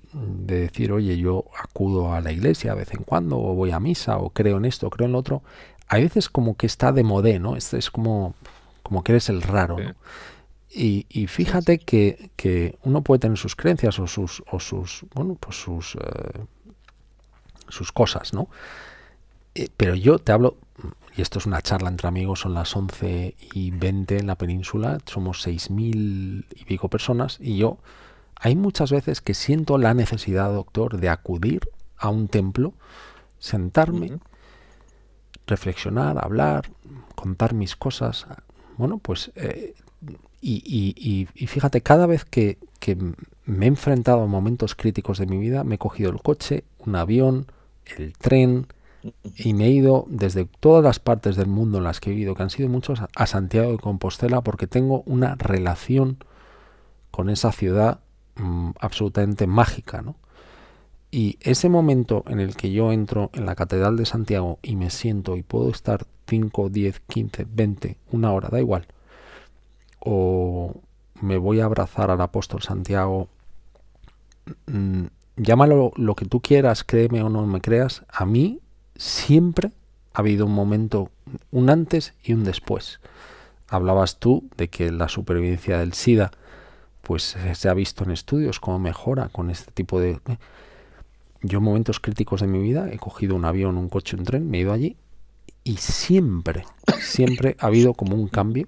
de, decir, oye, yo acudo a la iglesia de vez en cuando, o voy a misa, o creo en esto, o creo en lo otro, a veces como que está de modé, ¿no? Es, es como, como que eres el raro, ¿no? Y, fíjate que, uno puede tener sus creencias o sus, o sus bueno, pues sus, eh, sus cosas, ¿no? Eh, pero yo te hablo, y esto es una charla entre amigos, son las 11 y 20 en la península, somos 6.000 y pico personas, y yo hay muchas veces que siento la necesidad, doctor, de acudir a un templo, sentarme, reflexionar, hablar, contar mis cosas. Bueno, pues, eh, y, fíjate, cada vez que me he enfrentado a momentos críticos de mi vida, me he cogido el coche, un avión, el tren, y me he ido desde todas las partes del mundo en las que he vivido, que han sido muchos, a Santiago de Compostela porque tengo una relación con esa ciudad mm, absolutamente mágica, ¿no? Y ese momento en el que yo entro en la Catedral de Santiago y me siento y puedo estar 5, 10, 15, 20, una hora, da igual. O me voy a abrazar al apóstol Santiago. Mm, llámalo lo que tú quieras, créeme o no me creas. A mí siempre ha habido un momento, un antes y un después. Hablabas tú de que la supervivencia del SIDA, pues se ha visto en estudios cómo mejora con este tipo de... Eh. Yo en momentos críticos de mi vida he cogido un avión, un coche, un tren, me he ido allí y siempre, siempre ha habido como un cambio,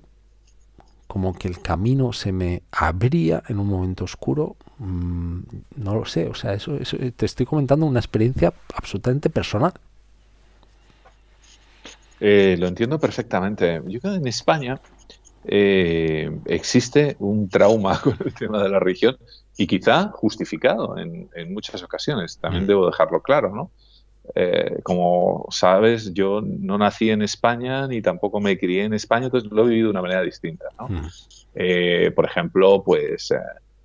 como que el camino se me abría en un momento oscuro, mm, no lo sé, o sea, eso, eso te estoy comentando una experiencia absolutamente personal. Eh, lo entiendo perfectamente. Yo creo que en España eh, existe un trauma con el tema de la religión y quizá justificado en, muchas ocasiones. También mm. debo dejarlo claro, ¿no? Eh, como sabes, yo no nací en España ni tampoco me crié en España, entonces lo he vivido de una manera distinta. ¿no? Mm. por ejemplo, pues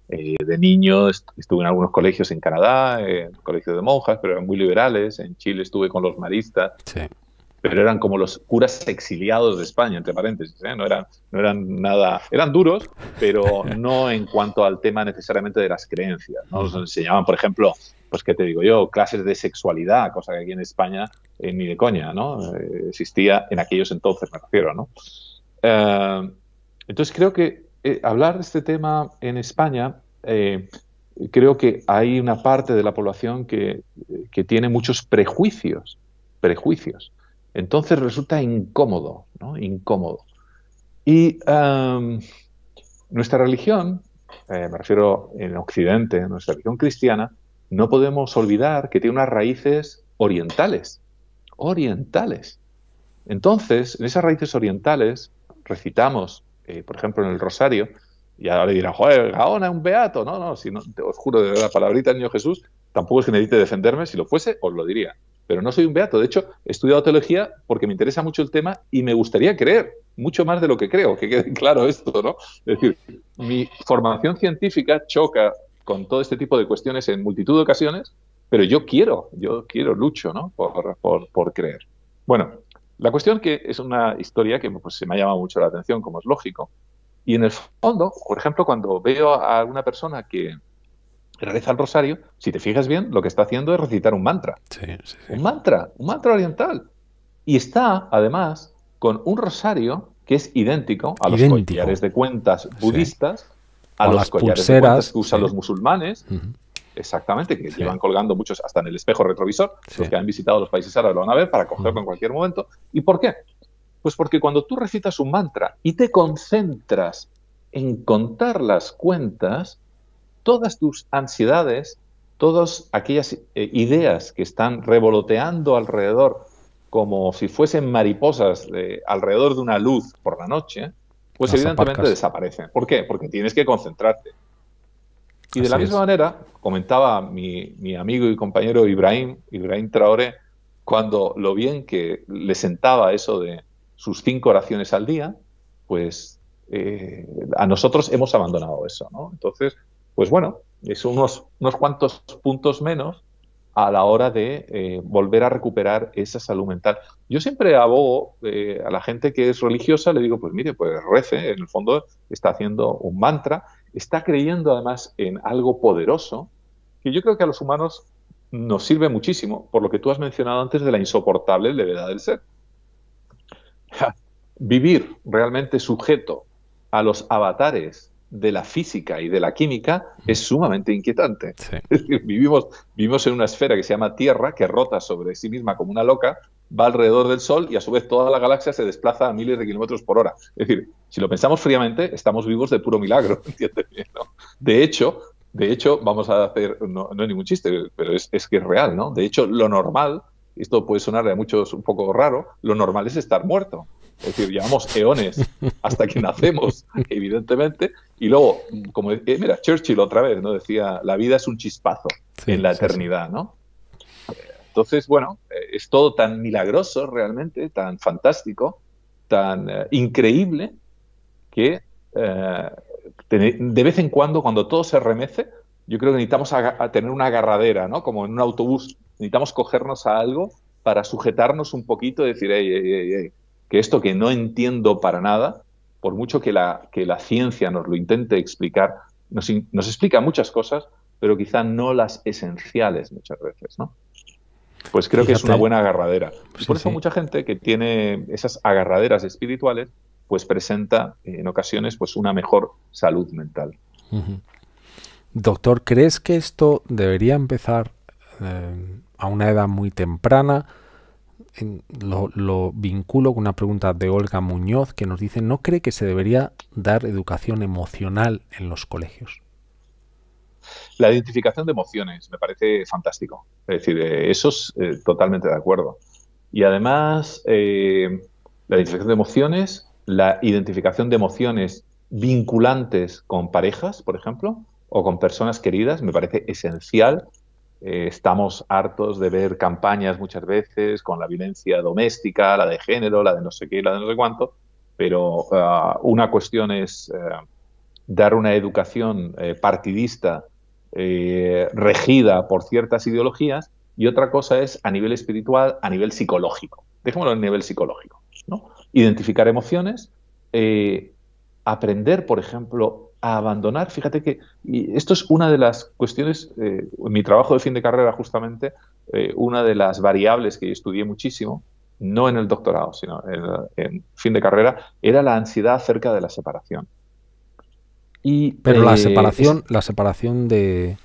de niño estuve en algunos colegios en Canadá, en colegios de monjas, pero eran muy liberales. En Chile estuve con los maristas. Sí pero eran como los curas exiliados de España, entre paréntesis, ¿eh? no, eran, no eran nada, eran duros, pero no en cuanto al tema necesariamente de las creencias. ¿no? Nos enseñaban, por ejemplo, pues qué te digo yo, clases de sexualidad, cosa que aquí en España eh, ni de coña, ¿no? Eh, existía en aquellos entonces, me refiero, ¿no? entonces creo que hablar de este tema en España creo que hay una parte de la población que, que, tiene muchos prejuicios, prejuicios. Entonces resulta incómodo, ¿no? Incómodo. Y nuestra religión, eh, me refiero en Occidente, nuestra religión cristiana, no podemos olvidar que tiene unas raíces orientales. Orientales. Entonces, en esas raíces orientales recitamos, eh, por ejemplo, en el Rosario, y ahora le dirán, joder, Gaona es un beato. No, no, si no, te os juro de la palabrita del niño Jesús, tampoco es que necesite defenderme, si lo fuese, os lo diría pero no soy un beato. De hecho, he estudiado teología porque me interesa mucho el tema y me gustaría creer mucho más de lo que creo, que quede claro esto, ¿no? Es decir, mi formación científica choca con todo este tipo de cuestiones en multitud de ocasiones, pero yo quiero, yo quiero, lucho, ¿no? Por, creer. Bueno, la cuestión que es una historia que pues, se me ha llamado mucho la atención, como es lógico. Y en el fondo, por ejemplo, cuando veo a una persona que, reza el rosario, si te fijas bien, lo que está haciendo es recitar un mantra. Sí, sí, Un mantra, un mantra oriental. Y está, además, con un rosario que es idéntico a los collares de cuentas budistas, a los las collares de cuentas que usan los musulmanes. Exactamente, que llevan colgando muchos hasta en el espejo retrovisor. Los que han visitado los países árabes lo van a ver para cogerlo en cualquier momento. ¿Y por qué? Pues porque cuando tú recitas un mantra y te concentras en contar las cuentas, todas tus ansiedades, todas aquellas eh, ideas que están revoloteando alrededor como si fuesen mariposas eh, alrededor de una luz por la noche, pues evidentemente desaparecen. ¿Por qué? Porque tienes que concentrarte. Y de la misma manera, comentaba mi, amigo y compañero Ibrahim, Ibrahim Traore cuando lo bien que le sentaba eso de sus cinco oraciones al día, pues eh, a nosotros hemos abandonado eso, ¿no? Entonces, pues bueno, es unos, unos cuantos puntos menos a la hora de eh, volver a recuperar esa salud mental. Yo siempre abogo eh, a la gente que es religiosa, le digo, pues mire, pues rece, en el fondo está haciendo un mantra, está creyendo además en algo poderoso, que yo creo que a los humanos nos sirve muchísimo, por lo que tú has mencionado antes de la insoportable levedad del ser. Vivir realmente sujeto a los avatares de la física y de la química mm. es sumamente inquietante. vivimos, en una esfera que se llama Tierra, que rota sobre sí misma como una loca, va alrededor del Sol y a su vez toda la galaxia se desplaza a miles de kilómetros por hora. Es decir, si lo pensamos fríamente, estamos vivos de puro milagro. De hecho, de hecho, vamos a hacer, no, no es ningún chiste, pero es, es, que es real, ¿no? De hecho, lo normal, esto puede sonar a muchos un poco raro, lo normal es estar muerto. Es decir, llevamos eones hasta que nacemos, evidentemente. Y luego, como eh, mira, Churchill otra vez, ¿no? Decía, la vida es un chispazo en la eternidad, ¿no? Entonces, bueno, eh, es todo tan milagroso realmente, tan fantástico, tan eh, increíble, que de vez en cuando, cuando todo se remece, yo creo que necesitamos a, tener una agarradera, ¿no? Como en un autobús, necesitamos cogernos a algo para sujetarnos un poquito y decir, ey, ey, ey que esto que no entiendo para nada, por mucho que la, que la ciencia nos lo intente explicar, nos, explica muchas cosas, pero quizá no las esenciales muchas veces, ¿no? Pues creo que es una buena agarradera. por eso mucha gente que tiene esas agarraderas espirituales, pues presenta eh, en ocasiones pues una mejor salud mental. Doctor, ¿crees que esto debería empezar eh, a una edad muy temprana? lo, vinculo con una pregunta de Olga Muñoz que nos dice, ¿no cree que se debería dar educación emocional en los colegios? La identificación de emociones me parece fantástico. Es decir, eh, eso es eh, totalmente de acuerdo. Y además, eh, la identificación de emociones, la identificación de emociones vinculantes con parejas, por ejemplo, o con personas queridas, me parece esencial eh, estamos hartos de ver campañas muchas veces con la violencia doméstica, la de género, la de no sé qué, la de no sé cuánto, pero ah, una cuestión es eh, dar una educación eh, partidista regida por ciertas ideologías y otra cosa es a nivel espiritual, a nivel psicológico. Dejémoslo a nivel psicológico. ¿no? Identificar emociones, aprender, por ejemplo, abandonar. Fíjate que esto es una de las cuestiones, en eh, mi trabajo de fin de carrera justamente, eh, una de las variables que estudié muchísimo, no en el doctorado, sino en, fin de carrera, era la ansiedad acerca de la separación. Y, Pero la eh, separación, la separación de,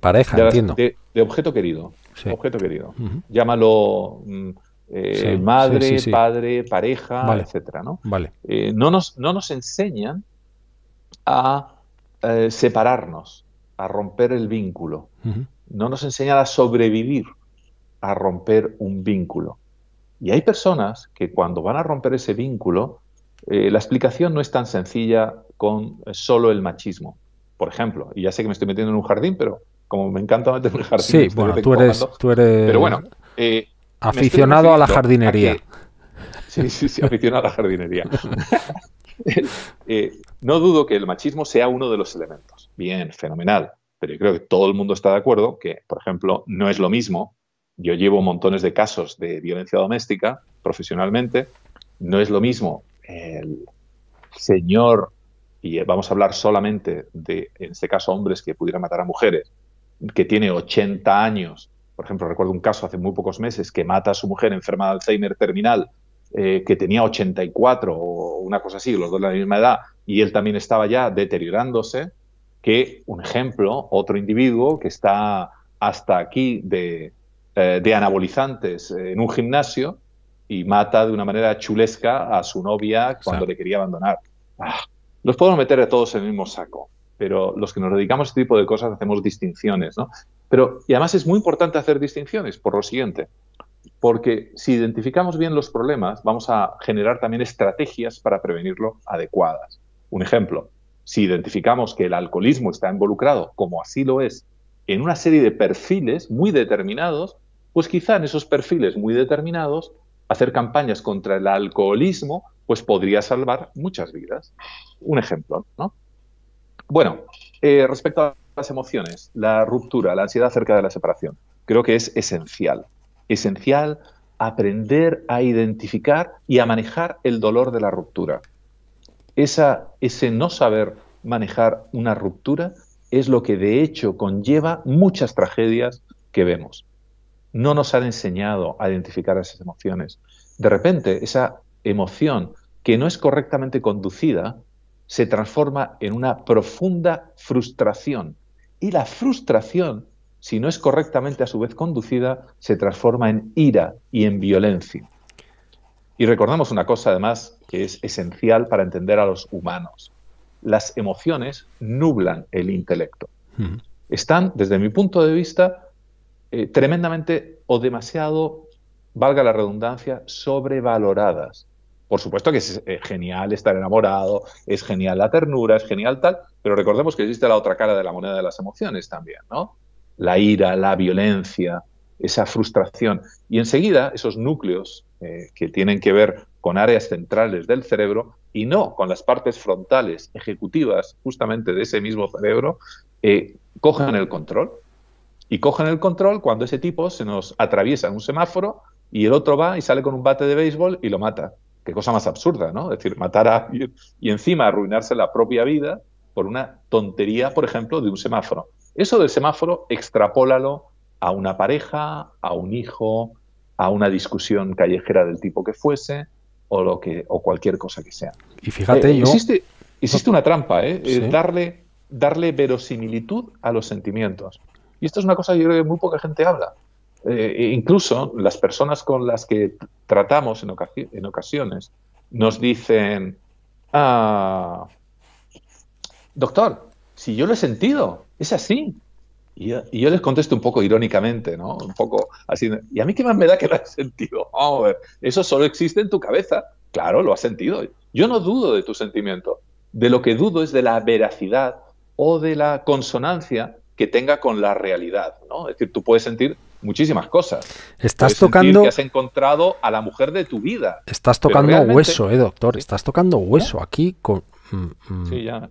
pareja, de, entiendo. De, objeto querido. Objeto querido. Llámalo mm, madre, padre, pareja, etcétera. ¿no? Vale. no, nos, no nos enseñan a eh, separarnos, a romper el vínculo. No nos enseñan a sobrevivir, a romper un vínculo. Y hay personas que cuando van a romper ese vínculo, eh, la explicación no es tan sencilla con eh, solo el machismo. Por ejemplo, y ya sé que me estoy metiendo en un jardín, pero como me encanta meterme en un jardín. Sí, bueno, tú eres, Pero bueno, aficionado a la jardinería. Sí, sí, sí, aficionado a la jardinería. Eh, no dudo que el machismo sea uno de los elementos. Bien, fenomenal. Pero yo creo que todo el mundo está de acuerdo que, por ejemplo, no es lo mismo. Yo llevo montones de casos de violencia doméstica profesionalmente. No es lo mismo el señor, y eh, vamos a hablar solamente de, en este caso, hombres que pudieran matar a mujeres, que tiene 80 años. Por ejemplo, recuerdo un caso hace muy pocos meses que mata a su mujer enferma de Alzheimer terminal eh, que tenía 84 o una cosa así, los dos de la misma edad, y él también estaba ya deteriorándose, que un ejemplo, otro individuo que está hasta aquí de, eh, anabolizantes eh, en un gimnasio y mata de una manera chulesca a su novia cuando le quería abandonar. Ah, los podemos meter a todos en el mismo saco, pero los que nos dedicamos a este tipo de cosas hacemos distinciones, ¿no? Pero, y además es muy importante hacer distinciones por lo siguiente porque si identificamos bien los problemas, vamos a generar también estrategias para prevenirlo adecuadas. Un ejemplo, si identificamos que el alcoholismo está involucrado, como así lo es, en una serie de perfiles muy determinados, pues quizá en esos perfiles muy determinados, hacer campañas contra el alcoholismo, pues podría salvar muchas vidas. Un ejemplo, ¿no? Bueno, eh, respecto a las emociones, la ruptura, la ansiedad acerca de la separación, creo que es esencial esencial aprender a identificar y a manejar el dolor de la ruptura. Esa, ese no saber manejar una ruptura es lo que de hecho conlleva muchas tragedias que vemos. No nos han enseñado a identificar esas emociones. De repente, esa emoción que no es correctamente conducida se transforma en una profunda frustración. Y la frustración si no es correctamente a su vez conducida, se transforma en ira y en violencia. Y recordamos una cosa además que es esencial para entender a los humanos. Las emociones nublan el intelecto. Están, desde mi punto de vista, eh, tremendamente o demasiado, valga la redundancia, sobrevaloradas. Por supuesto que es eh, genial estar enamorado, es genial la ternura, es genial tal, pero recordemos que existe la otra cara de la moneda de las emociones también, ¿no? la ira, la violencia, esa frustración. Y enseguida esos núcleos eh, que tienen que ver con áreas centrales del cerebro y no con las partes frontales ejecutivas justamente de ese mismo cerebro, eh, cogen el control. Y cogen el control cuando ese tipo se nos atraviesa en un semáforo y el otro va y sale con un bate de béisbol y lo mata. Qué cosa más absurda, ¿no? Es decir, matar a alguien y encima arruinarse la propia vida por una tontería, por ejemplo, de un semáforo. Eso del semáforo, extrapólalo a una pareja, a un hijo, a una discusión callejera del tipo que fuese, o cualquier cosa que sea. Y fíjate, eh, existe, una trampa, ¿eh? eh darle, verosimilitud a los sentimientos. Y esto es una cosa que yo creo que muy poca gente habla. Eh, e incluso las personas con las que tratamos en, en ocasiones nos dicen, ah, doctor, si yo lo he sentido, es así. Y yo, les contesto un poco irónicamente, ¿no? Un poco así. ¿Y a mí qué más me da que lo has sentido? a ver, eso solo existe en tu cabeza. Claro, lo has sentido. Yo no dudo de tu sentimiento. De lo que dudo es de la veracidad o de la consonancia que tenga con la realidad, ¿no? Es decir, tú puedes sentir muchísimas cosas. Estás tocando que has encontrado a la mujer de tu vida. Estás tocando hueso, eh, doctor. Estás tocando hueso aquí con. Mm, mm. Sí, ya.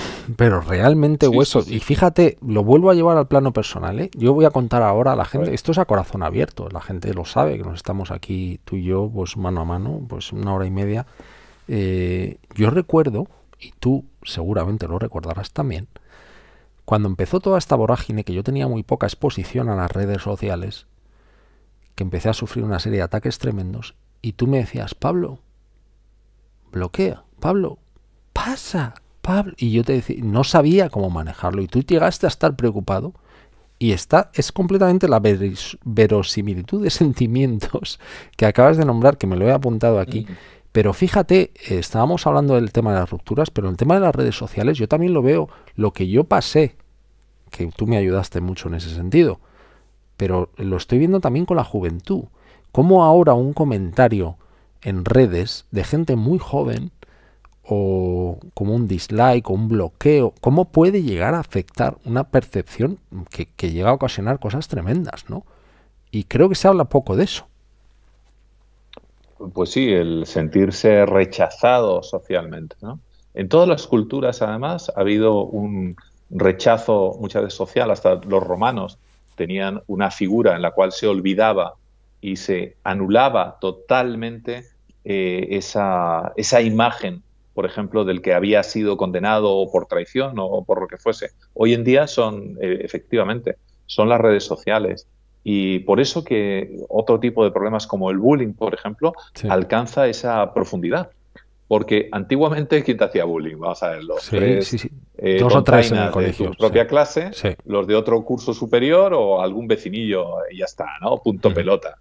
pero realmente hueso. Y fíjate, lo vuelvo a llevar al plano personal. ¿eh? Yo voy a contar ahora a la gente, esto es a corazón abierto, la gente lo sabe, que nos estamos aquí tú y yo, pues mano a mano, pues una hora y media. Eh, yo recuerdo, y tú seguramente lo recordarás también, cuando empezó toda esta vorágine, que yo tenía muy poca exposición a las redes sociales, que empecé a sufrir una serie de ataques tremendos, y tú me decías, Pablo, bloquea, Pablo, pasa, Pablo, y yo te decía, no sabía cómo manejarlo, y tú llegaste a estar preocupado, y está, es completamente la verosimilitud de sentimientos que acabas de nombrar, que me lo he apuntado aquí. Pero fíjate, eh, estábamos hablando del tema de las rupturas, pero el tema de las redes sociales yo también lo veo, lo que yo pasé, que tú me ayudaste mucho en ese sentido, pero lo estoy viendo también con la juventud. Cómo ahora un comentario en redes de gente muy joven o como un dislike o un bloqueo, cómo puede llegar a afectar una percepción que, llega a ocasionar cosas tremendas, ¿no? Y creo que se habla poco de eso. Pues sí, el sentirse rechazado socialmente, ¿no? En todas las culturas, además, ha habido un rechazo muchas veces social, hasta los romanos tenían una figura en la cual se olvidaba y se anulaba totalmente eh, esa, esa imagen por ejemplo, del que había sido condenado por traición o por lo que fuese. Hoy en día son, eh, efectivamente, son las redes sociales. Y por eso que otro tipo de problemas como el bullying, por ejemplo, alcanza esa profundidad. Porque antiguamente, ¿quién te hacía bullying? Vamos a ver, los sí, sí, eh, Dos o propia clase, los de otro curso superior o algún vecinillo, y ya está, ¿no? Punto pelota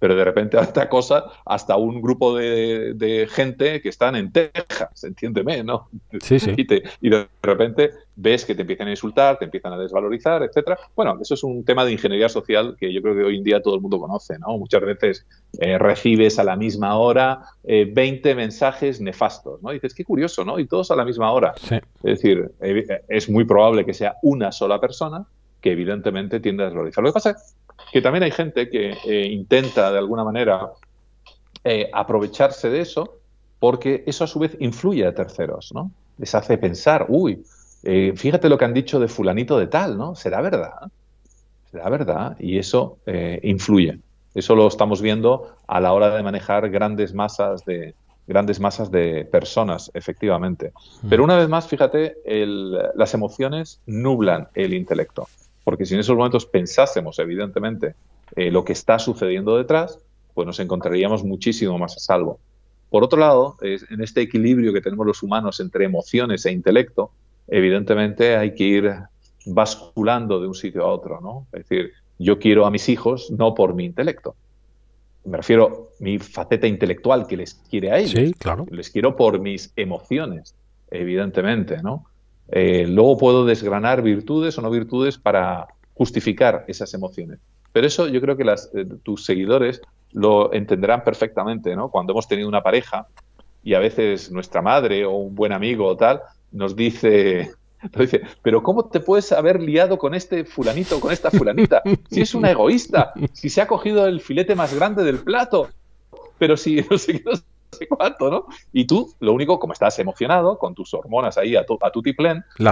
pero de repente hasta cosa, hasta un grupo de, gente que están en Texas, entiéndeme, ¿no? Sí, sí. Y, de repente ves que te empiezan a insultar, te empiezan a desvalorizar, etcétera. Bueno, eso es un tema de ingeniería social que yo creo que hoy en día todo el mundo conoce, ¿no? Muchas veces eh, recibes a la misma hora 20 eh, mensajes nefastos, ¿no? dices, qué curioso, ¿no? Y todos a la misma hora. Sí. Es decir, eh, es muy probable que sea una sola persona que evidentemente tiende a desvalorizar. Lo que pasa es que también hay gente que eh, intenta de alguna manera eh, aprovecharse de eso porque eso a su vez influye a terceros, ¿no? Les hace pensar, uy, eh, fíjate lo que han dicho de fulanito de tal, ¿no? Será verdad, será verdad, y eso influye. Eso lo estamos viendo a la hora de manejar grandes masas de, grandes masas de personas, efectivamente. Mm. Pero una vez más, fíjate, las emociones nublan el intelecto porque si en esos momentos pensásemos, evidentemente, eh, lo que está sucediendo detrás, pues nos encontraríamos muchísimo más a salvo. Por otro lado, en este equilibrio que tenemos los humanos entre emociones e intelecto, evidentemente hay que ir basculando de un sitio a otro, ¿no? Es decir, yo quiero a mis hijos no por mi intelecto. Me refiero a mi faceta intelectual que les quiere a ellos. Sí, claro. Les quiero por mis emociones, evidentemente, ¿no? Eh, luego puedo desgranar virtudes o no virtudes para justificar esas emociones. Pero eso yo creo que las, eh, tus seguidores lo entenderán perfectamente, ¿no? Cuando hemos tenido una pareja y a veces nuestra madre o un buen amigo o tal nos dice, nos dice, pero ¿cómo te puedes haber liado con este fulanito o con esta fulanita? Si es una egoísta, si se ha cogido el filete más grande del plato, pero si no Y tú, lo único, como estás emocionado, con tus hormonas ahí a, tu, a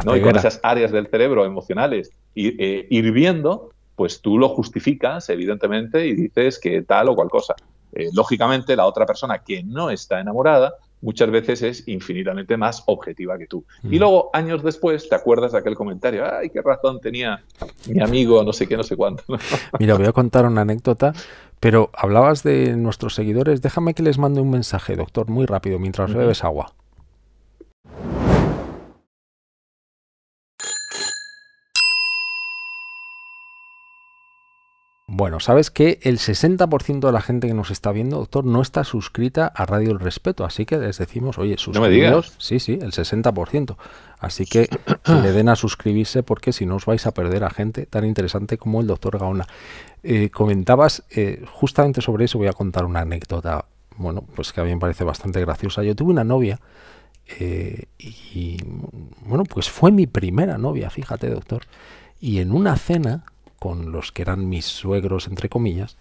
¿no? y con esas áreas del cerebro emocionales eh, hirviendo, pues tú lo justificas, evidentemente, y dices que tal o cual cosa. Eh, lógicamente, la otra persona que no está enamorada, muchas veces es infinitamente más objetiva que tú. Y mm. luego, años después, te acuerdas de aquel comentario, ay, qué razón tenía mi amigo, no sé qué, no sé cuánto. Mira, voy a contar una anécdota, pero hablabas de nuestros seguidores, déjame que les mande un mensaje, doctor, muy rápido, mientras bebes agua. Bueno, sabes que el 60% de la gente que nos está viendo, doctor, no está suscrita a Radio El Respeto, así que les decimos, oye, suscribiros. No Sí, sí, el 60%. Así que, le den a suscribirse porque si no os vais a perder a gente tan interesante como el doctor Gaona. Eh, comentabas eh, justamente sobre eso, voy a contar una anécdota, bueno, pues que a mí me parece bastante graciosa. Yo tuve una novia eh, y, bueno, pues fue mi primera novia, fíjate, doctor. Y en una cena con los que eran mis suegros, entre comillas,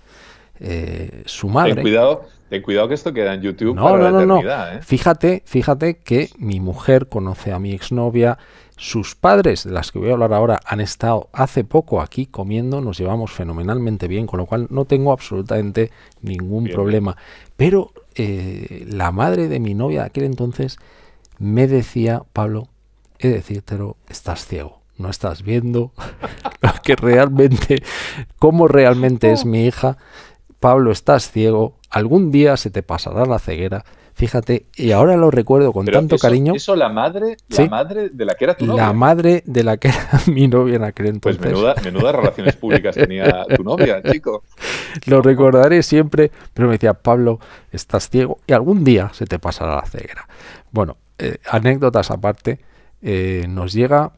eh, su madre. Ten cuidado, cuidado que esto queda en YouTube no, para no, la no, ¿eh? Fíjate, fíjate que mi mujer conoce a mi exnovia. Sus padres, de las que voy a hablar ahora, han estado hace poco aquí comiendo, nos llevamos fenomenalmente bien, con lo cual no tengo absolutamente ningún problema. Pero eh, la madre de mi novia de aquel entonces me decía, Pablo, he de decírtelo, estás ciego no estás viendo que realmente, cómo realmente es oh. mi hija. Pablo, estás ciego, algún día se te pasará la ceguera. Fíjate, y ahora lo recuerdo con tanto cariño. Eso la madre, la madre de la que era tu novia. La madre de la que era mi novia en Pues menuda, relaciones públicas tenía tu novia, chico. Lo recordaré siempre, pero me decía, Pablo, estás ciego y algún día se te pasará la ceguera. Bueno, eh, anécdotas aparte, eh, nos llega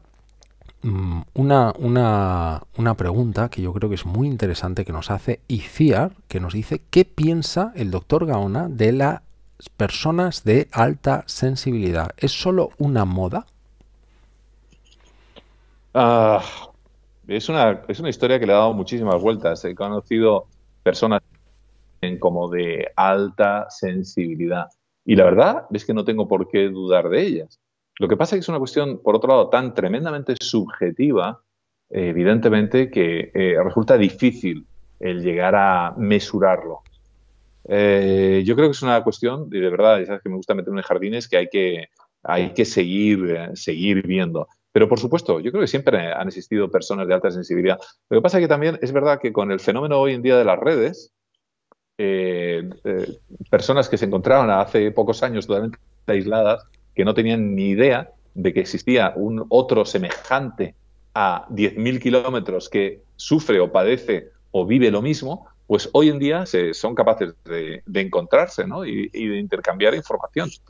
Mm, una, una, una, pregunta que yo creo que es muy interesante que nos hace ICIAR, que nos dice qué piensa el doctor Gaona de las personas de alta sensibilidad. ¿Es solo una moda? Ah, es, una, es una historia que le ha dado muchísimas vueltas. He conocido personas como de alta sensibilidad. Y la verdad es que no tengo por qué dudar de ellas. Lo que pasa es que es una cuestión, por otro lado, tan tremendamente subjetiva, eh, evidentemente, que eh, resulta difícil el llegar a mesurarlo. Eh, yo creo que es una cuestión, y de verdad, sabes que me gusta meterme en jardines, que hay que, hay que seguir, seguir viendo. Pero por supuesto, yo creo que siempre han existido personas de alta sensibilidad. Lo que pasa es que también es verdad que con el fenómeno hoy en día de las redes, personas que se encontraron hace pocos años totalmente aisladas, que no tenían ni idea de que existía un otro semejante a 10.000 kilómetros que sufre o padece o vive lo mismo, pues hoy en día se, son capaces de, encontrarse y, y, de intercambiar información. Es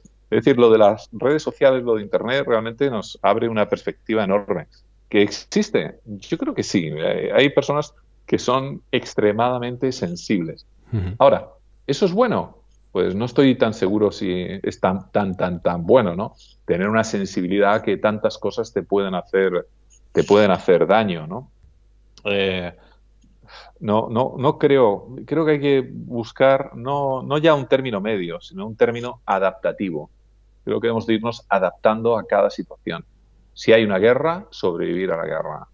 decir, lo de las redes sociales, lo de Internet, realmente nos abre una perspectiva enorme. ¿Que existe? Yo creo que sí. Eh, hay personas que son extremadamente sensibles. Ahora, ¿eso es bueno? pues no estoy tan seguro si es tan, tan, tan, bueno, ¿no? Tener una sensibilidad a que tantas cosas te pueden hacer, te pueden hacer daño, ¿no? Eh, no, no, no creo, creo que hay que buscar no, ya un término medio, sino un término adaptativo. Creo que debemos irnos adaptando a cada situación. Si hay una guerra, sobrevivir a la guerra.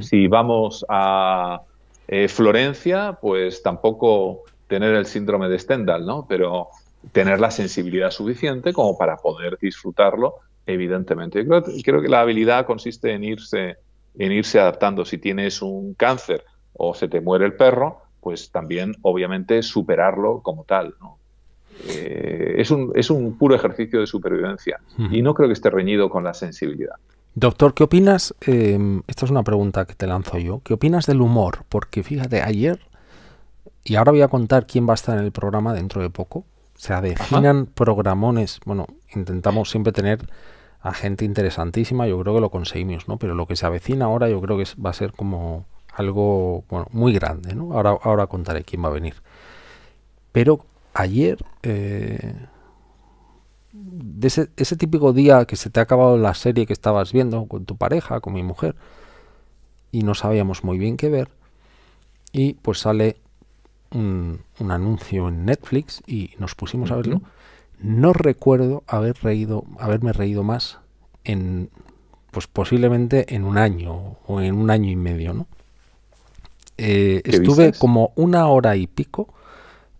Si vamos a eh, Florencia, pues tampoco tener el síndrome de Stendhal, ¿no? Pero tener la sensibilidad suficiente como para poder disfrutarlo, evidentemente. Yo creo, que la habilidad consiste en irse, en irse adaptando. Si tienes un cáncer o se te muere el perro, pues también, obviamente, superarlo como tal, eh, es, un, es un puro ejercicio de supervivencia y no creo que esté reñido con la sensibilidad. Doctor, ¿qué opinas? Eh, esta es una pregunta que te lanzo yo. ¿Qué opinas del humor? Porque fíjate, ayer y ahora voy a contar quién va a estar en el programa dentro de poco. Se adecinan programones. Bueno, intentamos siempre tener a gente interesantísima. Yo creo que lo conseguimos, ¿no? Pero lo que se avecina ahora yo creo que va a ser como algo muy grande, ¿no? Ahora, ahora contaré quién va a venir. Pero ayer... Eh, ese, ese, típico día que se te ha acabado la serie que estabas viendo con tu pareja, con mi mujer, y no sabíamos muy bien qué ver, y pues sale un, anuncio en Netflix y nos pusimos a verlo. No recuerdo haber reído, haberme reído más en, pues posiblemente en un año o en un año y medio, ¿no? Eh, estuve como una hora y pico,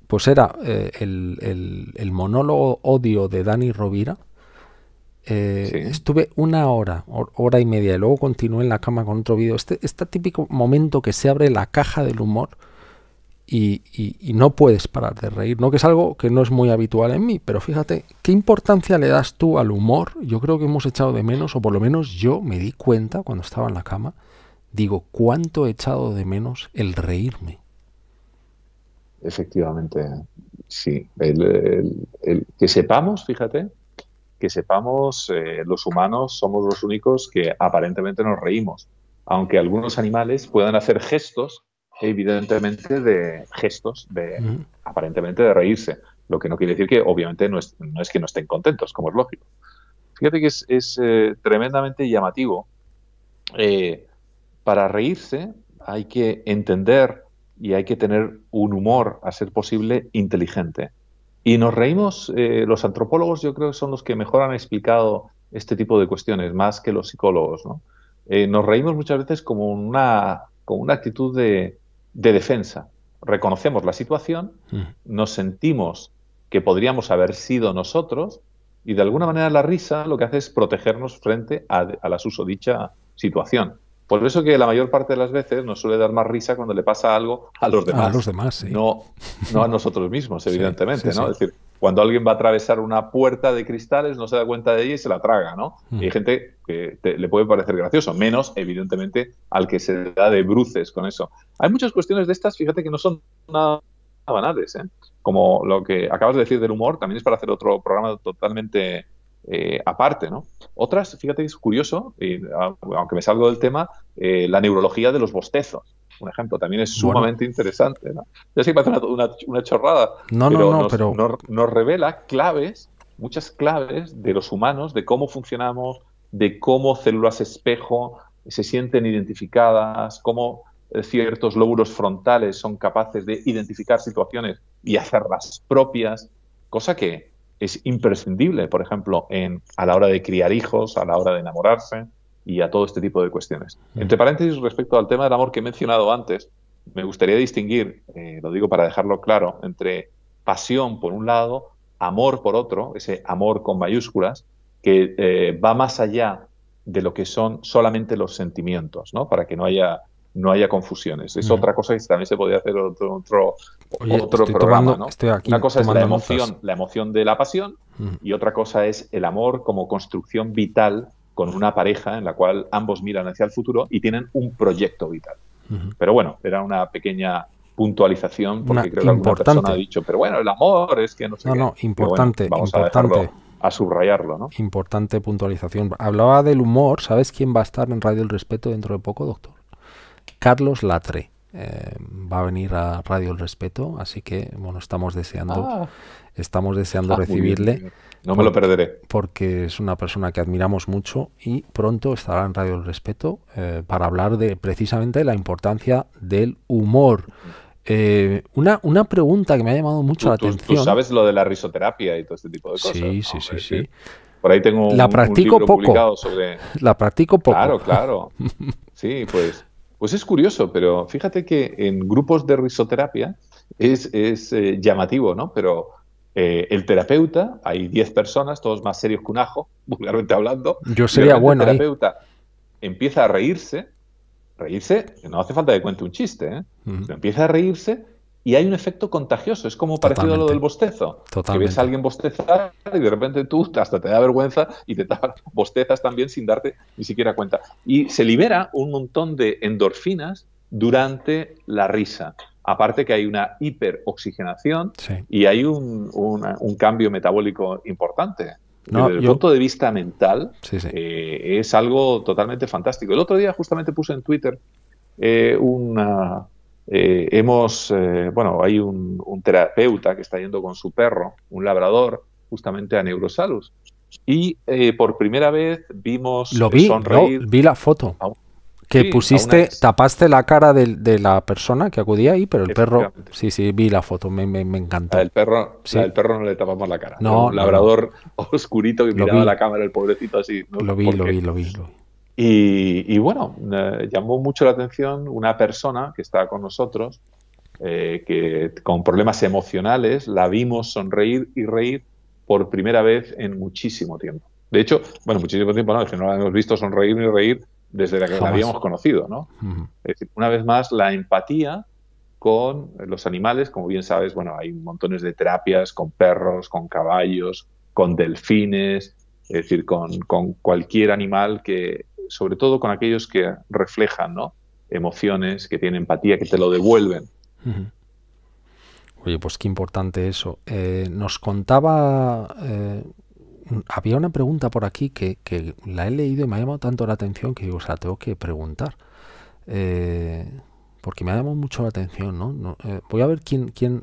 pues era eh, el, monólogo odio de Dani Rovira. Eh, estuve una hora, hora y media, y luego continué en la cama con otro vídeo. Este, este típico momento que se abre la caja del humor y, no puedes parar de reír, ¿no? Que es algo que no es muy habitual en mí, pero fíjate, ¿qué importancia le das tú al humor? Yo creo que hemos echado de menos, o por lo menos yo me di cuenta cuando estaba en la cama, digo, ¿cuánto he echado de menos el reírme? Efectivamente, sí. El, que sepamos, fíjate, que sepamos, eh, los humanos somos los únicos que aparentemente nos reímos, aunque algunos animales puedan hacer gestos evidentemente de gestos, de aparentemente de reírse. Lo que no quiere decir que obviamente no es, que no estén contentos, como es lógico. Fíjate que es, eh, tremendamente llamativo. Eh, para reírse hay que entender y hay que tener un humor, a ser posible, inteligente. Y nos reímos, eh, los antropólogos yo creo que son los que mejor han explicado este tipo de cuestiones, más que los psicólogos. ¿no? nos reímos muchas veces como una, como una actitud de, de defensa. Reconocemos la situación, mm. nos sentimos que podríamos haber sido nosotros y de alguna manera la risa lo que hace es protegernos frente a, la susodicha situación. Por eso que la mayor parte de las veces nos suele dar más risa cuando le pasa algo a los demás. A los demás, sí. No, a nosotros mismos, evidentemente, ¿no? decir, cuando alguien va a atravesar una puerta de cristales, no se da cuenta de ella y se la traga, ¿no? Y hmm. hay gente que le puede parecer gracioso, menos, evidentemente, al que se da de bruces con eso. Hay muchas cuestiones de estas, fíjate que no son nada banales, ¿eh? Como lo que acabas de decir del humor, también es para hacer otro programa totalmente eh, aparte, ¿no? Otras, fíjate que es curioso, y, ah, aunque me salgo del tema, eh, la neurología de los bostezos un ejemplo, también es sumamente interesante. ¿no? Ya sé que parece una, chorrada, no, pero, nos, pero... revela claves, muchas claves de los humanos, de cómo funcionamos, de cómo células espejo se sienten identificadas, cómo eh, ciertos lóbulos frontales son capaces de identificar situaciones y hacerlas propias, cosa que es imprescindible, por ejemplo, en, a la hora de criar hijos, a la hora de enamorarse, y a todo este tipo de cuestiones. Mm. Entre paréntesis, respecto al tema del amor que he mencionado antes, me gustaría distinguir, eh, lo digo para dejarlo claro, entre pasión por un lado, amor por otro, ese amor con mayúsculas, que eh, va más allá de lo que son solamente los sentimientos, ¿no? Para que no haya no haya confusiones. Es mm. otra cosa que también se podría hacer otro, otro, otro programa. ¿no? aquí Una cosa es la emoción, la emoción de la pasión, mm. y otra cosa es el amor como construcción vital con una pareja en la cual ambos miran hacia el futuro y tienen un proyecto vital. Pero bueno, era una pequeña puntualización porque una, creo que alguna importante. ha dicho, pero bueno, el amor es que no sé No, qué. no, importante, importante. A, subrayarlo, ¿no? Importante puntualización. Hablaba del humor, ¿sabes quién va a estar en Radio El Respeto dentro de poco, doctor? Carlos Latre. Eh, va a venir a Radio El Respeto, así que bueno, estamos deseando, ah. estamos deseando ah, recibirle. No me lo perderé. Porque es una persona que admiramos mucho y pronto estará en Radio El Respeto eh, para hablar de precisamente la importancia del humor. Eh, una, una pregunta que me ha llamado mucho la atención. Tú sabes lo de la risoterapia y todo este tipo de cosas. Sí, sí, sí, sí. Por ahí tengo la un, practico poco. publicado sobre... La practico poco. Claro, claro. Sí, pues, pues es curioso, pero fíjate que en grupos de risoterapia es, es eh, llamativo, ¿no? Pero eh, el terapeuta, hay 10 personas, todos más serios que un ajo, vulgarmente hablando. Yo sería bueno. El terapeuta empieza a reírse, reírse, no hace falta que cuente un chiste, ¿eh? empieza a reírse y hay un efecto contagioso. Es como parecido a lo del bostezo. Totalmente. Que ves a alguien bostezar y de repente tú hasta te da vergüenza y te bostezas también sin darte ni siquiera cuenta. Y se libera un montón de endorfinas durante la risa. Aparte que hay una hiperoxigenación y hay un, cambio metabólico importante. No, Desde el punto de vista mental eh, es algo totalmente fantástico. El otro día justamente puse en Twitter eh, una... Eh, hemos, bueno, hay un, terapeuta que está yendo con su perro, un labrador, justamente a Neurosalus. Y por primera vez vimos Lo vi, vi la foto. A un, que pusiste, tapaste la cara de, la persona que acudía ahí, pero el perro, sí, sí, vi la foto, me, me, encantó. El perro, sí. el perro no le tapamos la cara. No, labrador oscurito que miraba la cámara, el pobrecito así. Lo, vi, lo vi, lo vi, Y, bueno, eh, llamó mucho la atención una persona que estaba con nosotros, eh, que con problemas emocionales, la vimos sonreír y reír por primera vez en muchísimo tiempo. De hecho, bueno, muchísimo tiempo no, es que no la hemos visto sonreír ni reír desde la que la habíamos conocido, ¿no? Es decir, una vez más, la empatía con los animales, como bien sabes, bueno, hay montones de terapias con perros, con caballos, con delfines, es decir, con, cualquier animal que, sobre todo con aquellos que reflejan, ¿no? Emociones, que tienen empatía, que te lo devuelven. Oye, pues qué importante eso. Eh, nos contaba eh, había una pregunta por aquí que, la he leído y me ha llamado tanto la atención que digo, o sea, tengo que preguntar. Eh, porque me ha llamado mucho la atención, ¿no? Eh, voy a ver quién, quién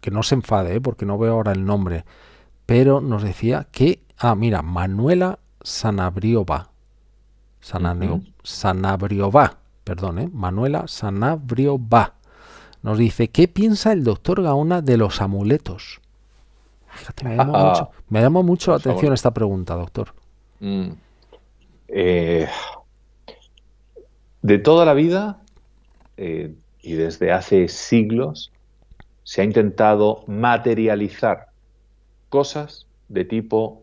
que no se enfade, ¿eh? porque no veo ahora el nombre. Pero nos decía que, ah, mira, Manuela Sanabriova. Sananeo, Sanabriova, perdón, Manuela Sanabriova. Nos dice, ¿qué piensa el doctor Gaona de los amuletos? me llamó, mucho, la atención esta pregunta, doctor. Mm. Eh, de toda la vida eh, y desde hace siglos se ha intentado materializar cosas de tipo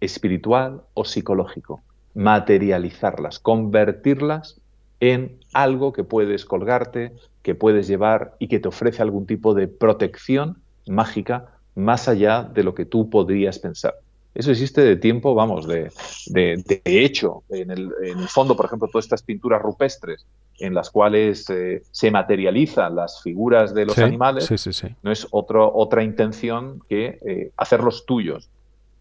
espiritual o psicológico, materializarlas, convertirlas en algo que puedes colgarte, que puedes llevar y que te ofrece algún tipo de protección mágica más allá de lo que tú podrías pensar. Eso existe de tiempo, vamos, de, hecho. En el, fondo, por ejemplo, todas estas pinturas rupestres en las cuales eh, se materializan las figuras de los animales, no es otra intención que eh, hacerlos tuyos,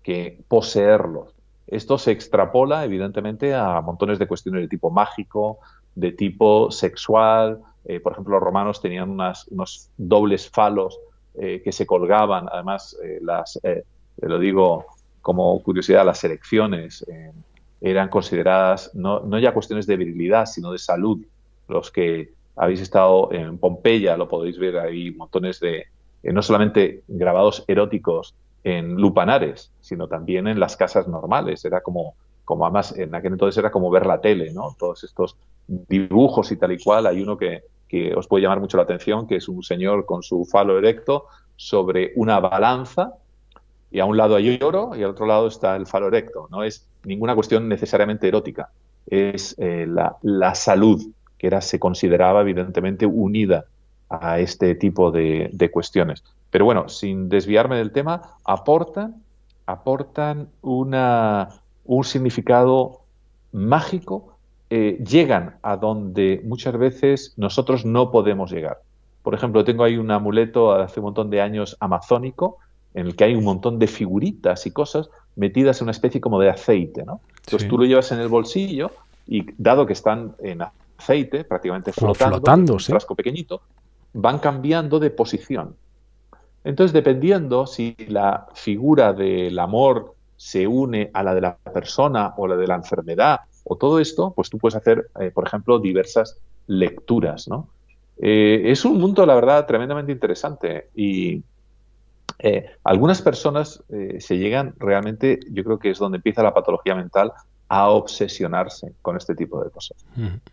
que poseerlos. Esto se extrapola, evidentemente, a montones de cuestiones de tipo mágico, de tipo sexual. Eh, por ejemplo, los romanos tenían unas, unos dobles falos eh, que se colgaban, además, eh, las, eh, te lo digo como curiosidad, las elecciones eran consideradas no, no, ya cuestiones de virilidad, sino de salud. Los que habéis estado en Pompeya, lo podéis ver ahí, montones de, no solamente grabados eróticos en lupanares, sino también en las casas normales. Era como, como además en aquel entonces era como ver la tele, ¿no? Todos estos dibujos y tal y cual. Hay uno que, que os puede llamar mucho la atención, que es un señor con su falo erecto sobre una balanza y a un lado hay oro y al otro lado está el falo erecto. No es ninguna cuestión necesariamente erótica, es eh, la, salud, que era, se consideraba evidentemente unida a este tipo de, cuestiones. Pero bueno, sin desviarme del tema, aportan, aportan una, un significado mágico eh, llegan a donde muchas veces nosotros no podemos llegar. Por ejemplo, tengo ahí un amuleto hace un montón de años amazónico, en el que hay un montón de figuritas y cosas metidas en una especie como de aceite, ¿no? Entonces tú lo llevas en el bolsillo y dado que están en aceite, prácticamente flotando, en un frasco pequeñito, van cambiando de posición. Entonces, dependiendo si la figura del amor se une a la de la persona o la de la enfermedad o todo esto, pues tú puedes hacer, eh, por ejemplo, diversas lecturas, ¿no? Eh, es un mundo, la verdad, tremendamente interesante y eh, algunas personas se llegan realmente, yo creo que es donde empieza la patología mental, a obsesionarse con este tipo de cosas.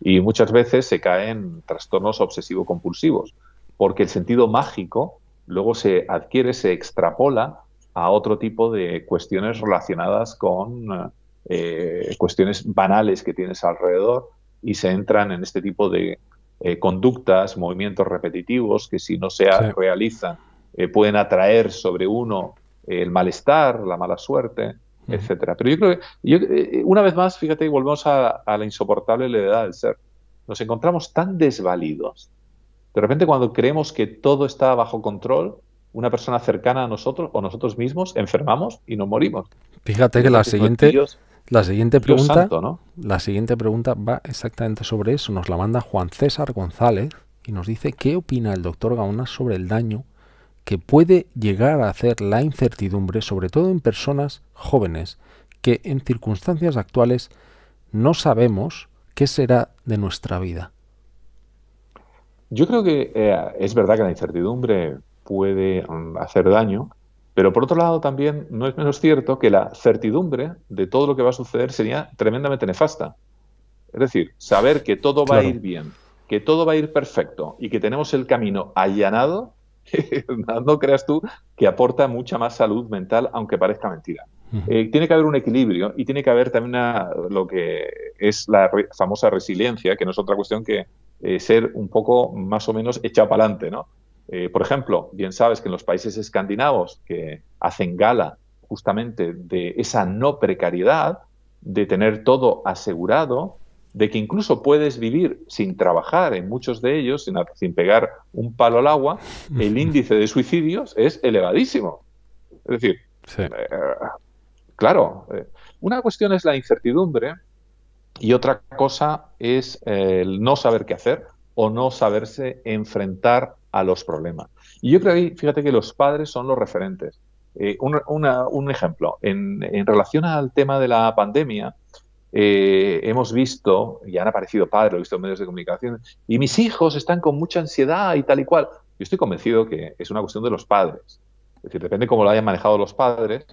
Y muchas veces se caen trastornos obsesivo-compulsivos, porque el sentido mágico luego se adquiere, se extrapola a otro tipo de cuestiones relacionadas con eh, cuestiones banales que tienes alrededor y se entran en este tipo de eh, conductas, movimientos repetitivos que si no se realizan eh, pueden atraer sobre uno el malestar, la mala suerte, etcétera. Pero yo creo que yo, una vez más, fíjate, volvemos a, a la insoportable levedad del ser. Nos encontramos tan desvalidos. De repente cuando creemos que todo está bajo control, una persona cercana a nosotros o nosotros mismos enfermamos y nos morimos. Fíjate que la siguiente, la siguiente pregunta, la siguiente pregunta va exactamente sobre eso. Nos la manda Juan César González y nos dice qué opina el doctor Gaona sobre el daño que puede llegar a hacer la incertidumbre, sobre todo en personas jóvenes, que en circunstancias actuales no sabemos qué será de nuestra vida. Yo creo que eh, es verdad que la incertidumbre puede mm, hacer daño, pero por otro lado, también no es menos cierto que la certidumbre de todo lo que va a suceder sería tremendamente nefasta. Es decir, saber que todo va a ir bien, que todo va a ir perfecto y que tenemos el camino allanado, no creas tú que aporta mucha más salud mental, aunque parezca mentira. Eh, tiene que haber un equilibrio y tiene que haber también lo que es la famosa resiliencia, que no es otra cuestión que eh, ser un poco más o menos echado para adelante, ¿no? Eh, por ejemplo, bien sabes que en los países escandinavos que hacen gala justamente de esa no precariedad, de tener todo asegurado, de que incluso puedes vivir sin trabajar en muchos de ellos, sin, pegar un palo al agua, el índice de suicidios es elevadísimo. Es decir, eh, claro, eh, una cuestión es la incertidumbre y otra cosa es el no saber qué hacer o no saberse enfrentar a los problemas. Y yo creo que, fíjate que los padres son los referentes. Eh, un, ejemplo, en, relación al tema de la pandemia, eh, hemos visto, y han aparecido padres, lo he visto en medios de comunicación, y mis hijos están con mucha ansiedad y tal y cual. Yo estoy convencido que es una cuestión de los padres. Es decir, depende cómo lo hayan manejado los padres,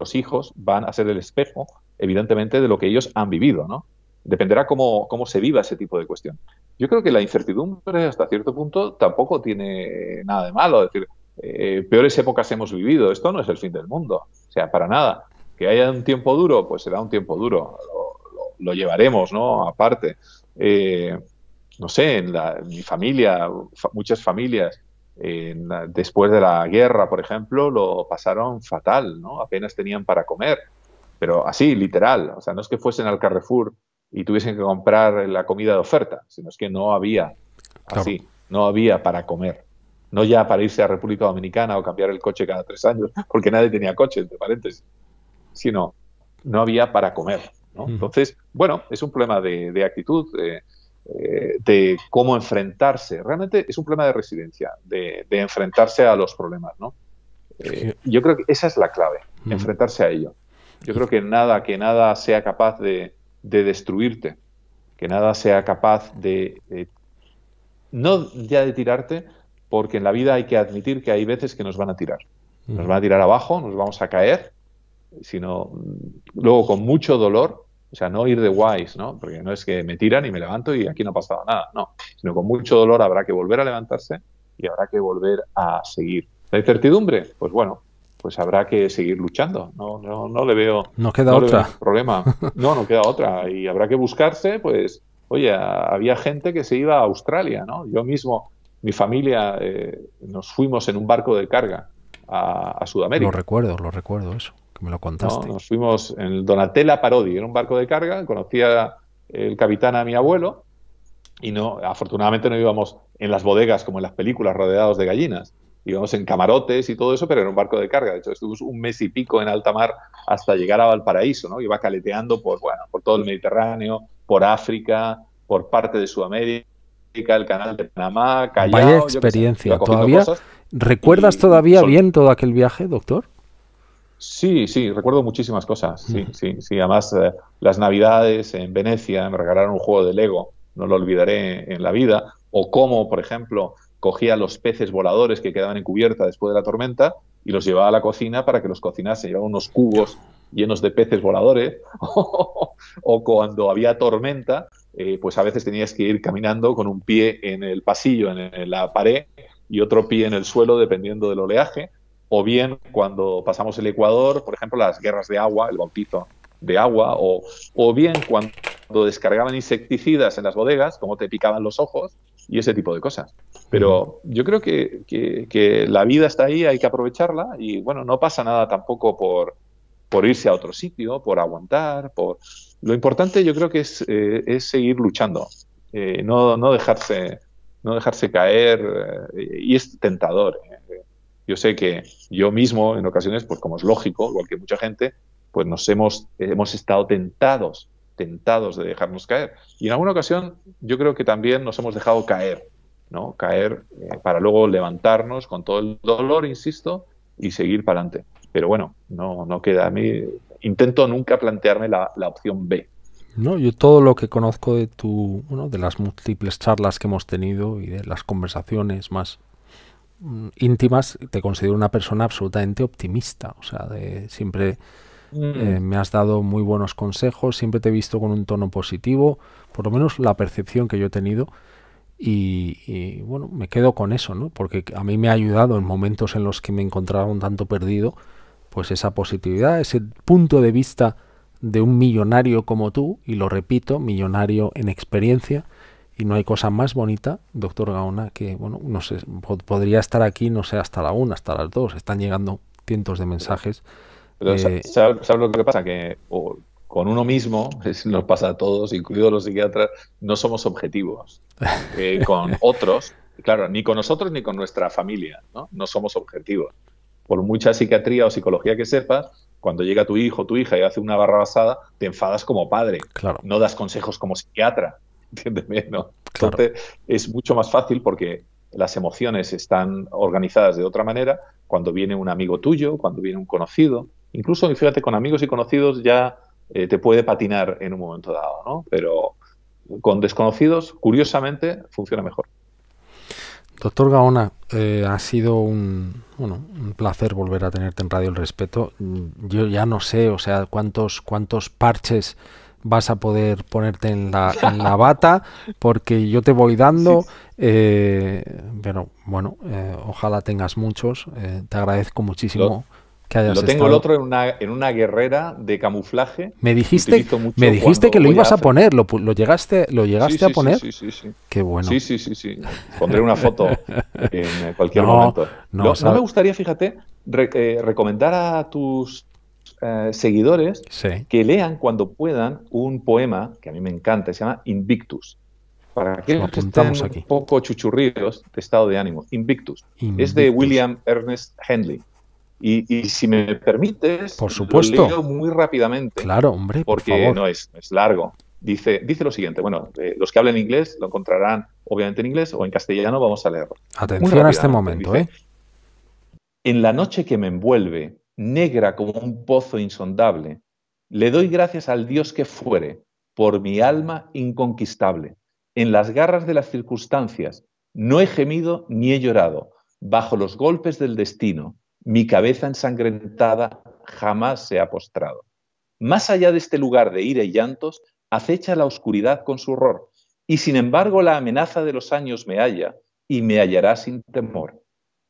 los hijos van a ser el espejo, evidentemente, de lo que ellos han vivido, ¿no? dependerá cómo, cómo se viva ese tipo de cuestión. Yo creo que la incertidumbre hasta cierto punto tampoco tiene nada de malo. decir, eh, peores épocas hemos vivido, esto no es el fin del mundo, o sea, para nada. Que haya un tiempo duro, pues será un tiempo duro, lo, llevaremos, ¿no? Aparte. Eh, no sé, en, la, mi familia, muchas familias, después de la guerra, por ejemplo, lo pasaron fatal, ¿no? Apenas tenían para comer, pero así, literal. O sea, no es que fuesen al Carrefour y tuviesen que comprar la comida de oferta, sino es que no había así, no había para comer. No ya para irse a República Dominicana o cambiar el coche cada tres años, porque nadie tenía coche, entre paréntesis, sino no había para comer. Entonces, bueno, es un problema de, actitud, eh, eh, de cómo enfrentarse. Realmente es un problema de residencia, de, enfrentarse a los problemas. ¿no? Eh, yo creo que esa es la clave, enfrentarse a ello. Yo creo que nada, que nada sea capaz de, de destruirte, que nada sea capaz de, no ya de tirarte, porque en la vida hay que admitir que hay veces que nos van a tirar. Nos van a tirar abajo, nos vamos a caer, sino mm, luego con mucho dolor, o sea, no ir de guays, ¿no? Porque no es que me tiran y me levanto y aquí no ha pasado nada, no, sino con mucho dolor habrá que volver a levantarse y habrá que volver a seguir. ¿La incertidumbre? Pues bueno, pues habrá que seguir luchando. No, no, no le veo. No queda otra. problema. No, no queda otra. Y habrá que buscarse, pues, oye, había gente que se iba a Australia, ¿no? Yo mismo, mi familia, eh, nos fuimos en un barco de carga a, Sudamérica. Lo recuerdo, lo recuerdo eso, que me lo contaste. nos fuimos en el Donatella Parodi, en un barco de carga, conocía el capitán a mi abuelo, y no, afortunadamente no íbamos en las bodegas como en las películas rodeados de gallinas íbamos en camarotes y todo eso, pero era un barco de carga. De hecho, estuvimos un mes y pico en alta mar hasta llegar a Valparaíso, ¿no? Iba caleteando por, bueno, por todo el Mediterráneo, por África, por parte de Sudamérica, el canal de Panamá, Callao... Vaya experiencia, ¿todavía? ¿Recuerdas todavía bien todo aquel viaje, doctor? Sí, sí, recuerdo muchísimas cosas. Sí, sí, Además, eh, las Navidades en Venecia me regalaron un juego de Lego, no lo olvidaré en la vida. O cómo, por ejemplo, cogía los peces voladores que quedaban en cubierta después de la tormenta y los llevaba a la cocina para que los cocinase. Llevaba unos cubos llenos de peces voladores o cuando había tormenta, eh, pues a veces tenías que ir caminando con un pie en el pasillo, en, la pared y otro pie en el suelo dependiendo del oleaje. O bien cuando pasamos el Ecuador, por ejemplo, las guerras de agua, el bautizo de agua, o, o bien cuando descargaban insecticidas en las bodegas, como te picaban los ojos, y ese tipo de cosas. Pero yo creo que, la vida está ahí, hay que aprovecharla y bueno, no pasa nada tampoco por, irse a otro sitio, por aguantar, por... Lo importante yo creo que es, eh, seguir luchando, eh, no, dejarse, no dejarse caer eh, y es tentador. Yo sé que yo mismo en ocasiones, pues como es lógico, igual que mucha gente, pues nos hemos, hemos estado tentados tentados de dejarnos caer. Y en alguna ocasión yo creo que también nos hemos dejado caer, ¿no? Caer eh, para luego levantarnos con todo el dolor, insisto, y seguir para adelante. Pero bueno, no, no queda a mí. Intento nunca plantearme la, la opción B. No, yo todo lo que conozco de tu, bueno, de las múltiples charlas que hemos tenido y de las conversaciones más mm, íntimas, te considero una persona absolutamente optimista, o sea, de siempre Mm. Eh, me has dado muy buenos consejos, siempre te he visto con un tono positivo, por lo menos la percepción que yo he tenido. Y, bueno, me quedo con eso, ¿no? Porque a mí me ha ayudado en momentos en los que me encontraba un tanto perdido, pues esa positividad, ese punto de vista de un millonario como tú, y lo repito, millonario en experiencia, y no hay cosa más bonita, doctor Gaona, que, bueno, no sé, podría estar aquí, no sé, hasta la una, hasta las dos, están llegando cientos de mensajes. Pero eh, ¿sabes, lo que pasa? Que con uno mismo, nos pasa a todos, incluidos los psiquiatras, no somos objetivos. Eh, con otros, claro, ni con nosotros ni con nuestra familia, ¿no? No somos objetivos. Por mucha psiquiatría o psicología que sepas, cuando llega tu hijo o tu hija y hace una barra basada, te enfadas como padre. No das consejos como psiquiatra. Entiéndeme, ¿no? Entonces, es mucho más fácil porque las emociones están organizadas de otra manera cuando viene un amigo tuyo, cuando viene un conocido, incluso, fíjate, con amigos y conocidos ya eh, te puede patinar en un momento dado, ¿no? Pero con desconocidos, curiosamente, funciona mejor. Doctor Gaona, eh, ha sido un, bueno, un placer volver a tenerte en Radio El Respeto. Mm, yo ya no sé, o sea, cuántos, cuántos parches vas a poder ponerte en la, bata, porque yo te voy dando, eh, pero bueno, ojalá tengas muchos. te agradezco muchísimo lo tengo el otro en una, en una guerrera de camuflaje. Me dijiste, me dijiste que lo ibas a, poner, lo, llegaste, lo llegaste a poner. Sí, sí, sí, Qué bueno. Sí, sí, sí, Pondré una foto en cualquier no, momento. No, no, me gustaría, fíjate, eh, recomendar a tus eh, seguidores que lean cuando puedan un poema que a mí me encanta, se llama Invictus. Para aquellos que están aquí. un poco chuchurridos de estado de ánimo, Invictus. Es de William Ernest Henley. Y, si me permites, por supuesto. Lo leo muy rápidamente. Claro, hombre. Porque no es, largo. Dice, dice lo siguiente, bueno, eh, los que hablen inglés lo encontrarán obviamente en inglés o en castellano, vamos a leerlo. Atención a este momento, ¿eh? En la noche que me envuelve, negra como un pozo insondable, le doy gracias al Dios que fuere por mi alma inconquistable. En las garras de las circunstancias no he gemido ni he llorado, bajo los golpes del destino, mi cabeza ensangrentada jamás se ha postrado. Más allá de este lugar de ira y llantos, acecha la oscuridad con su horror, y sin embargo la amenaza de los años me halla, y me hallará sin temor.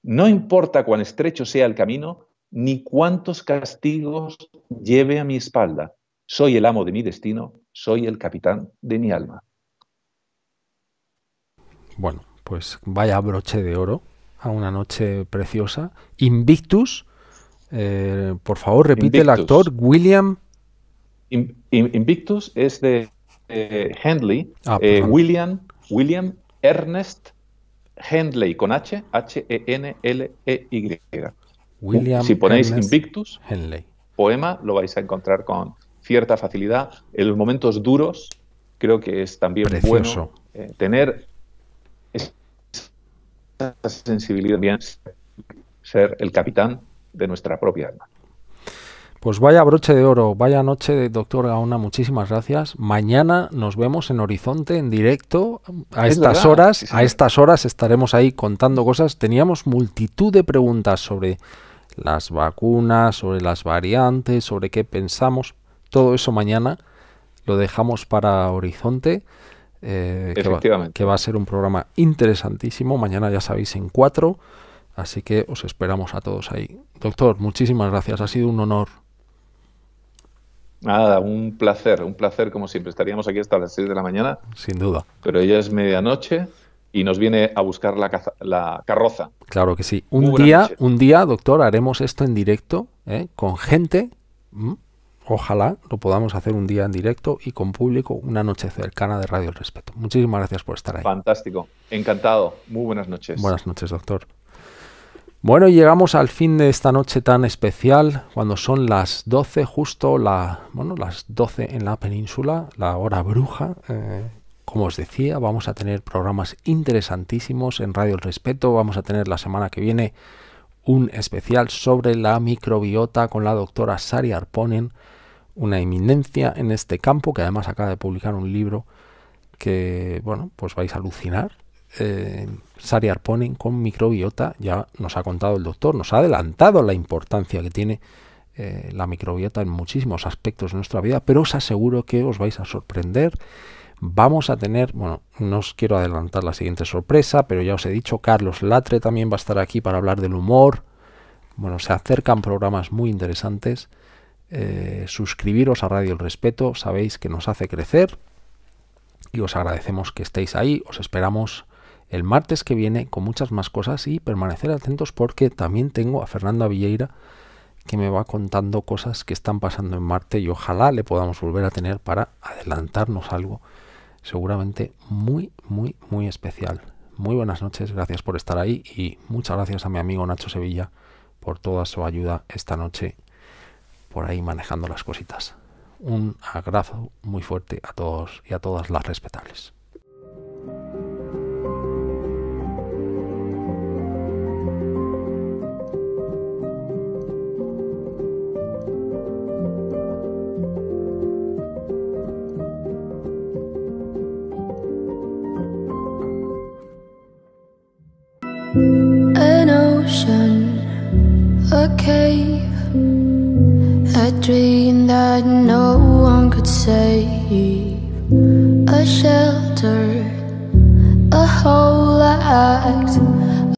No importa cuán estrecho sea el camino, ni cuántos castigos lleve a mi espalda. Soy el amo de mi destino, soy el capitán de mi alma. Bueno, pues vaya broche de oro a una noche preciosa. Invictus, eh, por favor, repite el actor William. Invictus es de Henley, ah, eh, William, William Ernest Henley, con H, H-E-N-L-E-Y. William si ponéis Invictus, poema, lo vais a encontrar con cierta facilidad. En los momentos duros, creo que es también bueno eh, tener esa sensibilidad bien ser el capitán de nuestra propia alma. Pues vaya broche de oro, vaya noche, doctor Gaona, muchísimas gracias. Mañana nos vemos en Horizonte en directo a estas horas, a estas horas estaremos ahí contando cosas. Teníamos multitud de preguntas sobre las vacunas, sobre las variantes, sobre qué pensamos. Todo eso mañana lo dejamos para Horizonte. Eh, que, va, a ser un programa interesantísimo. Mañana ya sabéis en cuatro. Así que os esperamos a todos ahí. Doctor, muchísimas gracias. Ha sido un honor. Nada, un placer, un placer como siempre. Estaríamos aquí hasta las 6 de la mañana. Sin duda. Pero ya es medianoche y nos viene a buscar la, carroza. Claro que sí. Un día, un día, doctor, haremos esto en directo ¿eh? con gente ojalá lo podamos hacer un día en directo y con público una noche cercana de Radio El Respeto. Muchísimas gracias por estar ahí. Fantástico, encantado. Muy buenas noches. Buenas noches, doctor. Bueno, llegamos al fin de esta noche tan especial, cuando son las 12, justo la, bueno, las 12 en la península, la hora bruja. Eh, como os decía, vamos a tener programas interesantísimos en Radio El Respeto. Vamos a tener la semana que viene un especial sobre la microbiota con la doctora Sari Arponen una eminencia en este campo, que además acaba de publicar un libro que, bueno, pues vais a alucinar. Eh, Sari Arponen con microbiota, ya nos ha contado el doctor, nos ha adelantado la importancia que tiene eh, la microbiota en muchísimos aspectos de nuestra vida, pero os aseguro que os vais a sorprender. Vamos a tener, bueno, no os quiero adelantar la siguiente sorpresa, pero ya os he dicho, Carlos Latre también va a estar aquí para hablar del humor. Bueno, se acercan programas muy interesantes eh, suscribiros a Radio El Respeto, sabéis que nos hace crecer y os agradecemos que estéis ahí, os esperamos el martes que viene con muchas más cosas y permanecer atentos porque también tengo a Fernando Villeira que me va contando cosas que están pasando en Marte y ojalá le podamos volver a tener para adelantarnos algo seguramente muy, muy, muy especial. Muy buenas noches, gracias por estar ahí y muchas gracias a mi amigo Nacho Sevilla por toda su ayuda esta noche por ahí manejando las cositas. Un abrazo muy fuerte a todos y a todas las respetables. A dream that no one could save A shelter, a whole life